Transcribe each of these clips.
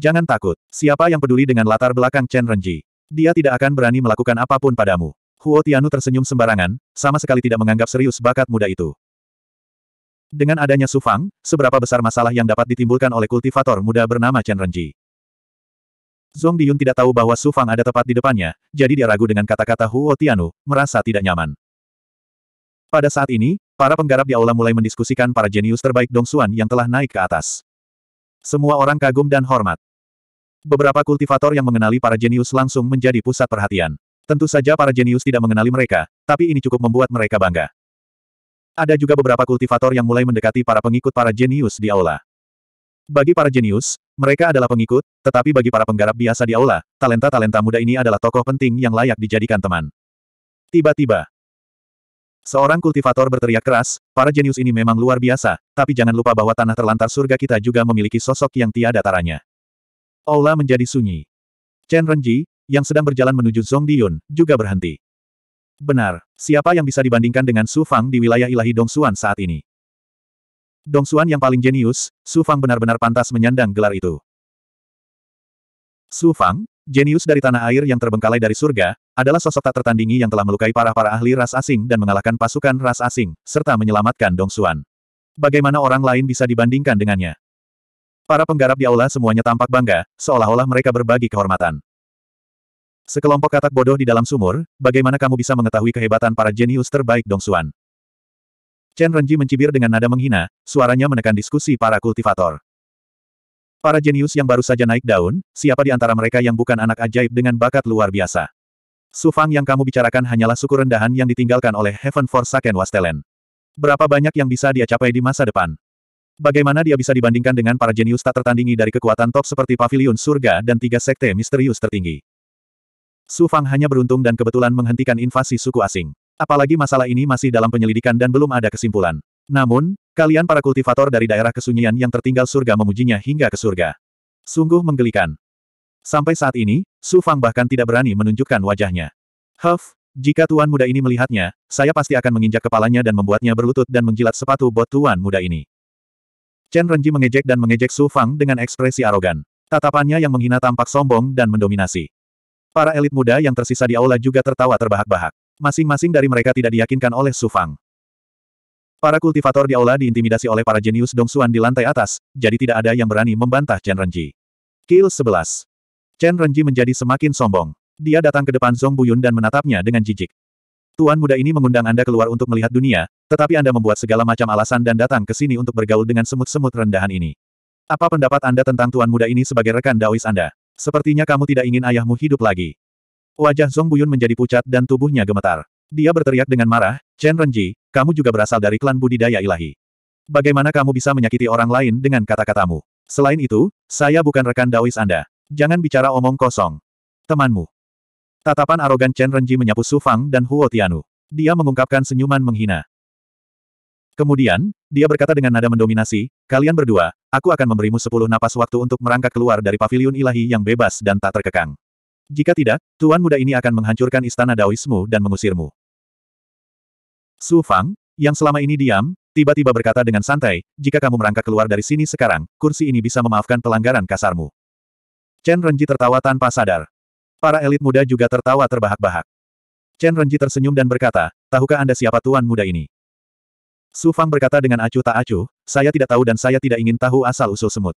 Jangan takut. Siapa yang peduli dengan latar belakang Chen Renji? Dia tidak akan berani melakukan apapun padamu. Huo Tianu tersenyum sembarangan, sama sekali tidak menganggap serius bakat muda itu. Dengan adanya Su Fang, seberapa besar masalah yang dapat ditimbulkan oleh kultivator muda bernama Chen Renji? Zong Diyun tidak tahu bahwa Su Fang ada tepat di depannya, jadi dia ragu dengan kata-kata Huo Tianu, merasa tidak nyaman. Pada saat ini, para penggarap di aula mulai mendiskusikan para jenius terbaik Dong Xuan yang telah naik ke atas. Semua orang kagum dan hormat. Beberapa kultivator yang mengenali para jenius langsung menjadi pusat perhatian. Tentu saja para jenius tidak mengenali mereka, tapi ini cukup membuat mereka bangga. Ada juga beberapa kultivator yang mulai mendekati para pengikut para jenius di aula. Bagi para jenius, mereka adalah pengikut, tetapi bagi para penggarap biasa di aula, talenta-talenta muda ini adalah tokoh penting yang layak dijadikan teman. Tiba-tiba, Seorang kultivator berteriak keras, para jenius ini memang luar biasa, tapi jangan lupa bahwa tanah terlantar surga kita juga memiliki sosok yang tiada taranya. Aula menjadi sunyi. Chen Renji, yang sedang berjalan menuju Zhong Diyun, juga berhenti. Benar, siapa yang bisa dibandingkan dengan Su Fang di wilayah ilahi Dong Dongsuan saat ini? Dong Dongsuan yang paling jenius, Su Fang benar-benar pantas menyandang gelar itu. Su Fang, jenius dari tanah air yang terbengkalai dari surga, adalah sosok tak tertandingi yang telah melukai parah-para ahli ras asing dan mengalahkan pasukan ras asing, serta menyelamatkan Dong Dongsuan. Bagaimana orang lain bisa dibandingkan dengannya? Para penggarap di aula semuanya tampak bangga, seolah-olah mereka berbagi kehormatan. Sekelompok katak bodoh di dalam sumur, bagaimana kamu bisa mengetahui kehebatan para jenius terbaik Dong Xuan? Chen Renji mencibir dengan nada menghina, suaranya menekan diskusi para kultivator. Para jenius yang baru saja naik daun, siapa di antara mereka yang bukan anak ajaib dengan bakat luar biasa? Sufang yang kamu bicarakan hanyalah suku rendahan yang ditinggalkan oleh Heaven Forsaken Wastelen. Berapa banyak yang bisa dia capai di masa depan? Bagaimana dia bisa dibandingkan dengan para jenius tak tertandingi dari kekuatan top seperti Paviliun Surga dan tiga sekte misterius tertinggi? Su Fang hanya beruntung dan kebetulan menghentikan invasi suku asing. Apalagi masalah ini masih dalam penyelidikan dan belum ada kesimpulan. Namun, kalian para kultivator dari daerah kesunyian yang tertinggal surga memujinya hingga ke surga. Sungguh menggelikan. Sampai saat ini, Su Fang bahkan tidak berani menunjukkan wajahnya. Huff, jika tuan muda ini melihatnya, saya pasti akan menginjak kepalanya dan membuatnya berlutut dan menjilat sepatu bot tuan muda ini. Chen Renji mengejek dan mengejek Su Fang dengan ekspresi arogan. Tatapannya yang menghina tampak sombong dan mendominasi. Para elit muda yang tersisa di aula juga tertawa terbahak-bahak. Masing-masing dari mereka tidak diyakinkan oleh Su Fang. Para kultivator di aula diintimidasi oleh para jenius Dong Xuan di lantai atas, jadi tidak ada yang berani membantah Chen Renji. Kill 11. Chen Renji menjadi semakin sombong. Dia datang ke depan Zong Buyun dan menatapnya dengan jijik. Tuan muda ini mengundang Anda keluar untuk melihat dunia, tetapi Anda membuat segala macam alasan dan datang ke sini untuk bergaul dengan semut-semut rendahan ini. Apa pendapat Anda tentang tuan muda ini sebagai rekan dawis Anda? Sepertinya kamu tidak ingin ayahmu hidup lagi. Wajah Zong Buyun menjadi pucat dan tubuhnya gemetar. Dia berteriak dengan marah, Chen Renji, kamu juga berasal dari klan budidaya ilahi. Bagaimana kamu bisa menyakiti orang lain dengan kata-katamu? Selain itu, saya bukan rekan dawis Anda. Jangan bicara omong kosong. Temanmu. Tatapan arogan Chen Renji menyapu Su Fang dan Huo Tianu. Dia mengungkapkan senyuman menghina. Kemudian, dia berkata dengan nada mendominasi, kalian berdua, aku akan memberimu sepuluh napas waktu untuk merangkak keluar dari paviliun ilahi yang bebas dan tak terkekang. Jika tidak, tuan muda ini akan menghancurkan istana Daoismu dan mengusirmu. Su Fang, yang selama ini diam, tiba-tiba berkata dengan santai, jika kamu merangkak keluar dari sini sekarang, kursi ini bisa memaafkan pelanggaran kasarmu. Chen Renji tertawa tanpa sadar. Para elit muda juga tertawa terbahak-bahak. Chen Renji tersenyum dan berkata, tahukah Anda siapa tuan muda ini? Su Fang berkata dengan acuh tak acuh, saya tidak tahu dan saya tidak ingin tahu asal-usul semut.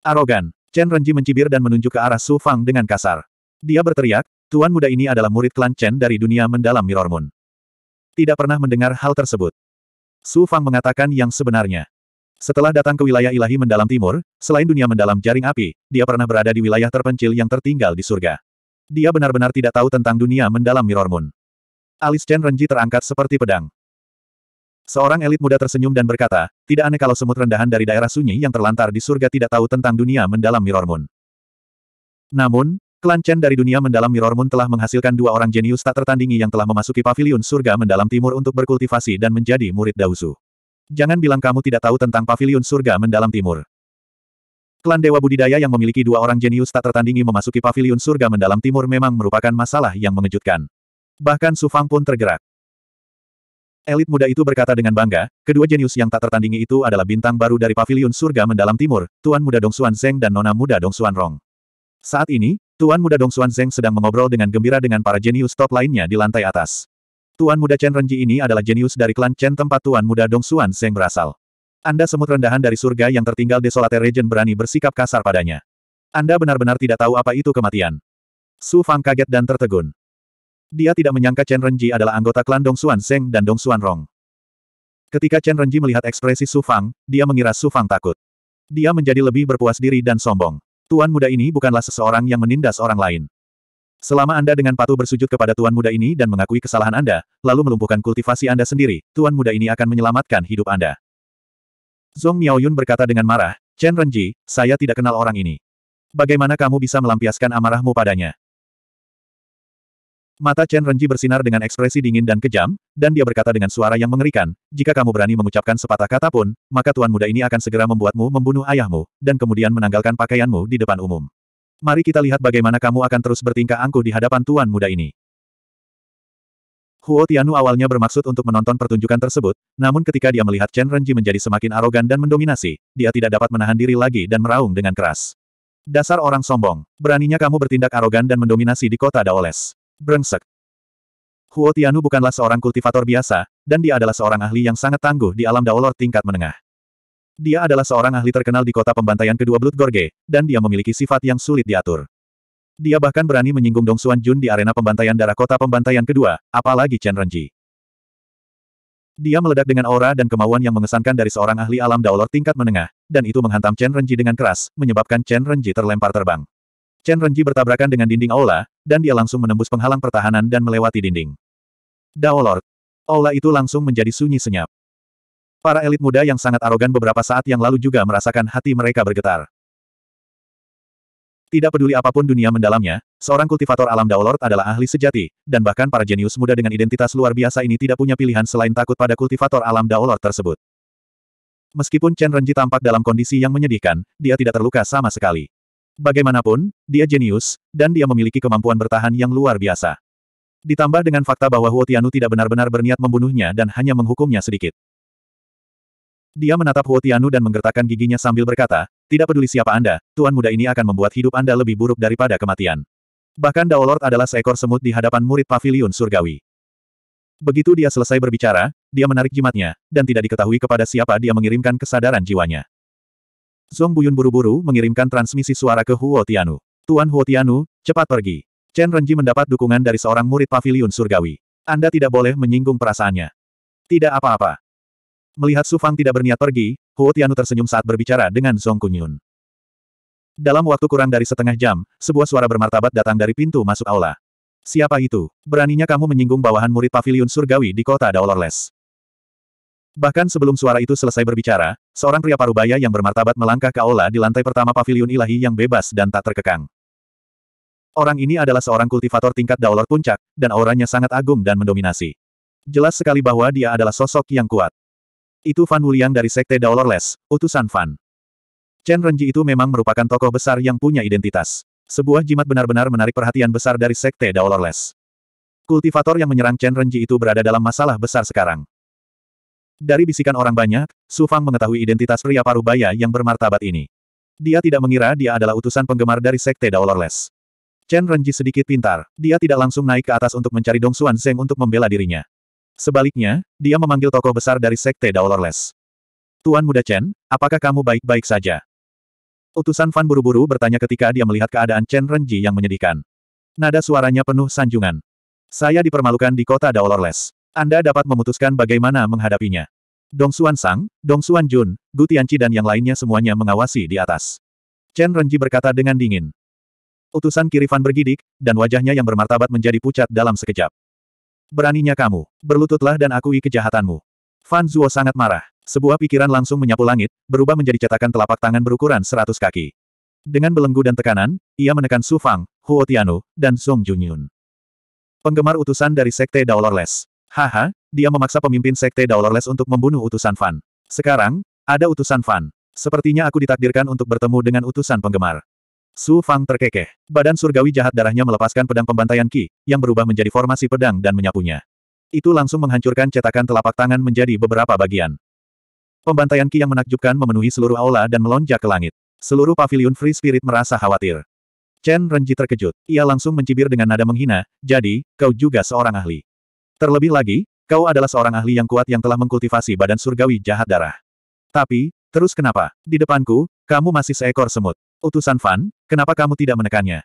Arogan, Chen Renji mencibir dan menunjuk ke arah Su Fang dengan kasar. Dia berteriak, tuan muda ini adalah murid klan Chen dari dunia mendalam Mirror Moon. Tidak pernah mendengar hal tersebut. Su Fang mengatakan yang sebenarnya. Setelah datang ke wilayah ilahi mendalam timur, selain dunia mendalam jaring api, dia pernah berada di wilayah terpencil yang tertinggal di surga. Dia benar-benar tidak tahu tentang dunia mendalam Mirror Moon. Alis Chen Renji terangkat seperti pedang. Seorang elit muda tersenyum dan berkata, tidak aneh kalau semut rendahan dari daerah sunyi yang terlantar di surga tidak tahu tentang dunia mendalam Mirror Moon. Namun, klan Chen dari dunia mendalam Mirror Moon telah menghasilkan dua orang jenius tak tertandingi yang telah memasuki Paviliun surga mendalam timur untuk berkultivasi dan menjadi murid Dausu. Jangan bilang kamu tidak tahu tentang Paviliun surga mendalam timur. Klan Dewa Budidaya yang memiliki dua orang jenius tak tertandingi memasuki paviliun surga mendalam timur memang merupakan masalah yang mengejutkan. Bahkan Su Fang pun tergerak. Elit muda itu berkata dengan bangga, kedua jenius yang tak tertandingi itu adalah bintang baru dari paviliun surga mendalam timur, Tuan Muda Dong Xuan Zeng dan Nona Muda Dong Xuan Rong. Saat ini, Tuan Muda Dong Xuan Zeng sedang mengobrol dengan gembira dengan para jenius top lainnya di lantai atas. Tuan Muda Chen Renji ini adalah jenius dari klan Chen tempat Tuan Muda Dong Xuan Zeng berasal. Anda semut rendahan dari surga yang tertinggal Desolate Region berani bersikap kasar padanya. Anda benar-benar tidak tahu apa itu kematian. Su Fang kaget dan tertegun. Dia tidak menyangka Chen Renji adalah anggota klan Dong Xuan Zeng dan Dong Xuan Rong. Ketika Chen Renji melihat ekspresi Su Fang, dia mengira Su Fang takut. Dia menjadi lebih berpuas diri dan sombong. Tuan muda ini bukanlah seseorang yang menindas orang lain. Selama Anda dengan patuh bersujud kepada Tuan muda ini dan mengakui kesalahan Anda, lalu melumpuhkan kultivasi Anda sendiri, Tuan muda ini akan menyelamatkan hidup Anda. Zhong Miaoyun berkata dengan marah, Chen Renji, saya tidak kenal orang ini. Bagaimana kamu bisa melampiaskan amarahmu padanya? Mata Chen Renji bersinar dengan ekspresi dingin dan kejam, dan dia berkata dengan suara yang mengerikan, jika kamu berani mengucapkan sepatah kata pun, maka Tuan Muda ini akan segera membuatmu membunuh ayahmu, dan kemudian menanggalkan pakaianmu di depan umum. Mari kita lihat bagaimana kamu akan terus bertingkah angkuh di hadapan Tuan Muda ini. Huo Tianu awalnya bermaksud untuk menonton pertunjukan tersebut, namun ketika dia melihat Chen Renji menjadi semakin arogan dan mendominasi, dia tidak dapat menahan diri lagi dan meraung dengan keras. Dasar orang sombong, beraninya kamu bertindak arogan dan mendominasi di kota Daoles. Brengsek. Huo Tianu bukanlah seorang kultivator biasa, dan dia adalah seorang ahli yang sangat tangguh di alam Daolor tingkat menengah. Dia adalah seorang ahli terkenal di kota pembantaian kedua Blood Gorge, dan dia memiliki sifat yang sulit diatur. Dia bahkan berani menyinggung Dong Xuan Jun di arena pembantaian darah kota pembantaian kedua, apalagi Chen Renji. Dia meledak dengan aura dan kemauan yang mengesankan dari seorang ahli alam daulor tingkat menengah, dan itu menghantam Chen Renji dengan keras, menyebabkan Chen Renji terlempar terbang. Chen Renji bertabrakan dengan dinding aula, dan dia langsung menembus penghalang pertahanan dan melewati dinding. Daolor, Aula itu langsung menjadi sunyi senyap. Para elit muda yang sangat arogan beberapa saat yang lalu juga merasakan hati mereka bergetar. Tidak peduli apapun dunia mendalamnya, seorang kultivator alam Daolord adalah ahli sejati, dan bahkan para jenius muda dengan identitas luar biasa ini tidak punya pilihan selain takut pada kultivator alam Daolord tersebut. Meskipun Chen Renji tampak dalam kondisi yang menyedihkan, dia tidak terluka sama sekali. Bagaimanapun, dia jenius, dan dia memiliki kemampuan bertahan yang luar biasa. Ditambah dengan fakta bahwa Huo Tianu tidak benar-benar berniat membunuhnya dan hanya menghukumnya sedikit. Dia menatap Huo Tianu dan menggertakkan giginya sambil berkata, tidak peduli siapa Anda, tuan muda ini akan membuat hidup Anda lebih buruk daripada kematian. Bahkan Lord adalah seekor semut di hadapan murid pavilion surgawi. Begitu dia selesai berbicara, dia menarik jimatnya, dan tidak diketahui kepada siapa dia mengirimkan kesadaran jiwanya. Zong Buyun buru-buru mengirimkan transmisi suara ke Huo Tianu. Tuan Huo Tianu, cepat pergi. Chen Renji mendapat dukungan dari seorang murid pavilion surgawi. Anda tidak boleh menyinggung perasaannya. Tidak apa-apa. Melihat Su Fang tidak berniat pergi, Huo Tianu tersenyum saat berbicara dengan Song Kunyun. Dalam waktu kurang dari setengah jam, sebuah suara bermartabat datang dari pintu masuk aula. Siapa itu? Beraninya kamu menyinggung bawahan murid pavilion surgawi di kota Daolorles. Bahkan sebelum suara itu selesai berbicara, seorang pria parubaya yang bermartabat melangkah ke aula di lantai pertama pavilion ilahi yang bebas dan tak terkekang. Orang ini adalah seorang kultivator tingkat Daolor Puncak, dan auranya sangat agung dan mendominasi. Jelas sekali bahwa dia adalah sosok yang kuat. Itu Fan Wuliang dari Sekte Daolorless, utusan Fan. Chen Renji itu memang merupakan tokoh besar yang punya identitas. Sebuah jimat benar-benar menarik perhatian besar dari Sekte Daolorless. Kultivator yang menyerang Chen Renji itu berada dalam masalah besar sekarang. Dari bisikan orang banyak, Su Fang mengetahui identitas pria parubaya yang bermartabat ini. Dia tidak mengira dia adalah utusan penggemar dari Sekte Daolorless. Chen Renji sedikit pintar. Dia tidak langsung naik ke atas untuk mencari Dong Xuan Zeng untuk membela dirinya. Sebaliknya, dia memanggil tokoh besar dari Sekte Daolorles. Tuan Muda Chen, apakah kamu baik-baik saja? Utusan Fan buru-buru bertanya ketika dia melihat keadaan Chen Renji yang menyedihkan. Nada suaranya penuh sanjungan. Saya dipermalukan di kota Daolorles. Anda dapat memutuskan bagaimana menghadapinya. Dong Xuan Sang, Dong Xuan Jun, Gu Tianqi dan yang lainnya semuanya mengawasi di atas. Chen Renji berkata dengan dingin. Utusan Kirifan bergidik, dan wajahnya yang bermartabat menjadi pucat dalam sekejap. Beraninya kamu, berlututlah dan akui kejahatanmu. Fan Zuo sangat marah. Sebuah pikiran langsung menyapu langit, berubah menjadi cetakan telapak tangan berukuran seratus kaki. Dengan belenggu dan tekanan, ia menekan Su Fang, Huo Tianu, dan Song Junyun. Penggemar utusan dari Sekte Daolorless. Haha, dia memaksa pemimpin Sekte Daolorless untuk membunuh utusan Fan. Sekarang, ada utusan Fan. Sepertinya aku ditakdirkan untuk bertemu dengan utusan penggemar. Su Fang terkekeh. Badan surgawi jahat darahnya melepaskan pedang pembantaian Ki, yang berubah menjadi formasi pedang dan menyapunya. Itu langsung menghancurkan cetakan telapak tangan menjadi beberapa bagian. Pembantaian Ki yang menakjubkan memenuhi seluruh aula dan melonjak ke langit. Seluruh pavilion Free Spirit merasa khawatir. Chen Renji terkejut. Ia langsung mencibir dengan nada menghina, jadi, kau juga seorang ahli. Terlebih lagi, kau adalah seorang ahli yang kuat yang telah mengkultivasi badan surgawi jahat darah. Tapi, terus kenapa? Di depanku, kamu masih seekor semut. Utusan oh, Fan, kenapa kamu tidak menekannya?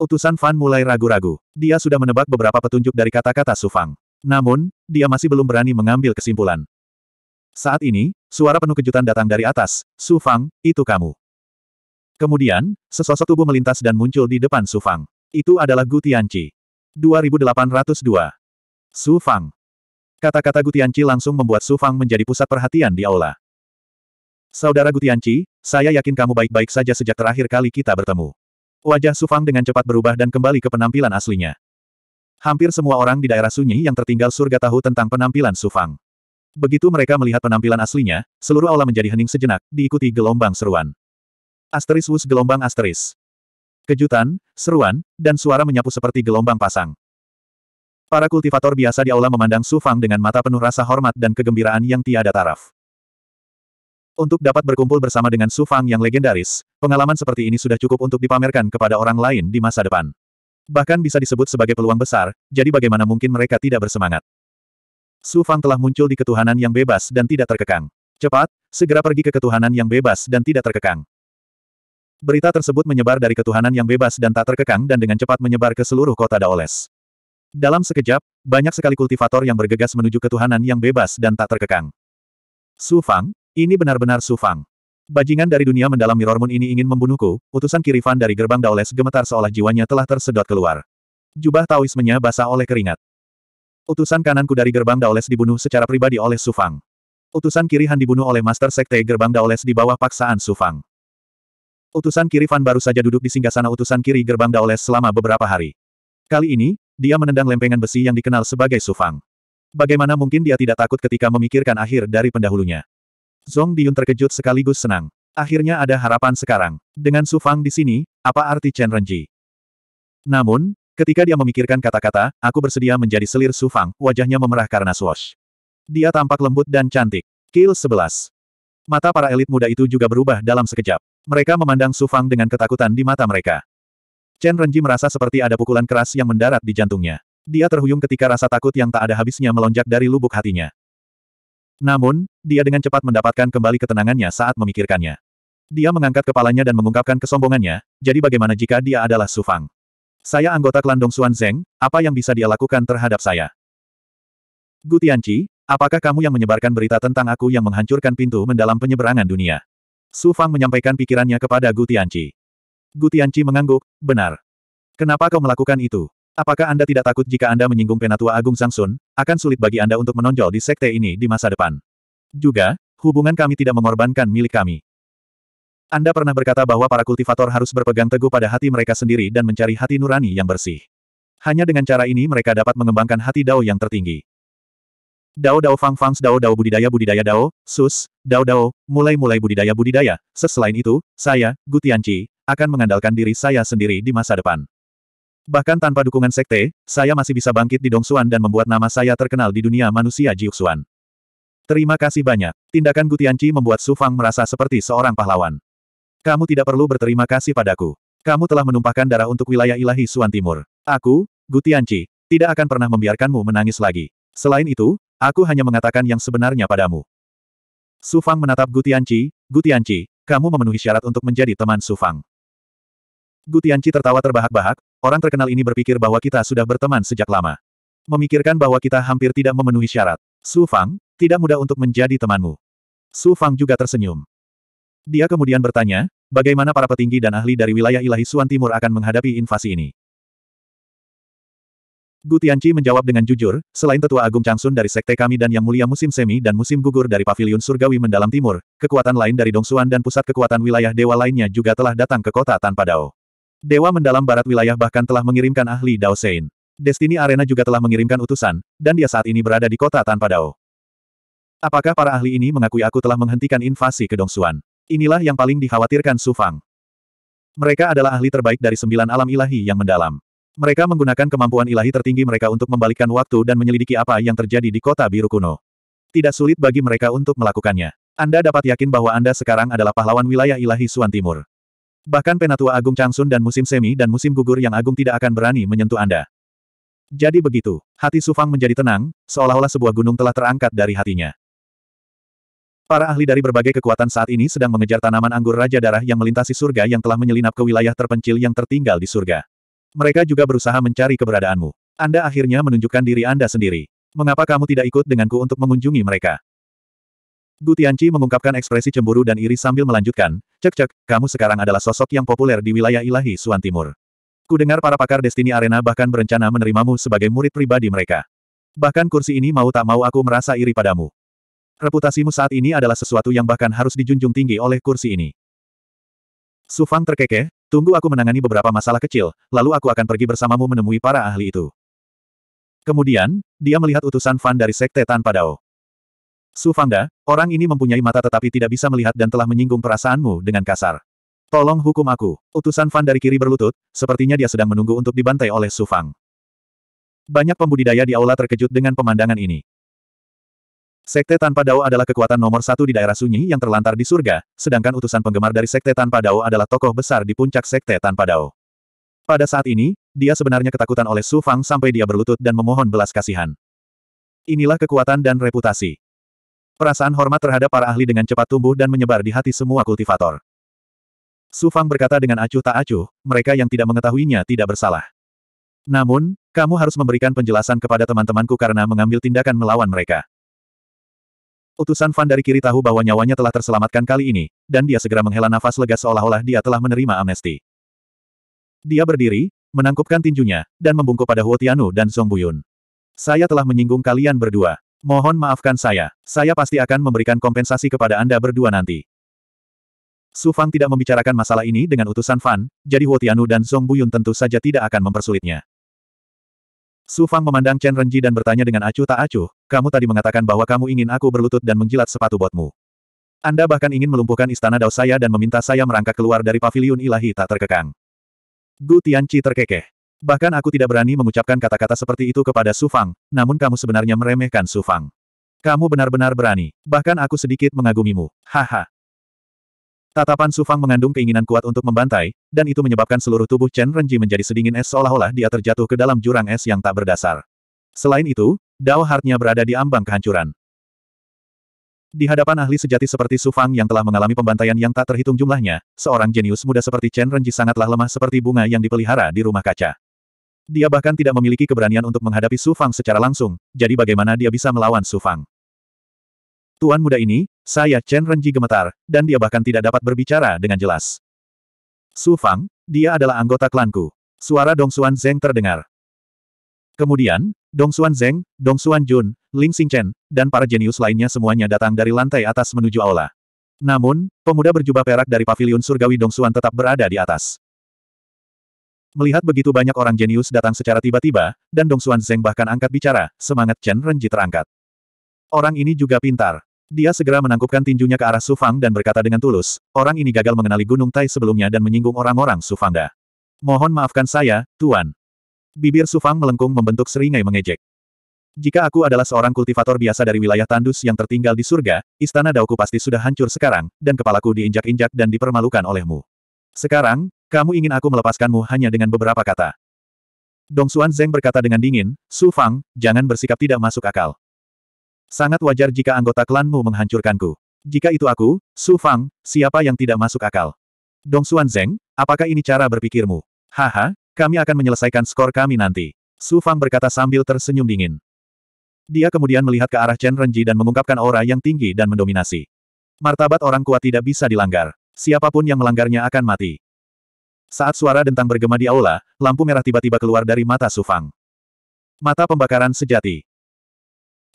Utusan oh, Fan mulai ragu-ragu. Dia sudah menebak beberapa petunjuk dari kata-kata Sufang. Namun, dia masih belum berani mengambil kesimpulan. Saat ini, suara penuh kejutan datang dari atas. Sufang, itu kamu. Kemudian, sesosok tubuh melintas dan muncul di depan Sufang. Itu adalah Gu Tianci. 2802. Sufang. Kata-kata Gu Tianci langsung membuat Sufang menjadi pusat perhatian di aula. Saudara Gutianci, saya yakin kamu baik-baik saja sejak terakhir kali kita bertemu. Wajah Sufang dengan cepat berubah dan kembali ke penampilan aslinya. Hampir semua orang di daerah sunyi yang tertinggal surga tahu tentang penampilan Sufang. Begitu mereka melihat penampilan aslinya, seluruh aula menjadi hening sejenak, diikuti gelombang seruan. Asteris wus gelombang asteris. Kejutan, seruan, dan suara menyapu seperti gelombang pasang. Para kultivator biasa di aula memandang Sufang dengan mata penuh rasa hormat dan kegembiraan yang tiada taraf. Untuk dapat berkumpul bersama dengan Su Fang yang legendaris, pengalaman seperti ini sudah cukup untuk dipamerkan kepada orang lain di masa depan. Bahkan bisa disebut sebagai peluang besar, jadi bagaimana mungkin mereka tidak bersemangat. Su Fang telah muncul di ketuhanan yang bebas dan tidak terkekang. Cepat, segera pergi ke ketuhanan yang bebas dan tidak terkekang. Berita tersebut menyebar dari ketuhanan yang bebas dan tak terkekang dan dengan cepat menyebar ke seluruh kota Daoles. Dalam sekejap, banyak sekali kultivator yang bergegas menuju ketuhanan yang bebas dan tak terkekang. Su Fang, ini benar-benar Sufang. Bajingan dari dunia mendalam Mirror Moon ini ingin membunuhku, utusan kirifan dari gerbang Daoles gemetar seolah jiwanya telah tersedot keluar. Jubah Taoismenya basah oleh keringat. Utusan kananku dari gerbang Daoles dibunuh secara pribadi oleh Sufang. Utusan kiri Han dibunuh oleh Master Sekte gerbang Daoles di bawah paksaan Sufang. Utusan kiri Fan baru saja duduk di singgasana utusan kiri gerbang Daoles selama beberapa hari. Kali ini, dia menendang lempengan besi yang dikenal sebagai Sufang. Bagaimana mungkin dia tidak takut ketika memikirkan akhir dari pendahulunya? Zong Diun terkejut sekaligus senang. Akhirnya ada harapan sekarang. Dengan Su Fang di sini, apa arti Chen Renji? Namun, ketika dia memikirkan kata-kata, aku bersedia menjadi selir Su Fang, wajahnya memerah karena swash. Dia tampak lembut dan cantik. Kill 11. Mata para elit muda itu juga berubah dalam sekejap. Mereka memandang Su Fang dengan ketakutan di mata mereka. Chen Renji merasa seperti ada pukulan keras yang mendarat di jantungnya. Dia terhuyung ketika rasa takut yang tak ada habisnya melonjak dari lubuk hatinya. Namun, dia dengan cepat mendapatkan kembali ketenangannya saat memikirkannya. Dia mengangkat kepalanya dan mengungkapkan kesombongannya, jadi bagaimana jika dia adalah Su Fang? Saya anggota klan Xuan Zeng, apa yang bisa dia lakukan terhadap saya? Gu Tianqi, apakah kamu yang menyebarkan berita tentang aku yang menghancurkan pintu mendalam penyeberangan dunia? Su Fang menyampaikan pikirannya kepada Gu Tianqi. Gu Tianqi mengangguk, benar. Kenapa kau melakukan itu? Apakah Anda tidak takut jika Anda menyinggung Penatua Agung Sangsun, akan sulit bagi Anda untuk menonjol di sekte ini di masa depan. Juga, hubungan kami tidak mengorbankan milik kami. Anda pernah berkata bahwa para kultivator harus berpegang teguh pada hati mereka sendiri dan mencari hati nurani yang bersih. Hanya dengan cara ini mereka dapat mengembangkan hati Dao yang tertinggi. Dao Dao Fang Fangs Dao Dao Budidaya Budidaya Dao, Sus, Dao Dao, mulai-mulai budidaya budidaya, Seselain itu, saya, Gutianci, akan mengandalkan diri saya sendiri di masa depan. Bahkan tanpa dukungan sekte, saya masih bisa bangkit di Dongsuan dan membuat nama saya terkenal di dunia manusia Jiuxuan. Terima kasih banyak. Tindakan Gutianci membuat Su Fang merasa seperti seorang pahlawan. Kamu tidak perlu berterima kasih padaku. Kamu telah menumpahkan darah untuk wilayah ilahi Suan Timur. Aku, Gutianci, tidak akan pernah membiarkanmu menangis lagi. Selain itu, aku hanya mengatakan yang sebenarnya padamu. Su Fang menatap Gutianci, Gutianci, kamu memenuhi syarat untuk menjadi teman Su Fang. Gutianci tertawa terbahak-bahak, Orang terkenal ini berpikir bahwa kita sudah berteman sejak lama. Memikirkan bahwa kita hampir tidak memenuhi syarat. Su Fang, tidak mudah untuk menjadi temanmu. Su Fang juga tersenyum. Dia kemudian bertanya, bagaimana para petinggi dan ahli dari wilayah ilahi Suan Timur akan menghadapi invasi ini? Gu Tianqi menjawab dengan jujur, selain Tetua Agung Changsun dari Sekte kami dan Yang Mulia Musim Semi dan Musim Gugur dari Paviliun Surgawi Mendalam Timur, kekuatan lain dari Dong Suan dan pusat kekuatan wilayah dewa lainnya juga telah datang ke kota tanpa Dao. Dewa mendalam barat wilayah bahkan telah mengirimkan ahli Dao Sein. Destiny Arena juga telah mengirimkan utusan, dan dia saat ini berada di kota tanpa Dao. Apakah para ahli ini mengakui aku telah menghentikan invasi ke Dongsuan? Inilah yang paling dikhawatirkan Su Fang. Mereka adalah ahli terbaik dari sembilan alam ilahi yang mendalam. Mereka menggunakan kemampuan ilahi tertinggi mereka untuk membalikkan waktu dan menyelidiki apa yang terjadi di kota biru kuno. Tidak sulit bagi mereka untuk melakukannya. Anda dapat yakin bahwa Anda sekarang adalah pahlawan wilayah ilahi Suan Timur. Bahkan Penatua Agung Changsun dan musim semi dan musim gugur yang agung tidak akan berani menyentuh Anda. Jadi begitu, hati Sufang menjadi tenang, seolah-olah sebuah gunung telah terangkat dari hatinya. Para ahli dari berbagai kekuatan saat ini sedang mengejar tanaman anggur Raja Darah yang melintasi surga yang telah menyelinap ke wilayah terpencil yang tertinggal di surga. Mereka juga berusaha mencari keberadaanmu. Anda akhirnya menunjukkan diri Anda sendiri. Mengapa kamu tidak ikut denganku untuk mengunjungi mereka? Gu Tianqi mengungkapkan ekspresi cemburu dan iri sambil melanjutkan, Cek-cek, kamu sekarang adalah sosok yang populer di wilayah ilahi Suan Timur. Ku dengar para pakar Destiny Arena bahkan berencana menerimamu sebagai murid pribadi mereka. Bahkan kursi ini mau tak mau aku merasa iri padamu. Reputasimu saat ini adalah sesuatu yang bahkan harus dijunjung tinggi oleh kursi ini. Su Fang terkekeh, tunggu aku menangani beberapa masalah kecil, lalu aku akan pergi bersamamu menemui para ahli itu. Kemudian, dia melihat utusan Fan dari Sekte Tanpa Dao. Su Fangda, orang ini mempunyai mata tetapi tidak bisa melihat dan telah menyinggung perasaanmu dengan kasar. Tolong hukum aku. Utusan Fan dari kiri berlutut, sepertinya dia sedang menunggu untuk dibantai oleh Su Fang. Banyak pembudidaya di aula terkejut dengan pemandangan ini. Sekte tanpa dao adalah kekuatan nomor satu di daerah sunyi yang terlantar di surga, sedangkan utusan penggemar dari sekte tanpa dao adalah tokoh besar di puncak sekte tanpa dao. Pada saat ini, dia sebenarnya ketakutan oleh Su Fang sampai dia berlutut dan memohon belas kasihan. Inilah kekuatan dan reputasi. Perasaan hormat terhadap para ahli dengan cepat tumbuh dan menyebar di hati semua kultivator. Su Fang berkata dengan acuh tak acuh, mereka yang tidak mengetahuinya tidak bersalah. Namun, kamu harus memberikan penjelasan kepada teman-temanku karena mengambil tindakan melawan mereka. Utusan Fan dari kiri tahu bahwa nyawanya telah terselamatkan kali ini, dan dia segera menghela nafas lega seolah-olah dia telah menerima amnesti. Dia berdiri, menangkupkan tinjunya, dan membungkuk pada Huo Tianu dan Song Buyun. Saya telah menyinggung kalian berdua. Mohon maafkan saya. Saya pasti akan memberikan kompensasi kepada Anda berdua nanti. Su Fang tidak membicarakan masalah ini dengan utusan Fan, jadi Huo Tianu dan Song Buyun tentu saja tidak akan mempersulitnya. Su Fang memandang Chen Renji dan bertanya dengan acuh tak acuh, kamu tadi mengatakan bahwa kamu ingin aku berlutut dan menjilat sepatu botmu. Anda bahkan ingin melumpuhkan istana Dao saya dan meminta saya merangkak keluar dari paviliun ilahi tak terkekang. Gu Tianqi terkekeh. Bahkan aku tidak berani mengucapkan kata-kata seperti itu kepada Su Fang, namun kamu sebenarnya meremehkan Su Fang. Kamu benar-benar berani, bahkan aku sedikit mengagumimu. Haha. Tatapan Su Fang mengandung keinginan kuat untuk membantai, dan itu menyebabkan seluruh tubuh Chen Renji menjadi sedingin es seolah-olah dia terjatuh ke dalam jurang es yang tak berdasar. Selain itu, Dao Heart-nya berada di ambang kehancuran. Di hadapan ahli sejati seperti Su Fang yang telah mengalami pembantaian yang tak terhitung jumlahnya, seorang jenius muda seperti Chen Renji sangatlah lemah seperti bunga yang dipelihara di rumah kaca. Dia bahkan tidak memiliki keberanian untuk menghadapi Su Fang secara langsung, jadi bagaimana dia bisa melawan Su Fang? Tuan muda ini, saya Chen Renji gemetar, dan dia bahkan tidak dapat berbicara dengan jelas. Su Fang, dia adalah anggota klanku. Suara Dong Xuan Zeng terdengar. Kemudian, Dong Xuan Zeng, Dong Xuan Jun, Ling Chen, dan para jenius lainnya semuanya datang dari lantai atas menuju aula. Namun, pemuda berjubah perak dari paviliun surgawi Dong Xuan tetap berada di atas. Melihat begitu banyak orang jenius datang secara tiba-tiba, dan Dong Xuan Zeng bahkan angkat bicara, semangat Chen Renji terangkat. Orang ini juga pintar. Dia segera menangkupkan tinjunya ke arah Sufang dan berkata dengan tulus, orang ini gagal mengenali Gunung Tai sebelumnya dan menyinggung orang-orang Sufangda. Mohon maafkan saya, Tuan. Bibir Sufang melengkung membentuk seringai mengejek. Jika aku adalah seorang kultivator biasa dari wilayah tandus yang tertinggal di surga, istana Daoku pasti sudah hancur sekarang, dan kepalaku diinjak-injak dan dipermalukan olehmu. Sekarang, kamu ingin aku melepaskanmu hanya dengan beberapa kata. Dong Xuan Zeng berkata dengan dingin, Su Fang, jangan bersikap tidak masuk akal. Sangat wajar jika anggota klanmu menghancurkanku. Jika itu aku, Su Fang, siapa yang tidak masuk akal? Dong Xuan Zeng, apakah ini cara berpikirmu? Haha, kami akan menyelesaikan skor kami nanti. Su Fang berkata sambil tersenyum dingin. Dia kemudian melihat ke arah Chen Renji dan mengungkapkan aura yang tinggi dan mendominasi. Martabat orang kuat tidak bisa dilanggar. Siapapun yang melanggarnya akan mati. Saat suara dentang bergema di aula, lampu merah tiba-tiba keluar dari mata Sufang. Mata pembakaran sejati.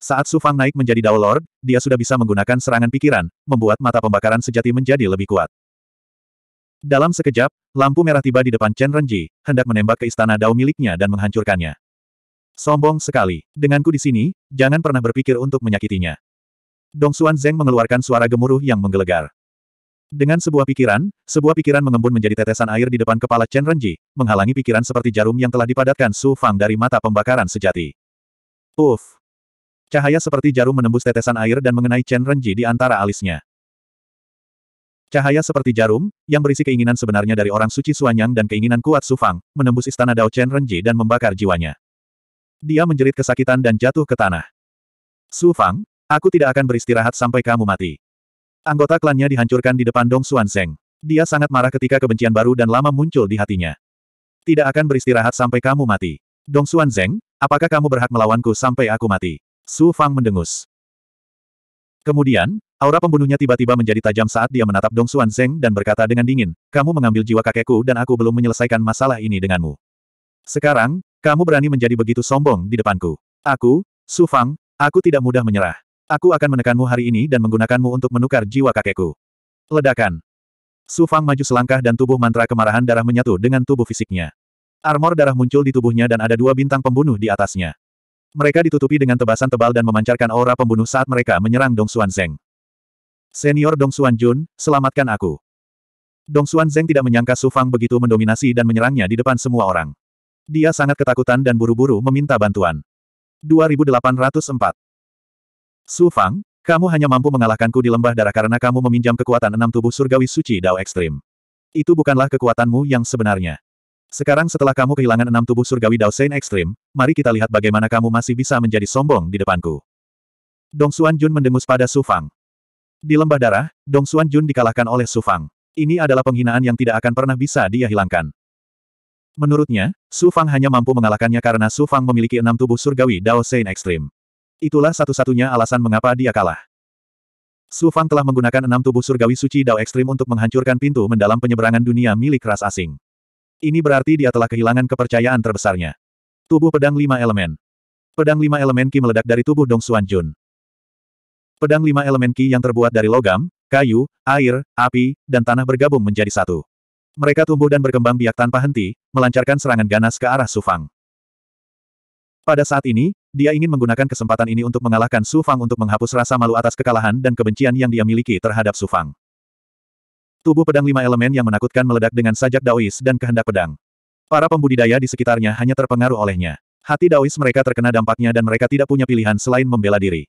Saat Sufang naik menjadi Dao Lord, dia sudah bisa menggunakan serangan pikiran, membuat mata pembakaran sejati menjadi lebih kuat. Dalam sekejap, lampu merah tiba di depan Chen Renji, hendak menembak ke istana Dao miliknya dan menghancurkannya. Sombong sekali. Denganku di sini, jangan pernah berpikir untuk menyakitinya. Dong Xuan Zeng mengeluarkan suara gemuruh yang menggelegar. Dengan sebuah pikiran, sebuah pikiran mengembun menjadi tetesan air di depan kepala Chen Renji, menghalangi pikiran seperti jarum yang telah dipadatkan Su Fang dari mata pembakaran sejati. Uff! Cahaya seperti jarum menembus tetesan air dan mengenai Chen Renji di antara alisnya. Cahaya seperti jarum, yang berisi keinginan sebenarnya dari orang suci Suanyang dan keinginan kuat Su Fang, menembus istana Dao Chen Renji dan membakar jiwanya. Dia menjerit kesakitan dan jatuh ke tanah. Su Fang, aku tidak akan beristirahat sampai kamu mati. Anggota klannya dihancurkan di depan Dong Xuan Zeng. Dia sangat marah ketika kebencian baru dan lama muncul di hatinya. Tidak akan beristirahat sampai kamu mati. Dong Xuan Zeng, apakah kamu berhak melawanku sampai aku mati? Su Fang mendengus. Kemudian, aura pembunuhnya tiba-tiba menjadi tajam saat dia menatap Dong Xuan Zeng dan berkata dengan dingin, kamu mengambil jiwa kakekku dan aku belum menyelesaikan masalah ini denganmu. Sekarang, kamu berani menjadi begitu sombong di depanku. Aku, Su Fang, aku tidak mudah menyerah. Aku akan menekanmu hari ini dan menggunakanmu untuk menukar jiwa kakekku. Ledakan. Su Fang maju selangkah dan tubuh mantra kemarahan darah menyatu dengan tubuh fisiknya. Armor darah muncul di tubuhnya dan ada dua bintang pembunuh di atasnya. Mereka ditutupi dengan tebasan tebal dan memancarkan aura pembunuh saat mereka menyerang Dong Xuan Zeng. Senior Dong Xuan Jun, selamatkan aku. Dong Xuan Zeng tidak menyangka Su Fang begitu mendominasi dan menyerangnya di depan semua orang. Dia sangat ketakutan dan buru-buru meminta bantuan. 2804 Su Fang, kamu hanya mampu mengalahkanku di lembah darah karena kamu meminjam kekuatan enam tubuh surgawi suci Dao Ekstrim. Itu bukanlah kekuatanmu yang sebenarnya. Sekarang setelah kamu kehilangan enam tubuh surgawi Dao Sein Ekstrim, mari kita lihat bagaimana kamu masih bisa menjadi sombong di depanku. Dong Xuan Jun mendengus pada Su Fang. Di lembah darah, Dong Xuan Jun dikalahkan oleh Su Fang. Ini adalah penghinaan yang tidak akan pernah bisa dia hilangkan. Menurutnya, Su Fang hanya mampu mengalahkannya karena Su Fang memiliki enam tubuh surgawi Dao Sein Ekstrim. Itulah satu-satunya alasan mengapa dia kalah. Su Fang telah menggunakan enam tubuh surgawi suci Dao Ekstrim untuk menghancurkan pintu mendalam penyeberangan dunia milik ras asing. Ini berarti dia telah kehilangan kepercayaan terbesarnya. Tubuh pedang lima elemen. Pedang lima elemen Ki meledak dari tubuh Dong Xuan Jun. Pedang lima elemen Ki yang terbuat dari logam, kayu, air, api, dan tanah bergabung menjadi satu. Mereka tumbuh dan berkembang biak tanpa henti, melancarkan serangan ganas ke arah Su Fang. Pada saat ini, dia ingin menggunakan kesempatan ini untuk mengalahkan Su Fang untuk menghapus rasa malu atas kekalahan dan kebencian yang dia miliki terhadap Su Fang. Tubuh pedang lima elemen yang menakutkan meledak dengan sajak Daois dan kehendak pedang. Para pembudidaya di sekitarnya hanya terpengaruh olehnya. Hati Daois mereka terkena dampaknya dan mereka tidak punya pilihan selain membela diri.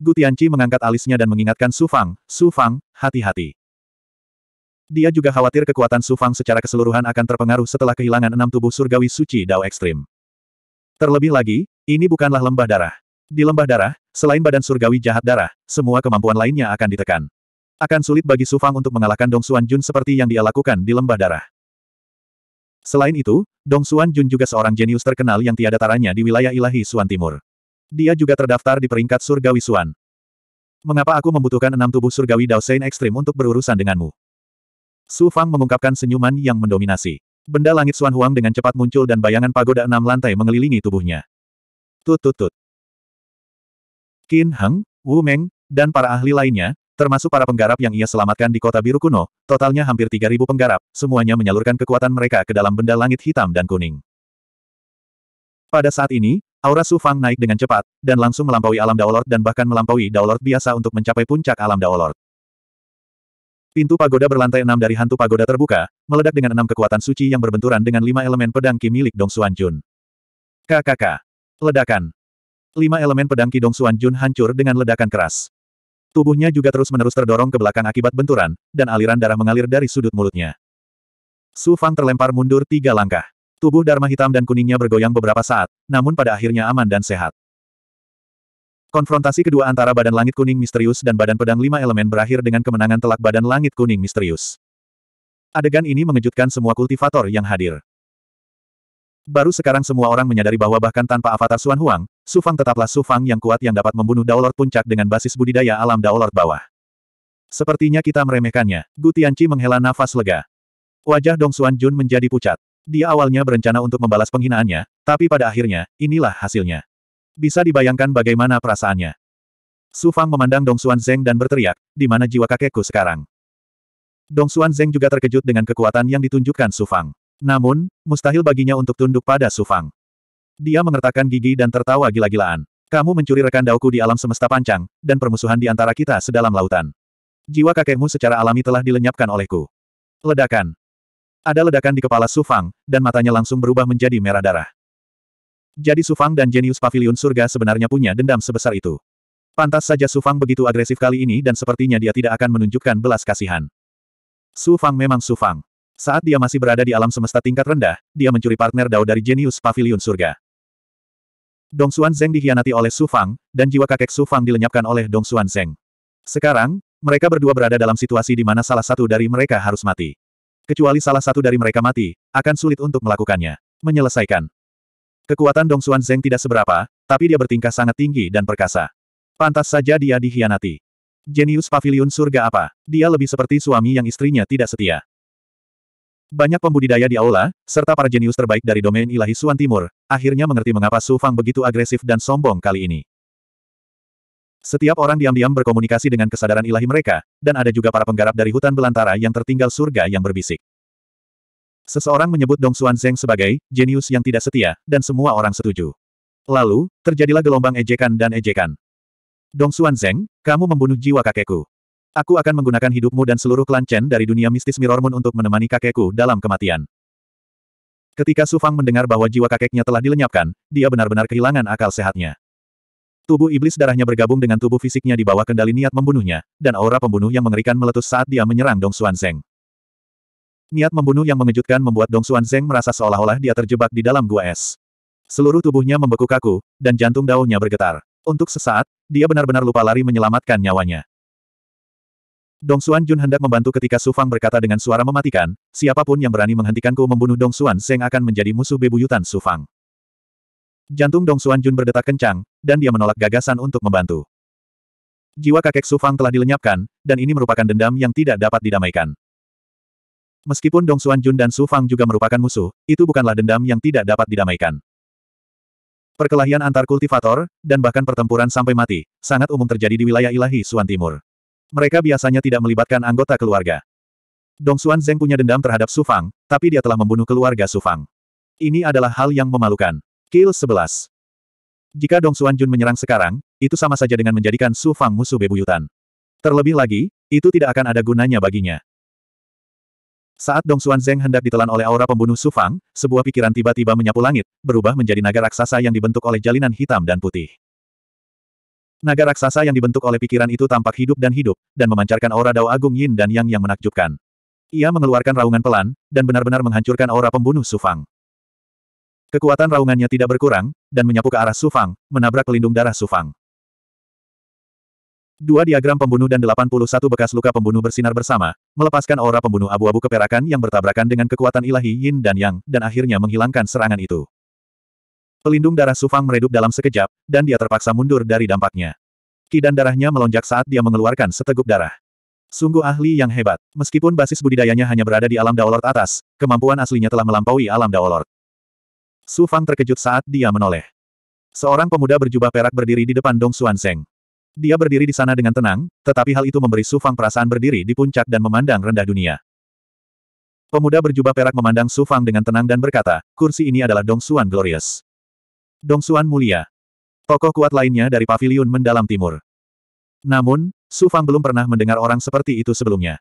Gu Tianqi mengangkat alisnya dan mengingatkan Su Fang, Su Fang, hati-hati. Dia juga khawatir kekuatan Su Fang secara keseluruhan akan terpengaruh setelah kehilangan enam tubuh surgawi suci Dao Ekstrim. Terlebih lagi, ini bukanlah lembah darah. Di lembah darah, selain badan surgawi jahat darah, semua kemampuan lainnya akan ditekan. Akan sulit bagi Sufang untuk mengalahkan Dong Xuan Jun seperti yang dia lakukan di lembah darah. Selain itu, Dong Xuan Jun juga seorang jenius terkenal yang tiada taranya di wilayah ilahi Xuan Timur. Dia juga terdaftar di peringkat surgawi Suan. Mengapa aku membutuhkan enam tubuh surgawi Dao Sein ekstrim untuk berurusan denganmu? Su Fang mengungkapkan senyuman yang mendominasi. Benda langit Xuan Huang dengan cepat muncul dan bayangan pagoda enam lantai mengelilingi tubuhnya. Tut tut tut. Qin Heng, Wu Meng, dan para ahli lainnya, termasuk para penggarap yang ia selamatkan di kota biru kuno, totalnya hampir 3.000 penggarap, semuanya menyalurkan kekuatan mereka ke dalam benda langit hitam dan kuning. Pada saat ini, aura Su Fang naik dengan cepat, dan langsung melampaui alam Daolord dan bahkan melampaui Daolord biasa untuk mencapai puncak alam Daolord. Pintu pagoda berlantai enam dari hantu pagoda terbuka, meledak dengan enam kekuatan suci yang berbenturan dengan lima elemen pedang Ki milik Dong Xuan Jun. KKK. Ledakan. Lima elemen pedang Ki Dong Xuan Jun hancur dengan ledakan keras. Tubuhnya juga terus-menerus terdorong ke belakang akibat benturan, dan aliran darah mengalir dari sudut mulutnya. Su Fang terlempar mundur tiga langkah. Tubuh Dharma hitam dan kuningnya bergoyang beberapa saat, namun pada akhirnya aman dan sehat. Konfrontasi kedua antara badan langit kuning misterius dan badan pedang lima elemen berakhir dengan kemenangan telak badan langit kuning misterius. Adegan ini mengejutkan semua kultivator yang hadir. Baru sekarang semua orang menyadari bahwa bahkan tanpa avatar Suan Huang, Su Fang tetaplah Su Fang yang kuat yang dapat membunuh Daolord Puncak dengan basis budidaya alam Daolord Bawah. Sepertinya kita meremehkannya. Gu Tianqi menghela nafas lega. Wajah Dong Xuan Jun menjadi pucat. Dia awalnya berencana untuk membalas penghinaannya, tapi pada akhirnya, inilah hasilnya. Bisa dibayangkan bagaimana perasaannya. Su Fang memandang Dong Xuan Zeng dan berteriak, di mana jiwa kakekku sekarang? Dong Xuan Zeng juga terkejut dengan kekuatan yang ditunjukkan Su Fang. Namun, mustahil baginya untuk tunduk pada Su Fang. Dia mengertakkan gigi dan tertawa gila-gilaan. Kamu mencuri rekan dauku di alam semesta Panjang, dan permusuhan di antara kita sedalam lautan. Jiwa kakekmu secara alami telah dilenyapkan olehku. Ledakan. Ada ledakan di kepala Su Fang, dan matanya langsung berubah menjadi merah darah. Jadi Sufang dan jenius pavilion surga sebenarnya punya dendam sebesar itu. Pantas saja Sufang begitu agresif kali ini dan sepertinya dia tidak akan menunjukkan belas kasihan. Sufang memang Sufang. Saat dia masih berada di alam semesta tingkat rendah, dia mencuri partner Dao dari jenius pavilion surga. Dong Xuan Zeng dihianati oleh Sufang, dan jiwa kakek Sufang dilenyapkan oleh Dong Xuan Zeng. Sekarang, mereka berdua berada dalam situasi di mana salah satu dari mereka harus mati. Kecuali salah satu dari mereka mati, akan sulit untuk melakukannya. Menyelesaikan. Kekuatan Dong Xuan Zeng tidak seberapa, tapi dia bertingkah sangat tinggi dan perkasa. Pantas saja dia dihianati. Jenius pavilion surga apa? Dia lebih seperti suami yang istrinya tidak setia. Banyak pembudidaya di aula, serta para jenius terbaik dari domain ilahi Suan Timur, akhirnya mengerti mengapa Su Fang begitu agresif dan sombong kali ini. Setiap orang diam-diam berkomunikasi dengan kesadaran ilahi mereka, dan ada juga para penggarap dari hutan belantara yang tertinggal surga yang berbisik. Seseorang menyebut Dong Xuan Zeng sebagai jenius yang tidak setia, dan semua orang setuju. Lalu, terjadilah gelombang ejekan dan ejekan. Dong Xuan Zeng, kamu membunuh jiwa kakekku. Aku akan menggunakan hidupmu dan seluruh klan Chen dari dunia mistis Mirror Moon untuk menemani kakekku dalam kematian. Ketika Su Fang mendengar bahwa jiwa kakeknya telah dilenyapkan, dia benar-benar kehilangan akal sehatnya. Tubuh iblis darahnya bergabung dengan tubuh fisiknya di bawah kendali niat membunuhnya, dan aura pembunuh yang mengerikan meletus saat dia menyerang Dong Xuan Zeng. Niat membunuh yang mengejutkan membuat Dong Xuan Zeng merasa seolah-olah dia terjebak di dalam gua es. Seluruh tubuhnya membeku kaku, dan jantung daunnya bergetar. Untuk sesaat, dia benar-benar lupa lari menyelamatkan nyawanya. Dong Xuan Jun hendak membantu ketika Su Fang berkata dengan suara mematikan, siapapun yang berani menghentikanku membunuh Dong Xuan Zeng akan menjadi musuh bebuyutan Su Fang. Jantung Dong Xuan Jun berdetak kencang, dan dia menolak gagasan untuk membantu. Jiwa kakek Su Fang telah dilenyapkan, dan ini merupakan dendam yang tidak dapat didamaikan. Meskipun Dong Xuan Jun dan Su Fang juga merupakan musuh, itu bukanlah dendam yang tidak dapat didamaikan. Perkelahian antar kultivator, dan bahkan pertempuran sampai mati, sangat umum terjadi di wilayah ilahi Suan Timur. Mereka biasanya tidak melibatkan anggota keluarga. Dong Xuan Zeng punya dendam terhadap Su Fang, tapi dia telah membunuh keluarga Su Fang. Ini adalah hal yang memalukan. Kill 11. Jika Dong Xuan Jun menyerang sekarang, itu sama saja dengan menjadikan Su Fang musuh bebuyutan. Terlebih lagi, itu tidak akan ada gunanya baginya. Saat Dong Xuan Zeng hendak ditelan oleh aura pembunuh Sufang, sebuah pikiran tiba-tiba menyapu langit, berubah menjadi naga raksasa yang dibentuk oleh jalinan hitam dan putih. Naga raksasa yang dibentuk oleh pikiran itu tampak hidup dan hidup, dan memancarkan aura Dao Agung Yin dan Yang yang menakjubkan. Ia mengeluarkan raungan pelan, dan benar-benar menghancurkan aura pembunuh Sufang. Kekuatan raungannya tidak berkurang, dan menyapu ke arah Sufang, menabrak pelindung darah Sufang. Dua diagram pembunuh dan 81 bekas luka pembunuh bersinar bersama, melepaskan aura pembunuh abu-abu keperakan yang bertabrakan dengan kekuatan ilahi yin dan yang, dan akhirnya menghilangkan serangan itu. Pelindung darah Sufang meredup dalam sekejap, dan dia terpaksa mundur dari dampaknya. Kidan darahnya melonjak saat dia mengeluarkan seteguk darah. Sungguh ahli yang hebat. Meskipun basis budidayanya hanya berada di alam Daolord atas, kemampuan aslinya telah melampaui alam Daolord. Sufang terkejut saat dia menoleh. Seorang pemuda berjubah perak berdiri di depan Dong Xuan Seng. Dia berdiri di sana dengan tenang, tetapi hal itu memberi Su Fang perasaan berdiri di puncak dan memandang rendah dunia. Pemuda berjubah perak memandang Su Fang dengan tenang dan berkata, kursi ini adalah Dong Xuan Glorious. Dong Xuan Mulia. Tokoh kuat lainnya dari paviliun mendalam timur. Namun, Su Fang belum pernah mendengar orang seperti itu sebelumnya.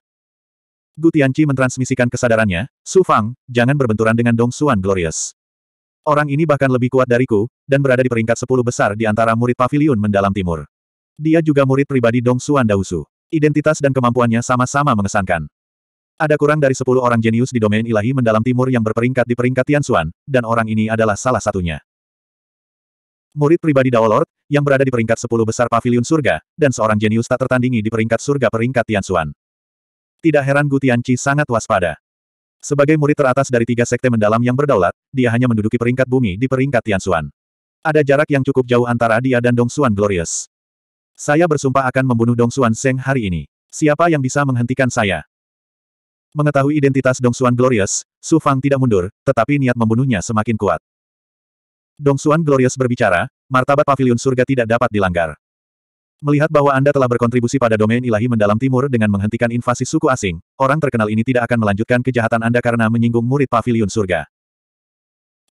Gu Tianqi mentransmisikan kesadarannya, Su Fang, jangan berbenturan dengan Dong Xuan Glorious. Orang ini bahkan lebih kuat dariku, dan berada di peringkat sepuluh besar di antara murid paviliun mendalam timur. Dia juga murid pribadi Dong Xuan Daosu, Identitas dan kemampuannya sama-sama mengesankan. Ada kurang dari sepuluh orang jenius di domain ilahi mendalam timur yang berperingkat di peringkat Tian Xuan, dan orang ini adalah salah satunya. Murid pribadi Dao Lord, yang berada di peringkat sepuluh besar pavilion surga, dan seorang jenius tak tertandingi di peringkat surga peringkat Tian Xuan. Tidak heran Gu Tianqi sangat waspada. Sebagai murid teratas dari tiga sekte mendalam yang berdaulat, dia hanya menduduki peringkat bumi di peringkat Tian Xuan. Ada jarak yang cukup jauh antara dia dan Dong Xuan Glorious. Saya bersumpah akan membunuh Dong Xuan Seng hari ini. Siapa yang bisa menghentikan saya? Mengetahui identitas Dong Xuan Glorious, Su Fang tidak mundur, tetapi niat membunuhnya semakin kuat. Dong Xuan Glorious berbicara, martabat pavilion surga tidak dapat dilanggar. Melihat bahwa Anda telah berkontribusi pada domain ilahi mendalam timur dengan menghentikan invasi suku asing, orang terkenal ini tidak akan melanjutkan kejahatan Anda karena menyinggung murid pavilion surga.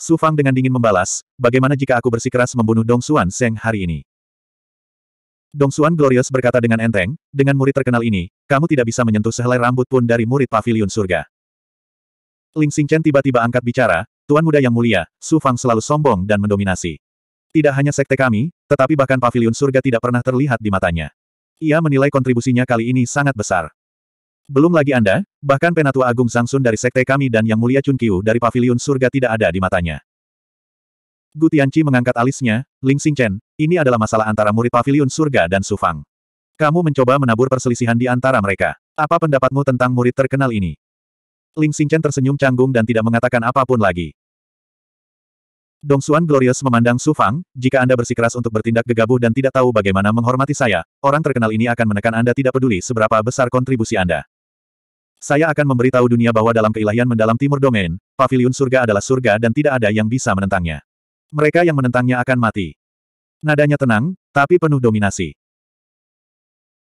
Su Fang dengan dingin membalas, bagaimana jika aku bersikeras membunuh Dong Xuan Seng hari ini? Dong Xuan Glorious berkata dengan enteng, dengan murid terkenal ini, kamu tidak bisa menyentuh sehelai rambut pun dari murid pavilion surga. Ling Xingchen tiba-tiba angkat bicara, Tuan Muda Yang Mulia, Su Fang selalu sombong dan mendominasi. Tidak hanya sekte kami, tetapi bahkan pavilion surga tidak pernah terlihat di matanya. Ia menilai kontribusinya kali ini sangat besar. Belum lagi Anda, bahkan Penatua Agung Sangsun dari sekte kami dan Yang Mulia Chun Qiu dari pavilion surga tidak ada di matanya. Gu Tianqi mengangkat alisnya, Ling Xingchen, ini adalah masalah antara murid pavilion surga dan Sufang. Kamu mencoba menabur perselisihan di antara mereka. Apa pendapatmu tentang murid terkenal ini? Ling Xingchen tersenyum canggung dan tidak mengatakan apapun lagi. Dong Xuan Glorious memandang Su Fang. jika Anda bersikeras untuk bertindak gegabah dan tidak tahu bagaimana menghormati saya, orang terkenal ini akan menekan Anda tidak peduli seberapa besar kontribusi Anda. Saya akan memberitahu dunia bahwa dalam keilahian mendalam timur domain, pavilion surga adalah surga dan tidak ada yang bisa menentangnya. Mereka yang menentangnya akan mati. Nadanya tenang, tapi penuh dominasi.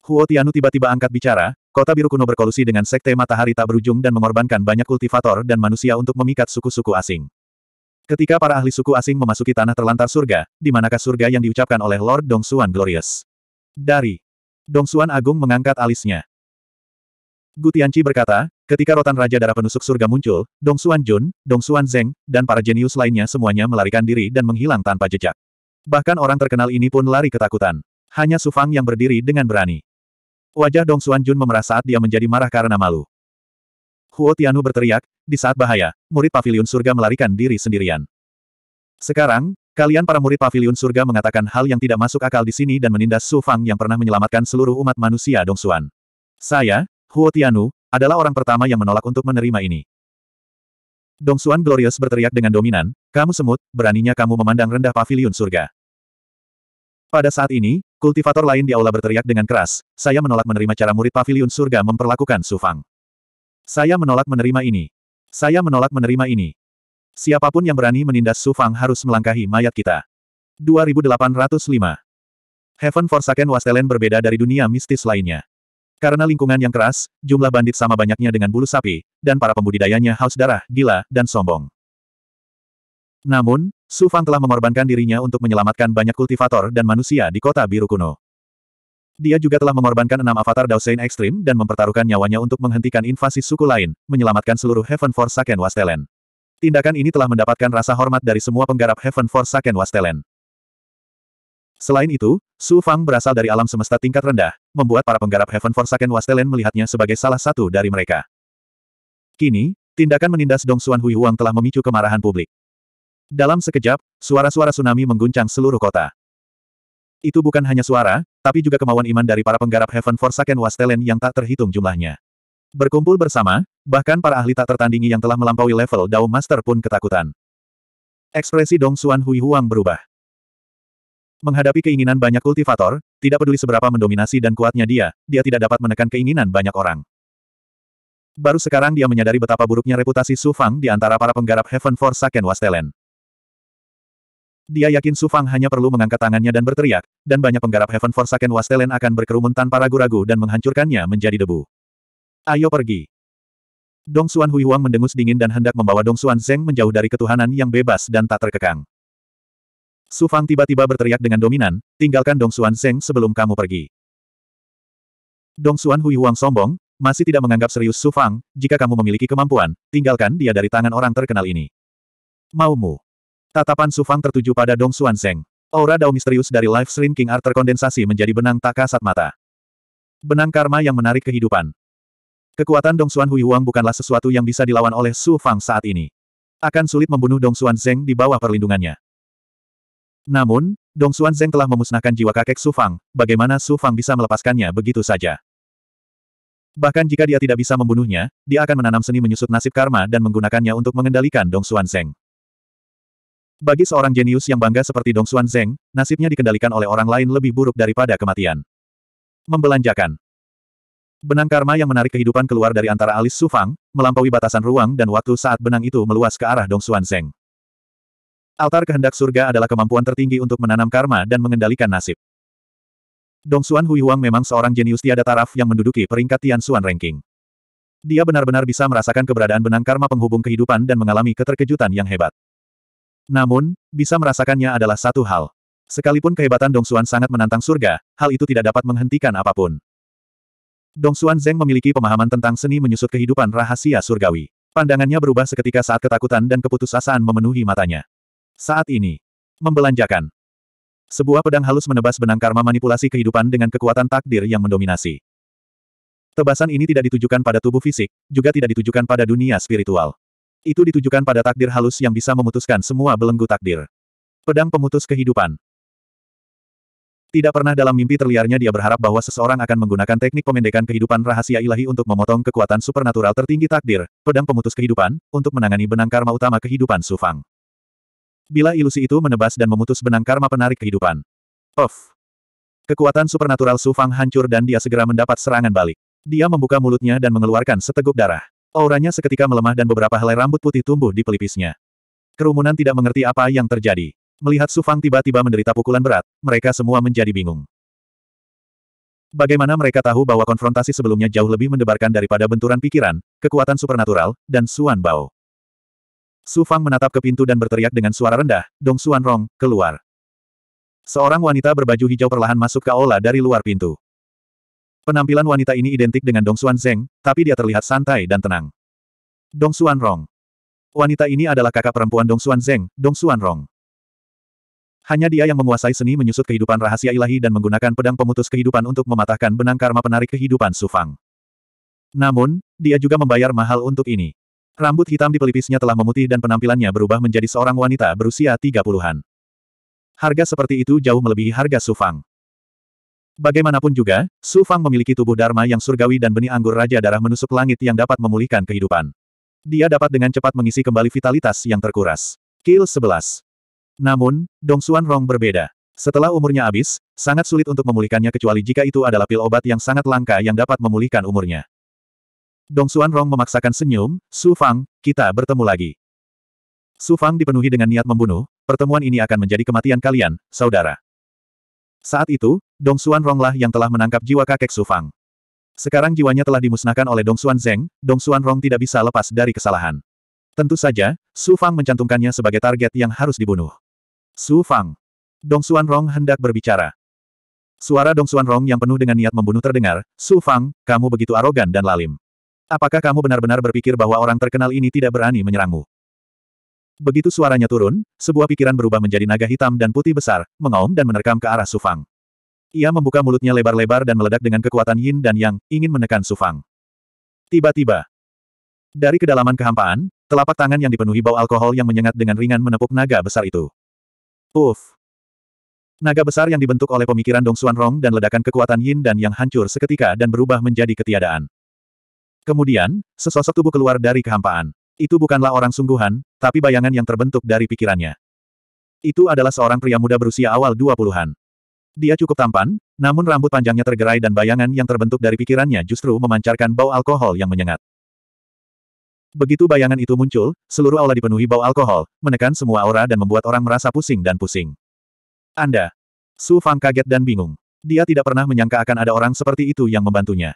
Huo Tianu tiba-tiba angkat bicara, kota biru kuno berkolusi dengan sekte matahari tak berujung dan mengorbankan banyak kultivator dan manusia untuk memikat suku-suku asing. Ketika para ahli suku asing memasuki tanah terlantar surga, di manakah surga yang diucapkan oleh Lord Dong Xuan Glorious? Dari Dong Xuan Agung mengangkat alisnya. Gu berkata, ketika rotan Raja Darah Penusuk Surga muncul, Dong Xuan Jun, Dong Xuan Zeng, dan para jenius lainnya semuanya melarikan diri dan menghilang tanpa jejak. Bahkan orang terkenal ini pun lari ketakutan. Hanya Su Fang yang berdiri dengan berani. Wajah Dong Xuan Jun memerah saat dia menjadi marah karena malu. Huo Tianu berteriak, di saat bahaya, murid pavilion surga melarikan diri sendirian. Sekarang, kalian para murid pavilion surga mengatakan hal yang tidak masuk akal di sini dan menindas Su Fang yang pernah menyelamatkan seluruh umat manusia Dong Xuan. Saya, Huo Tianu, adalah orang pertama yang menolak untuk menerima ini. Dong Xuan Glorious berteriak dengan dominan, kamu semut, beraninya kamu memandang rendah pavilion surga. Pada saat ini, kultivator lain di aula berteriak dengan keras, saya menolak menerima cara murid pavilion surga memperlakukan Sufang. Saya menolak menerima ini. Saya menolak menerima ini. Siapapun yang berani menindas Sufang harus melangkahi mayat kita. 2805 Heaven Forsaken Wastelen berbeda dari dunia mistis lainnya. Karena lingkungan yang keras, jumlah bandit sama banyaknya dengan bulu sapi, dan para pembudidayanya haus darah, gila, dan sombong. Namun, Su Fang telah mengorbankan dirinya untuk menyelamatkan banyak kultivator dan manusia di kota biru kuno. Dia juga telah mengorbankan enam avatar Daosein Ekstrim dan mempertaruhkan nyawanya untuk menghentikan invasi suku lain, menyelamatkan seluruh Heaven Force Saken Wastelen. Tindakan ini telah mendapatkan rasa hormat dari semua penggarap Heaven Force Saken Wastelen. Selain itu, Su Fang berasal dari alam semesta tingkat rendah, membuat para penggarap Heaven Forsaken Wastelen melihatnya sebagai salah satu dari mereka. Kini, tindakan menindas Dong Xuan Hui Huang telah memicu kemarahan publik. Dalam sekejap, suara-suara tsunami mengguncang seluruh kota. Itu bukan hanya suara, tapi juga kemauan iman dari para penggarap Heaven Forsaken Wastelen yang tak terhitung jumlahnya. Berkumpul bersama, bahkan para ahli tak tertandingi yang telah melampaui level Dao Master pun ketakutan. Ekspresi Dong Xuan Hui Huang berubah. Menghadapi keinginan banyak kultivator, tidak peduli seberapa mendominasi dan kuatnya dia, dia tidak dapat menekan keinginan banyak orang. Baru sekarang dia menyadari betapa buruknya reputasi Su Fang di antara para penggarap Heaven Saken Wastelen. Dia yakin Su Fang hanya perlu mengangkat tangannya dan berteriak, dan banyak penggarap Heaven Saken Wastelen akan berkerumun tanpa ragu-ragu dan menghancurkannya menjadi debu. Ayo pergi. Dong Xuan Hui Huang mendengus dingin dan hendak membawa Dong Xuan Zeng menjauh dari ketuhanan yang bebas dan tak terkekang. Su Fang tiba-tiba berteriak dengan dominan, tinggalkan Dong Xuan Zeng sebelum kamu pergi. Dong Xuan Hui Huang sombong, masih tidak menganggap serius Su Fang, jika kamu memiliki kemampuan, tinggalkan dia dari tangan orang terkenal ini. Maumu. Tatapan Su Fang tertuju pada Dong Xuan Zeng. Aura dao misterius dari Life Shrinking King Art terkondensasi menjadi benang tak kasat mata. Benang karma yang menarik kehidupan. Kekuatan Dong Xuan Hui Huang bukanlah sesuatu yang bisa dilawan oleh Su Fang saat ini. Akan sulit membunuh Dong Xuan Zeng di bawah perlindungannya. Namun, Dong Xuan Zeng telah memusnahkan jiwa kakek Su Fang, bagaimana Su Fang bisa melepaskannya begitu saja? Bahkan jika dia tidak bisa membunuhnya, dia akan menanam seni menyusut nasib karma dan menggunakannya untuk mengendalikan Dong Xuan Zeng. Bagi seorang jenius yang bangga seperti Dong Xuan Zeng, nasibnya dikendalikan oleh orang lain lebih buruk daripada kematian. Membelanjakan Benang karma yang menarik kehidupan keluar dari antara alis Su Fang, melampaui batasan ruang dan waktu saat benang itu meluas ke arah Dong Xuan Zeng. Altar kehendak surga adalah kemampuan tertinggi untuk menanam karma dan mengendalikan nasib. Dong Xuan Hui Huihuang memang seorang jenius tiada taraf yang menduduki peringkat Tian Xuan Ranking. Dia benar-benar bisa merasakan keberadaan benang karma penghubung kehidupan dan mengalami keterkejutan yang hebat. Namun, bisa merasakannya adalah satu hal. Sekalipun kehebatan Dong Xuan sangat menantang surga, hal itu tidak dapat menghentikan apapun. Dong Xuan Zeng memiliki pemahaman tentang seni menyusut kehidupan rahasia surgawi. Pandangannya berubah seketika saat ketakutan dan keputusasaan memenuhi matanya. Saat ini. Membelanjakan. Sebuah pedang halus menebas benang karma manipulasi kehidupan dengan kekuatan takdir yang mendominasi. Tebasan ini tidak ditujukan pada tubuh fisik, juga tidak ditujukan pada dunia spiritual. Itu ditujukan pada takdir halus yang bisa memutuskan semua belenggu takdir. Pedang pemutus kehidupan. Tidak pernah dalam mimpi terliarnya dia berharap bahwa seseorang akan menggunakan teknik pemendekan kehidupan rahasia ilahi untuk memotong kekuatan supernatural tertinggi takdir, pedang pemutus kehidupan, untuk menangani benang karma utama kehidupan Sufang bila ilusi itu menebas dan memutus benang karma penarik kehidupan. of, Kekuatan supernatural Su Fang hancur dan dia segera mendapat serangan balik. Dia membuka mulutnya dan mengeluarkan seteguk darah. Auranya seketika melemah dan beberapa helai rambut putih tumbuh di pelipisnya. Kerumunan tidak mengerti apa yang terjadi. Melihat Su Fang tiba-tiba menderita pukulan berat, mereka semua menjadi bingung. Bagaimana mereka tahu bahwa konfrontasi sebelumnya jauh lebih mendebarkan daripada benturan pikiran, kekuatan supernatural, dan Suan Bao. Su Fang menatap ke pintu dan berteriak dengan suara rendah, Dong Xuan Rong, keluar. Seorang wanita berbaju hijau perlahan masuk ke aula dari luar pintu. Penampilan wanita ini identik dengan Dong Xuan Zeng, tapi dia terlihat santai dan tenang. Dong Xuan Rong. Wanita ini adalah kakak perempuan Dong Xuan Zeng, Dong Xuan Rong. Hanya dia yang menguasai seni menyusut kehidupan rahasia ilahi dan menggunakan pedang pemutus kehidupan untuk mematahkan benang karma penarik kehidupan Su Fang. Namun, dia juga membayar mahal untuk ini. Rambut hitam di pelipisnya telah memutih dan penampilannya berubah menjadi seorang wanita berusia tiga puluhan. Harga seperti itu jauh melebihi harga Sufang. Bagaimanapun juga, Su Fang memiliki tubuh Dharma yang surgawi dan benih anggur Raja Darah menusuk langit yang dapat memulihkan kehidupan. Dia dapat dengan cepat mengisi kembali vitalitas yang terkuras. Kill 11. Namun, Dong Xuan Rong berbeda. Setelah umurnya habis, sangat sulit untuk memulihkannya kecuali jika itu adalah pil obat yang sangat langka yang dapat memulihkan umurnya. Dong Xuan Rong memaksakan senyum, Su Fang, kita bertemu lagi. Su Fang dipenuhi dengan niat membunuh, pertemuan ini akan menjadi kematian kalian, saudara. Saat itu, Dong Xuan Rong lah yang telah menangkap jiwa kakek Su Fang. Sekarang jiwanya telah dimusnahkan oleh Dong Xuan Zeng, Dong Xuan Rong tidak bisa lepas dari kesalahan. Tentu saja, Su Fang mencantumkannya sebagai target yang harus dibunuh. Su Fang. Dong Xuan Rong hendak berbicara. Suara Dong Xuan Rong yang penuh dengan niat membunuh terdengar, Su Fang, kamu begitu arogan dan lalim. Apakah kamu benar-benar berpikir bahwa orang terkenal ini tidak berani menyerangmu? Begitu suaranya turun, sebuah pikiran berubah menjadi naga hitam dan putih besar, mengaum dan menerkam ke arah Sufang. Ia membuka mulutnya lebar-lebar dan meledak dengan kekuatan yin dan yang, ingin menekan Sufang. Tiba-tiba. Dari kedalaman kehampaan, telapak tangan yang dipenuhi bau alkohol yang menyengat dengan ringan menepuk naga besar itu. Uff! Naga besar yang dibentuk oleh pemikiran Dong Xuan Rong dan ledakan kekuatan yin dan yang hancur seketika dan berubah menjadi ketiadaan. Kemudian, sesosok tubuh keluar dari kehampaan. Itu bukanlah orang sungguhan, tapi bayangan yang terbentuk dari pikirannya. Itu adalah seorang pria muda berusia awal 20-an. Dia cukup tampan, namun rambut panjangnya tergerai dan bayangan yang terbentuk dari pikirannya justru memancarkan bau alkohol yang menyengat. Begitu bayangan itu muncul, seluruh aula dipenuhi bau alkohol, menekan semua aura dan membuat orang merasa pusing dan pusing. Anda. Su Fang kaget dan bingung. Dia tidak pernah menyangka akan ada orang seperti itu yang membantunya.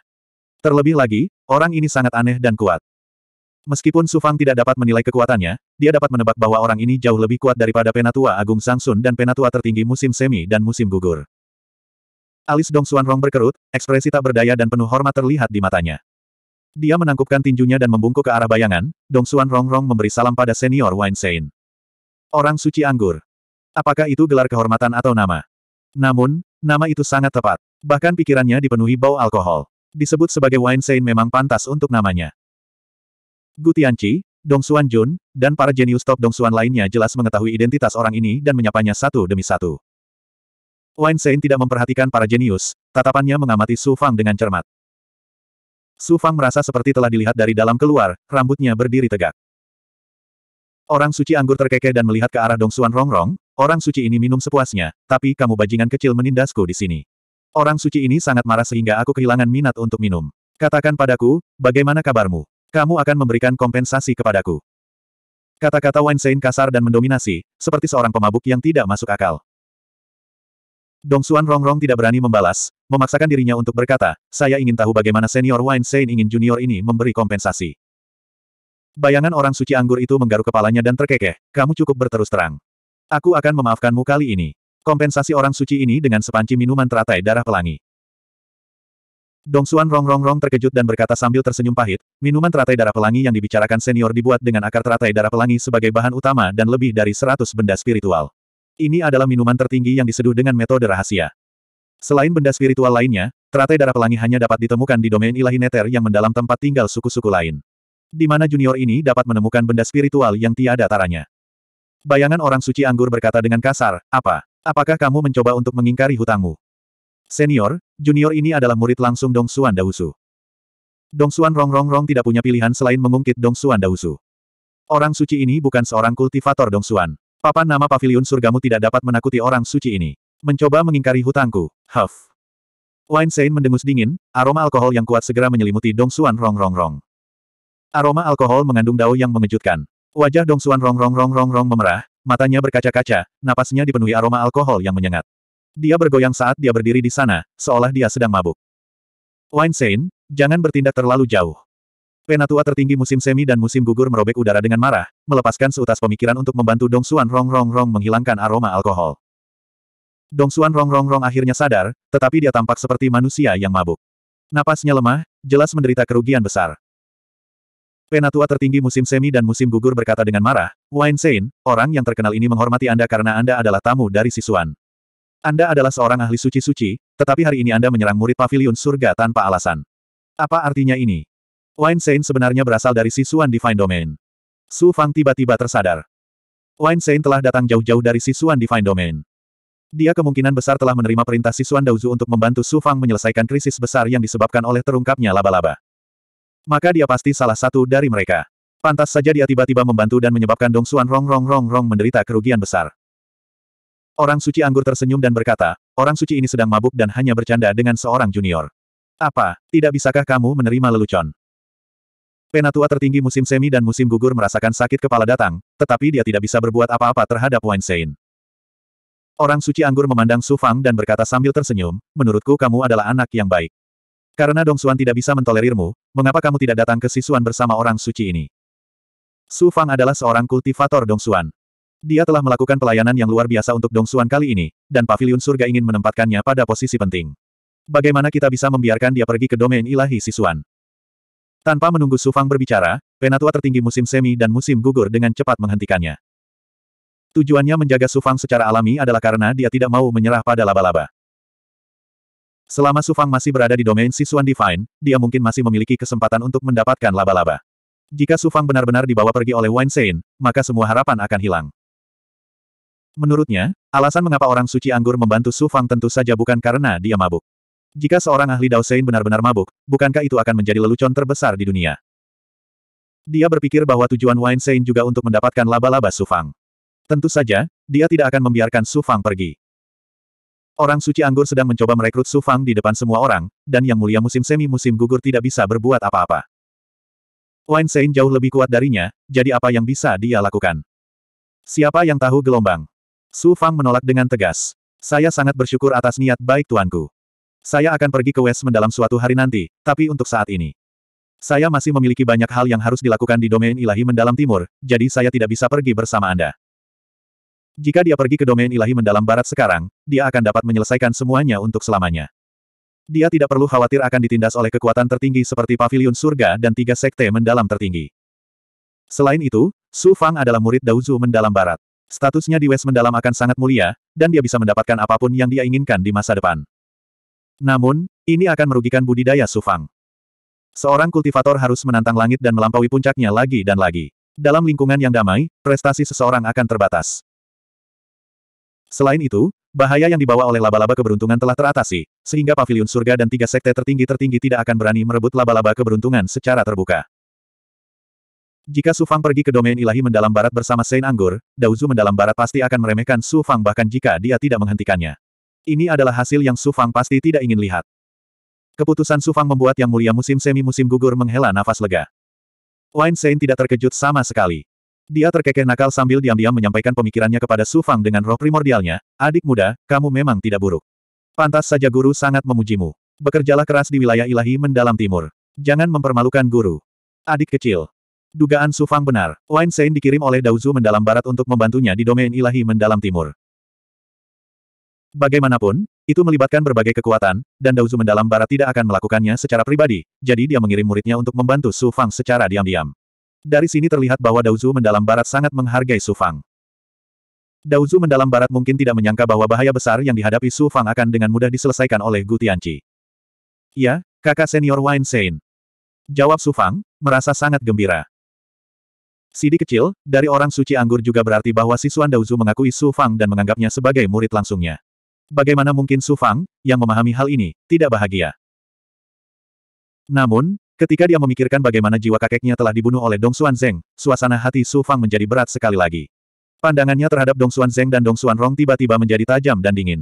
Terlebih lagi, orang ini sangat aneh dan kuat. Meskipun Su Fang tidak dapat menilai kekuatannya, dia dapat menebak bahwa orang ini jauh lebih kuat daripada Penatua Agung Sangsun dan Penatua tertinggi musim semi dan musim gugur. Alis Dong Xuan Rong berkerut, ekspresi tak berdaya dan penuh hormat terlihat di matanya. Dia menangkupkan tinjunya dan membungkuk ke arah bayangan, Dong Xuan Rong Rong memberi salam pada senior Wine Sein. Orang suci anggur. Apakah itu gelar kehormatan atau nama? Namun, nama itu sangat tepat. Bahkan pikirannya dipenuhi bau alkohol disebut sebagai Wine Saint memang pantas untuk namanya. Gu Tianqi, Dong Jun, dan para jenius top Dong Xuan lainnya jelas mengetahui identitas orang ini dan menyapanya satu demi satu. Wine Saint tidak memperhatikan para jenius, tatapannya mengamati Su Fang dengan cermat. Su Fang merasa seperti telah dilihat dari dalam keluar, rambutnya berdiri tegak. Orang suci anggur terkekeh dan melihat ke arah Dong Xuan Rongrong, orang suci ini minum sepuasnya, tapi kamu bajingan kecil menindasku di sini. Orang suci ini sangat marah sehingga aku kehilangan minat untuk minum. Katakan padaku, bagaimana kabarmu? Kamu akan memberikan kompensasi kepadaku. Kata-kata Sein kasar dan mendominasi, seperti seorang pemabuk yang tidak masuk akal. Dong Xuan Rongrong tidak berani membalas, memaksakan dirinya untuk berkata, saya ingin tahu bagaimana senior Sein ingin junior ini memberi kompensasi. Bayangan orang suci anggur itu menggaruk kepalanya dan terkekeh, kamu cukup berterus terang. Aku akan memaafkanmu kali ini. Kompensasi orang suci ini dengan sepanci minuman teratai darah pelangi. Dong Xuan Rong Rong Rong terkejut dan berkata sambil tersenyum pahit, minuman teratai darah pelangi yang dibicarakan senior dibuat dengan akar teratai darah pelangi sebagai bahan utama dan lebih dari 100 benda spiritual. Ini adalah minuman tertinggi yang diseduh dengan metode rahasia. Selain benda spiritual lainnya, teratai darah pelangi hanya dapat ditemukan di domain ilahi neter yang mendalam tempat tinggal suku-suku lain. Di mana junior ini dapat menemukan benda spiritual yang tiada taranya. Bayangan orang suci anggur berkata dengan kasar, apa? Apakah kamu mencoba untuk mengingkari hutangmu? Senior, junior ini adalah murid langsung Dong Xuan Dausu. Dong Suan Rong Rong Rong tidak punya pilihan selain mengungkit Dong Xuan Dausu. Orang suci ini bukan seorang kultivator Dong Suan. Papan nama pavilion surgamu tidak dapat menakuti orang suci ini. Mencoba mengingkari hutangku, huff. Wine Sein mendengus dingin, aroma alkohol yang kuat segera menyelimuti Dong Suan Rong Rong Rong. Aroma alkohol mengandung dao yang mengejutkan. Wajah Dong Suan Rong Rong Rong Rong Rong memerah, matanya berkaca-kaca, napasnya dipenuhi aroma alkohol yang menyengat. Dia bergoyang saat dia berdiri di sana, seolah dia sedang mabuk. Weinstein, jangan bertindak terlalu jauh. Penatua tertinggi musim semi dan musim gugur merobek udara dengan marah, melepaskan seutas pemikiran untuk membantu Dong Xuan Rong Rong Rong menghilangkan aroma alkohol. Dong Xuan Rong Rong Rong akhirnya sadar, tetapi dia tampak seperti manusia yang mabuk. Napasnya lemah, jelas menderita kerugian besar. Penatua tertinggi musim semi dan musim gugur berkata dengan marah, Wine Sein, orang yang terkenal ini menghormati Anda karena Anda adalah tamu dari Sisuan. Anda adalah seorang ahli suci-suci, tetapi hari ini Anda menyerang murid pavilion surga tanpa alasan. Apa artinya ini? Wine Sein sebenarnya berasal dari Sisuan Divine Domain. Su Fang tiba-tiba tersadar. Wine Sein telah datang jauh-jauh dari Sisuan Divine Domain. Dia kemungkinan besar telah menerima perintah Sisuan Dauzu untuk membantu Su Fang menyelesaikan krisis besar yang disebabkan oleh terungkapnya laba-laba. Maka dia pasti salah satu dari mereka. Pantas saja dia tiba-tiba membantu dan menyebabkan Dong Xuan Rong Rong Rong Rong menderita kerugian besar. Orang suci anggur tersenyum dan berkata, orang suci ini sedang mabuk dan hanya bercanda dengan seorang junior. Apa, tidak bisakah kamu menerima lelucon? Penatua tertinggi musim semi dan musim gugur merasakan sakit kepala datang, tetapi dia tidak bisa berbuat apa-apa terhadap Wainsein. Orang suci anggur memandang Su Fang dan berkata sambil tersenyum, menurutku kamu adalah anak yang baik. Karena Dong Xuan tidak bisa mentolerirmu, mengapa kamu tidak datang ke Sisuan bersama orang suci ini? Su Fang adalah seorang kultivator Dong Xuan. Dia telah melakukan pelayanan yang luar biasa untuk Dong Xuan kali ini, dan Paviliun surga ingin menempatkannya pada posisi penting. Bagaimana kita bisa membiarkan dia pergi ke domain ilahi Sisuan? Tanpa menunggu Su Fang berbicara, penatua tertinggi musim semi dan musim gugur dengan cepat menghentikannya. Tujuannya menjaga Su Fang secara alami adalah karena dia tidak mau menyerah pada laba-laba. Selama Sufang masih berada di domain Sisuan Divine, dia mungkin masih memiliki kesempatan untuk mendapatkan laba-laba. Jika Sufang benar-benar dibawa pergi oleh Wine Sein, maka semua harapan akan hilang. Menurutnya, alasan mengapa orang suci anggur membantu Sufang tentu saja bukan karena dia mabuk. Jika seorang ahli Dao Sein benar-benar mabuk, bukankah itu akan menjadi lelucon terbesar di dunia? Dia berpikir bahwa tujuan Wine Sein juga untuk mendapatkan laba-laba Sufang. Tentu saja, dia tidak akan membiarkan Sufang pergi. Orang suci anggur sedang mencoba merekrut Su Fang di depan semua orang, dan yang mulia musim semi musim gugur tidak bisa berbuat apa-apa. Wine Sein jauh lebih kuat darinya, jadi apa yang bisa dia lakukan? Siapa yang tahu gelombang? Su Fang menolak dengan tegas. Saya sangat bersyukur atas niat baik tuanku. Saya akan pergi ke West mendalam suatu hari nanti, tapi untuk saat ini. Saya masih memiliki banyak hal yang harus dilakukan di domain ilahi mendalam timur, jadi saya tidak bisa pergi bersama Anda. Jika dia pergi ke domain ilahi mendalam barat sekarang, dia akan dapat menyelesaikan semuanya untuk selamanya. Dia tidak perlu khawatir akan ditindas oleh kekuatan tertinggi seperti pavilion surga dan tiga sekte mendalam tertinggi. Selain itu, Su Fang adalah murid Daozu mendalam barat. Statusnya di West mendalam akan sangat mulia, dan dia bisa mendapatkan apapun yang dia inginkan di masa depan. Namun, ini akan merugikan budidaya Su Fang. Seorang kultivator harus menantang langit dan melampaui puncaknya lagi dan lagi. Dalam lingkungan yang damai, prestasi seseorang akan terbatas. Selain itu, bahaya yang dibawa oleh laba-laba keberuntungan telah teratasi, sehingga Pavilion surga dan tiga sekte tertinggi-tertinggi tidak akan berani merebut laba-laba keberuntungan secara terbuka. Jika Su Fang pergi ke domain ilahi mendalam barat bersama Sein Anggur, Dauzu mendalam barat pasti akan meremehkan Su Fang bahkan jika dia tidak menghentikannya. Ini adalah hasil yang Su Fang pasti tidak ingin lihat. Keputusan Su Fang membuat yang mulia musim semi musim gugur menghela nafas lega. Wine Sein tidak terkejut sama sekali. Dia terkekeh nakal sambil diam-diam menyampaikan pemikirannya kepada Su Fang dengan roh primordialnya, adik muda, kamu memang tidak buruk. Pantas saja guru sangat memujimu. Bekerjalah keras di wilayah ilahi mendalam timur. Jangan mempermalukan guru. Adik kecil. Dugaan Su Fang benar, Wain Sein dikirim oleh Daozu mendalam barat untuk membantunya di domain ilahi mendalam timur. Bagaimanapun, itu melibatkan berbagai kekuatan, dan Daozu mendalam barat tidak akan melakukannya secara pribadi, jadi dia mengirim muridnya untuk membantu Su Fang secara diam-diam. Dari sini terlihat bahwa Daozu mendalam barat sangat menghargai Su Fang. Daozu mendalam barat mungkin tidak menyangka bahwa bahaya besar yang dihadapi Su Fang akan dengan mudah diselesaikan oleh Gu Tianqi. Ya, kakak senior Wine Sein. Jawab Su Fang, merasa sangat gembira. Sidi kecil, dari orang suci anggur juga berarti bahwa siswan Daozu mengakui Su Fang dan menganggapnya sebagai murid langsungnya. Bagaimana mungkin Su Fang, yang memahami hal ini, tidak bahagia? Namun, Ketika dia memikirkan bagaimana jiwa kakeknya telah dibunuh oleh Dong Xuan Zeng, suasana hati Su Fang menjadi berat sekali lagi. Pandangannya terhadap Dong Xuan Zeng dan Dong Xuan Rong tiba-tiba menjadi tajam dan dingin.